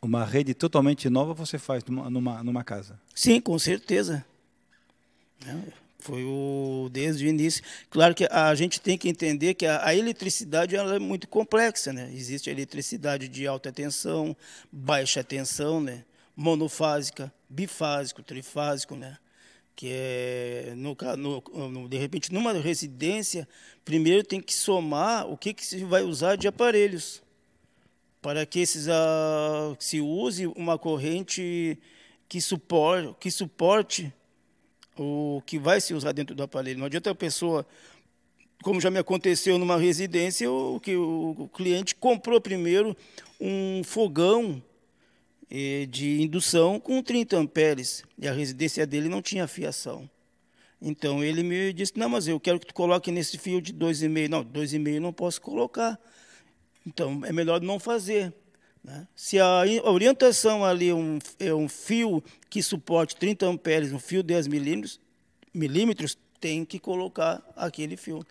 uma rede totalmente nova, você faz numa, numa, numa casa? Sim, com certeza. É. Foi o desde o início. Claro que a gente tem que entender que a, a eletricidade ela é muito complexa, né? Existe a eletricidade de alta tensão, baixa tensão, né? Monofásica, bifásico, trifásico, né? Que é no, no, de repente numa residência, primeiro tem que somar o que que se vai usar de aparelhos para que esses, a, ah, se use uma corrente que suporte, que suporte o que vai se usar dentro do aparelho. Não adianta a pessoa, como já me aconteceu numa residência, o que o cliente comprou primeiro um fogão eh, de indução com 30 amperes e a residência dele não tinha fiação. Então ele me disse: "Não, mas eu quero que tu coloque nesse fio de 2,5". Não, 2,5 não posso colocar. Então é melhor não fazer. Né? Se a orientação ali é um, é um fio que suporte 30 amperes, um fio 10 milímetros, milímetros tem que colocar aquele fio.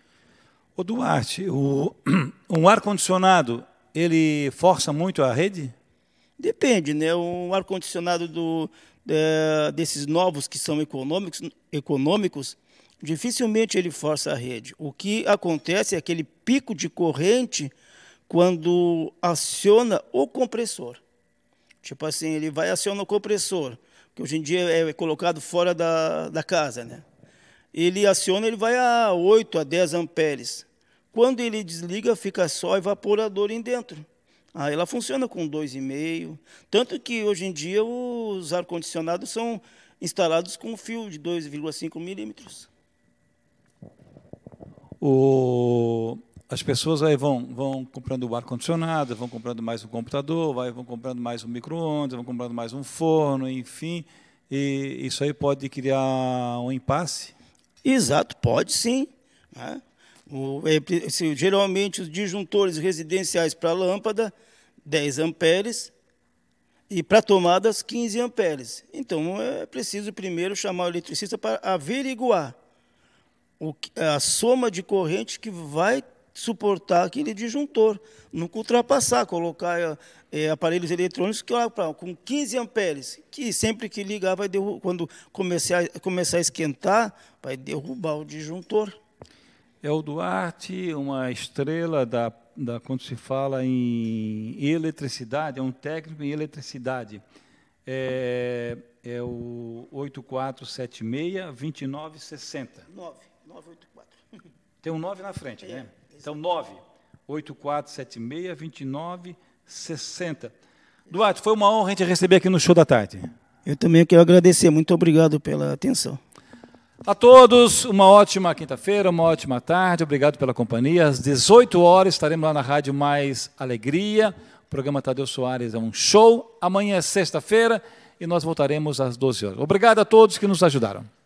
Ô Duarte, o, <clears throat> um ar-condicionado, ele força muito a rede? Depende, né? Um ar-condicionado do, é, desses novos que são econômicos, econômicos, dificilmente ele força a rede. O que acontece é aquele pico de corrente quando aciona o compressor. Tipo assim, ele vai e aciona o compressor, que hoje em dia é colocado fora da, da casa, né? Ele aciona, ele vai a 8 a 10 amperes. Quando ele desliga, fica só evaporador em dentro. Aí ela funciona com 2,5. Tanto que hoje em dia os ar-condicionados são instalados com fio de 2,5 milímetros. O as pessoas aí vão, vão comprando o ar-condicionado, vão comprando mais um computador, vai, vão comprando mais um micro-ondas, vão comprando mais um forno, enfim. E isso aí pode criar um impasse? Exato, pode sim. Né? O, é, se, geralmente os disjuntores residenciais para lâmpada, 10 amperes, e para tomadas, 15 amperes. Então é preciso primeiro chamar o eletricista para averiguar o, a soma de corrente que vai suportar aquele disjuntor, nunca ultrapassar, colocar é, aparelhos eletrônicos que ah, com 15 amperes, que sempre que ligar vai quando começar, começar a esquentar, vai derrubar o disjuntor. É o Duarte, uma estrela da, da quando se fala em eletricidade, é um técnico em eletricidade. É, é o 8476 2960. 9, 984. Tem um 9 na frente, é. né? Então, 9, 8476 60. Duarte, foi uma honra a gente receber aqui no Show da Tarde. Eu também quero agradecer. Muito obrigado pela atenção. A todos, uma ótima quinta-feira, uma ótima tarde. Obrigado pela companhia. Às 18 horas estaremos lá na Rádio Mais Alegria. O programa Tadeu Soares é um show. Amanhã é sexta-feira e nós voltaremos às 12 horas. Obrigado a todos que nos ajudaram.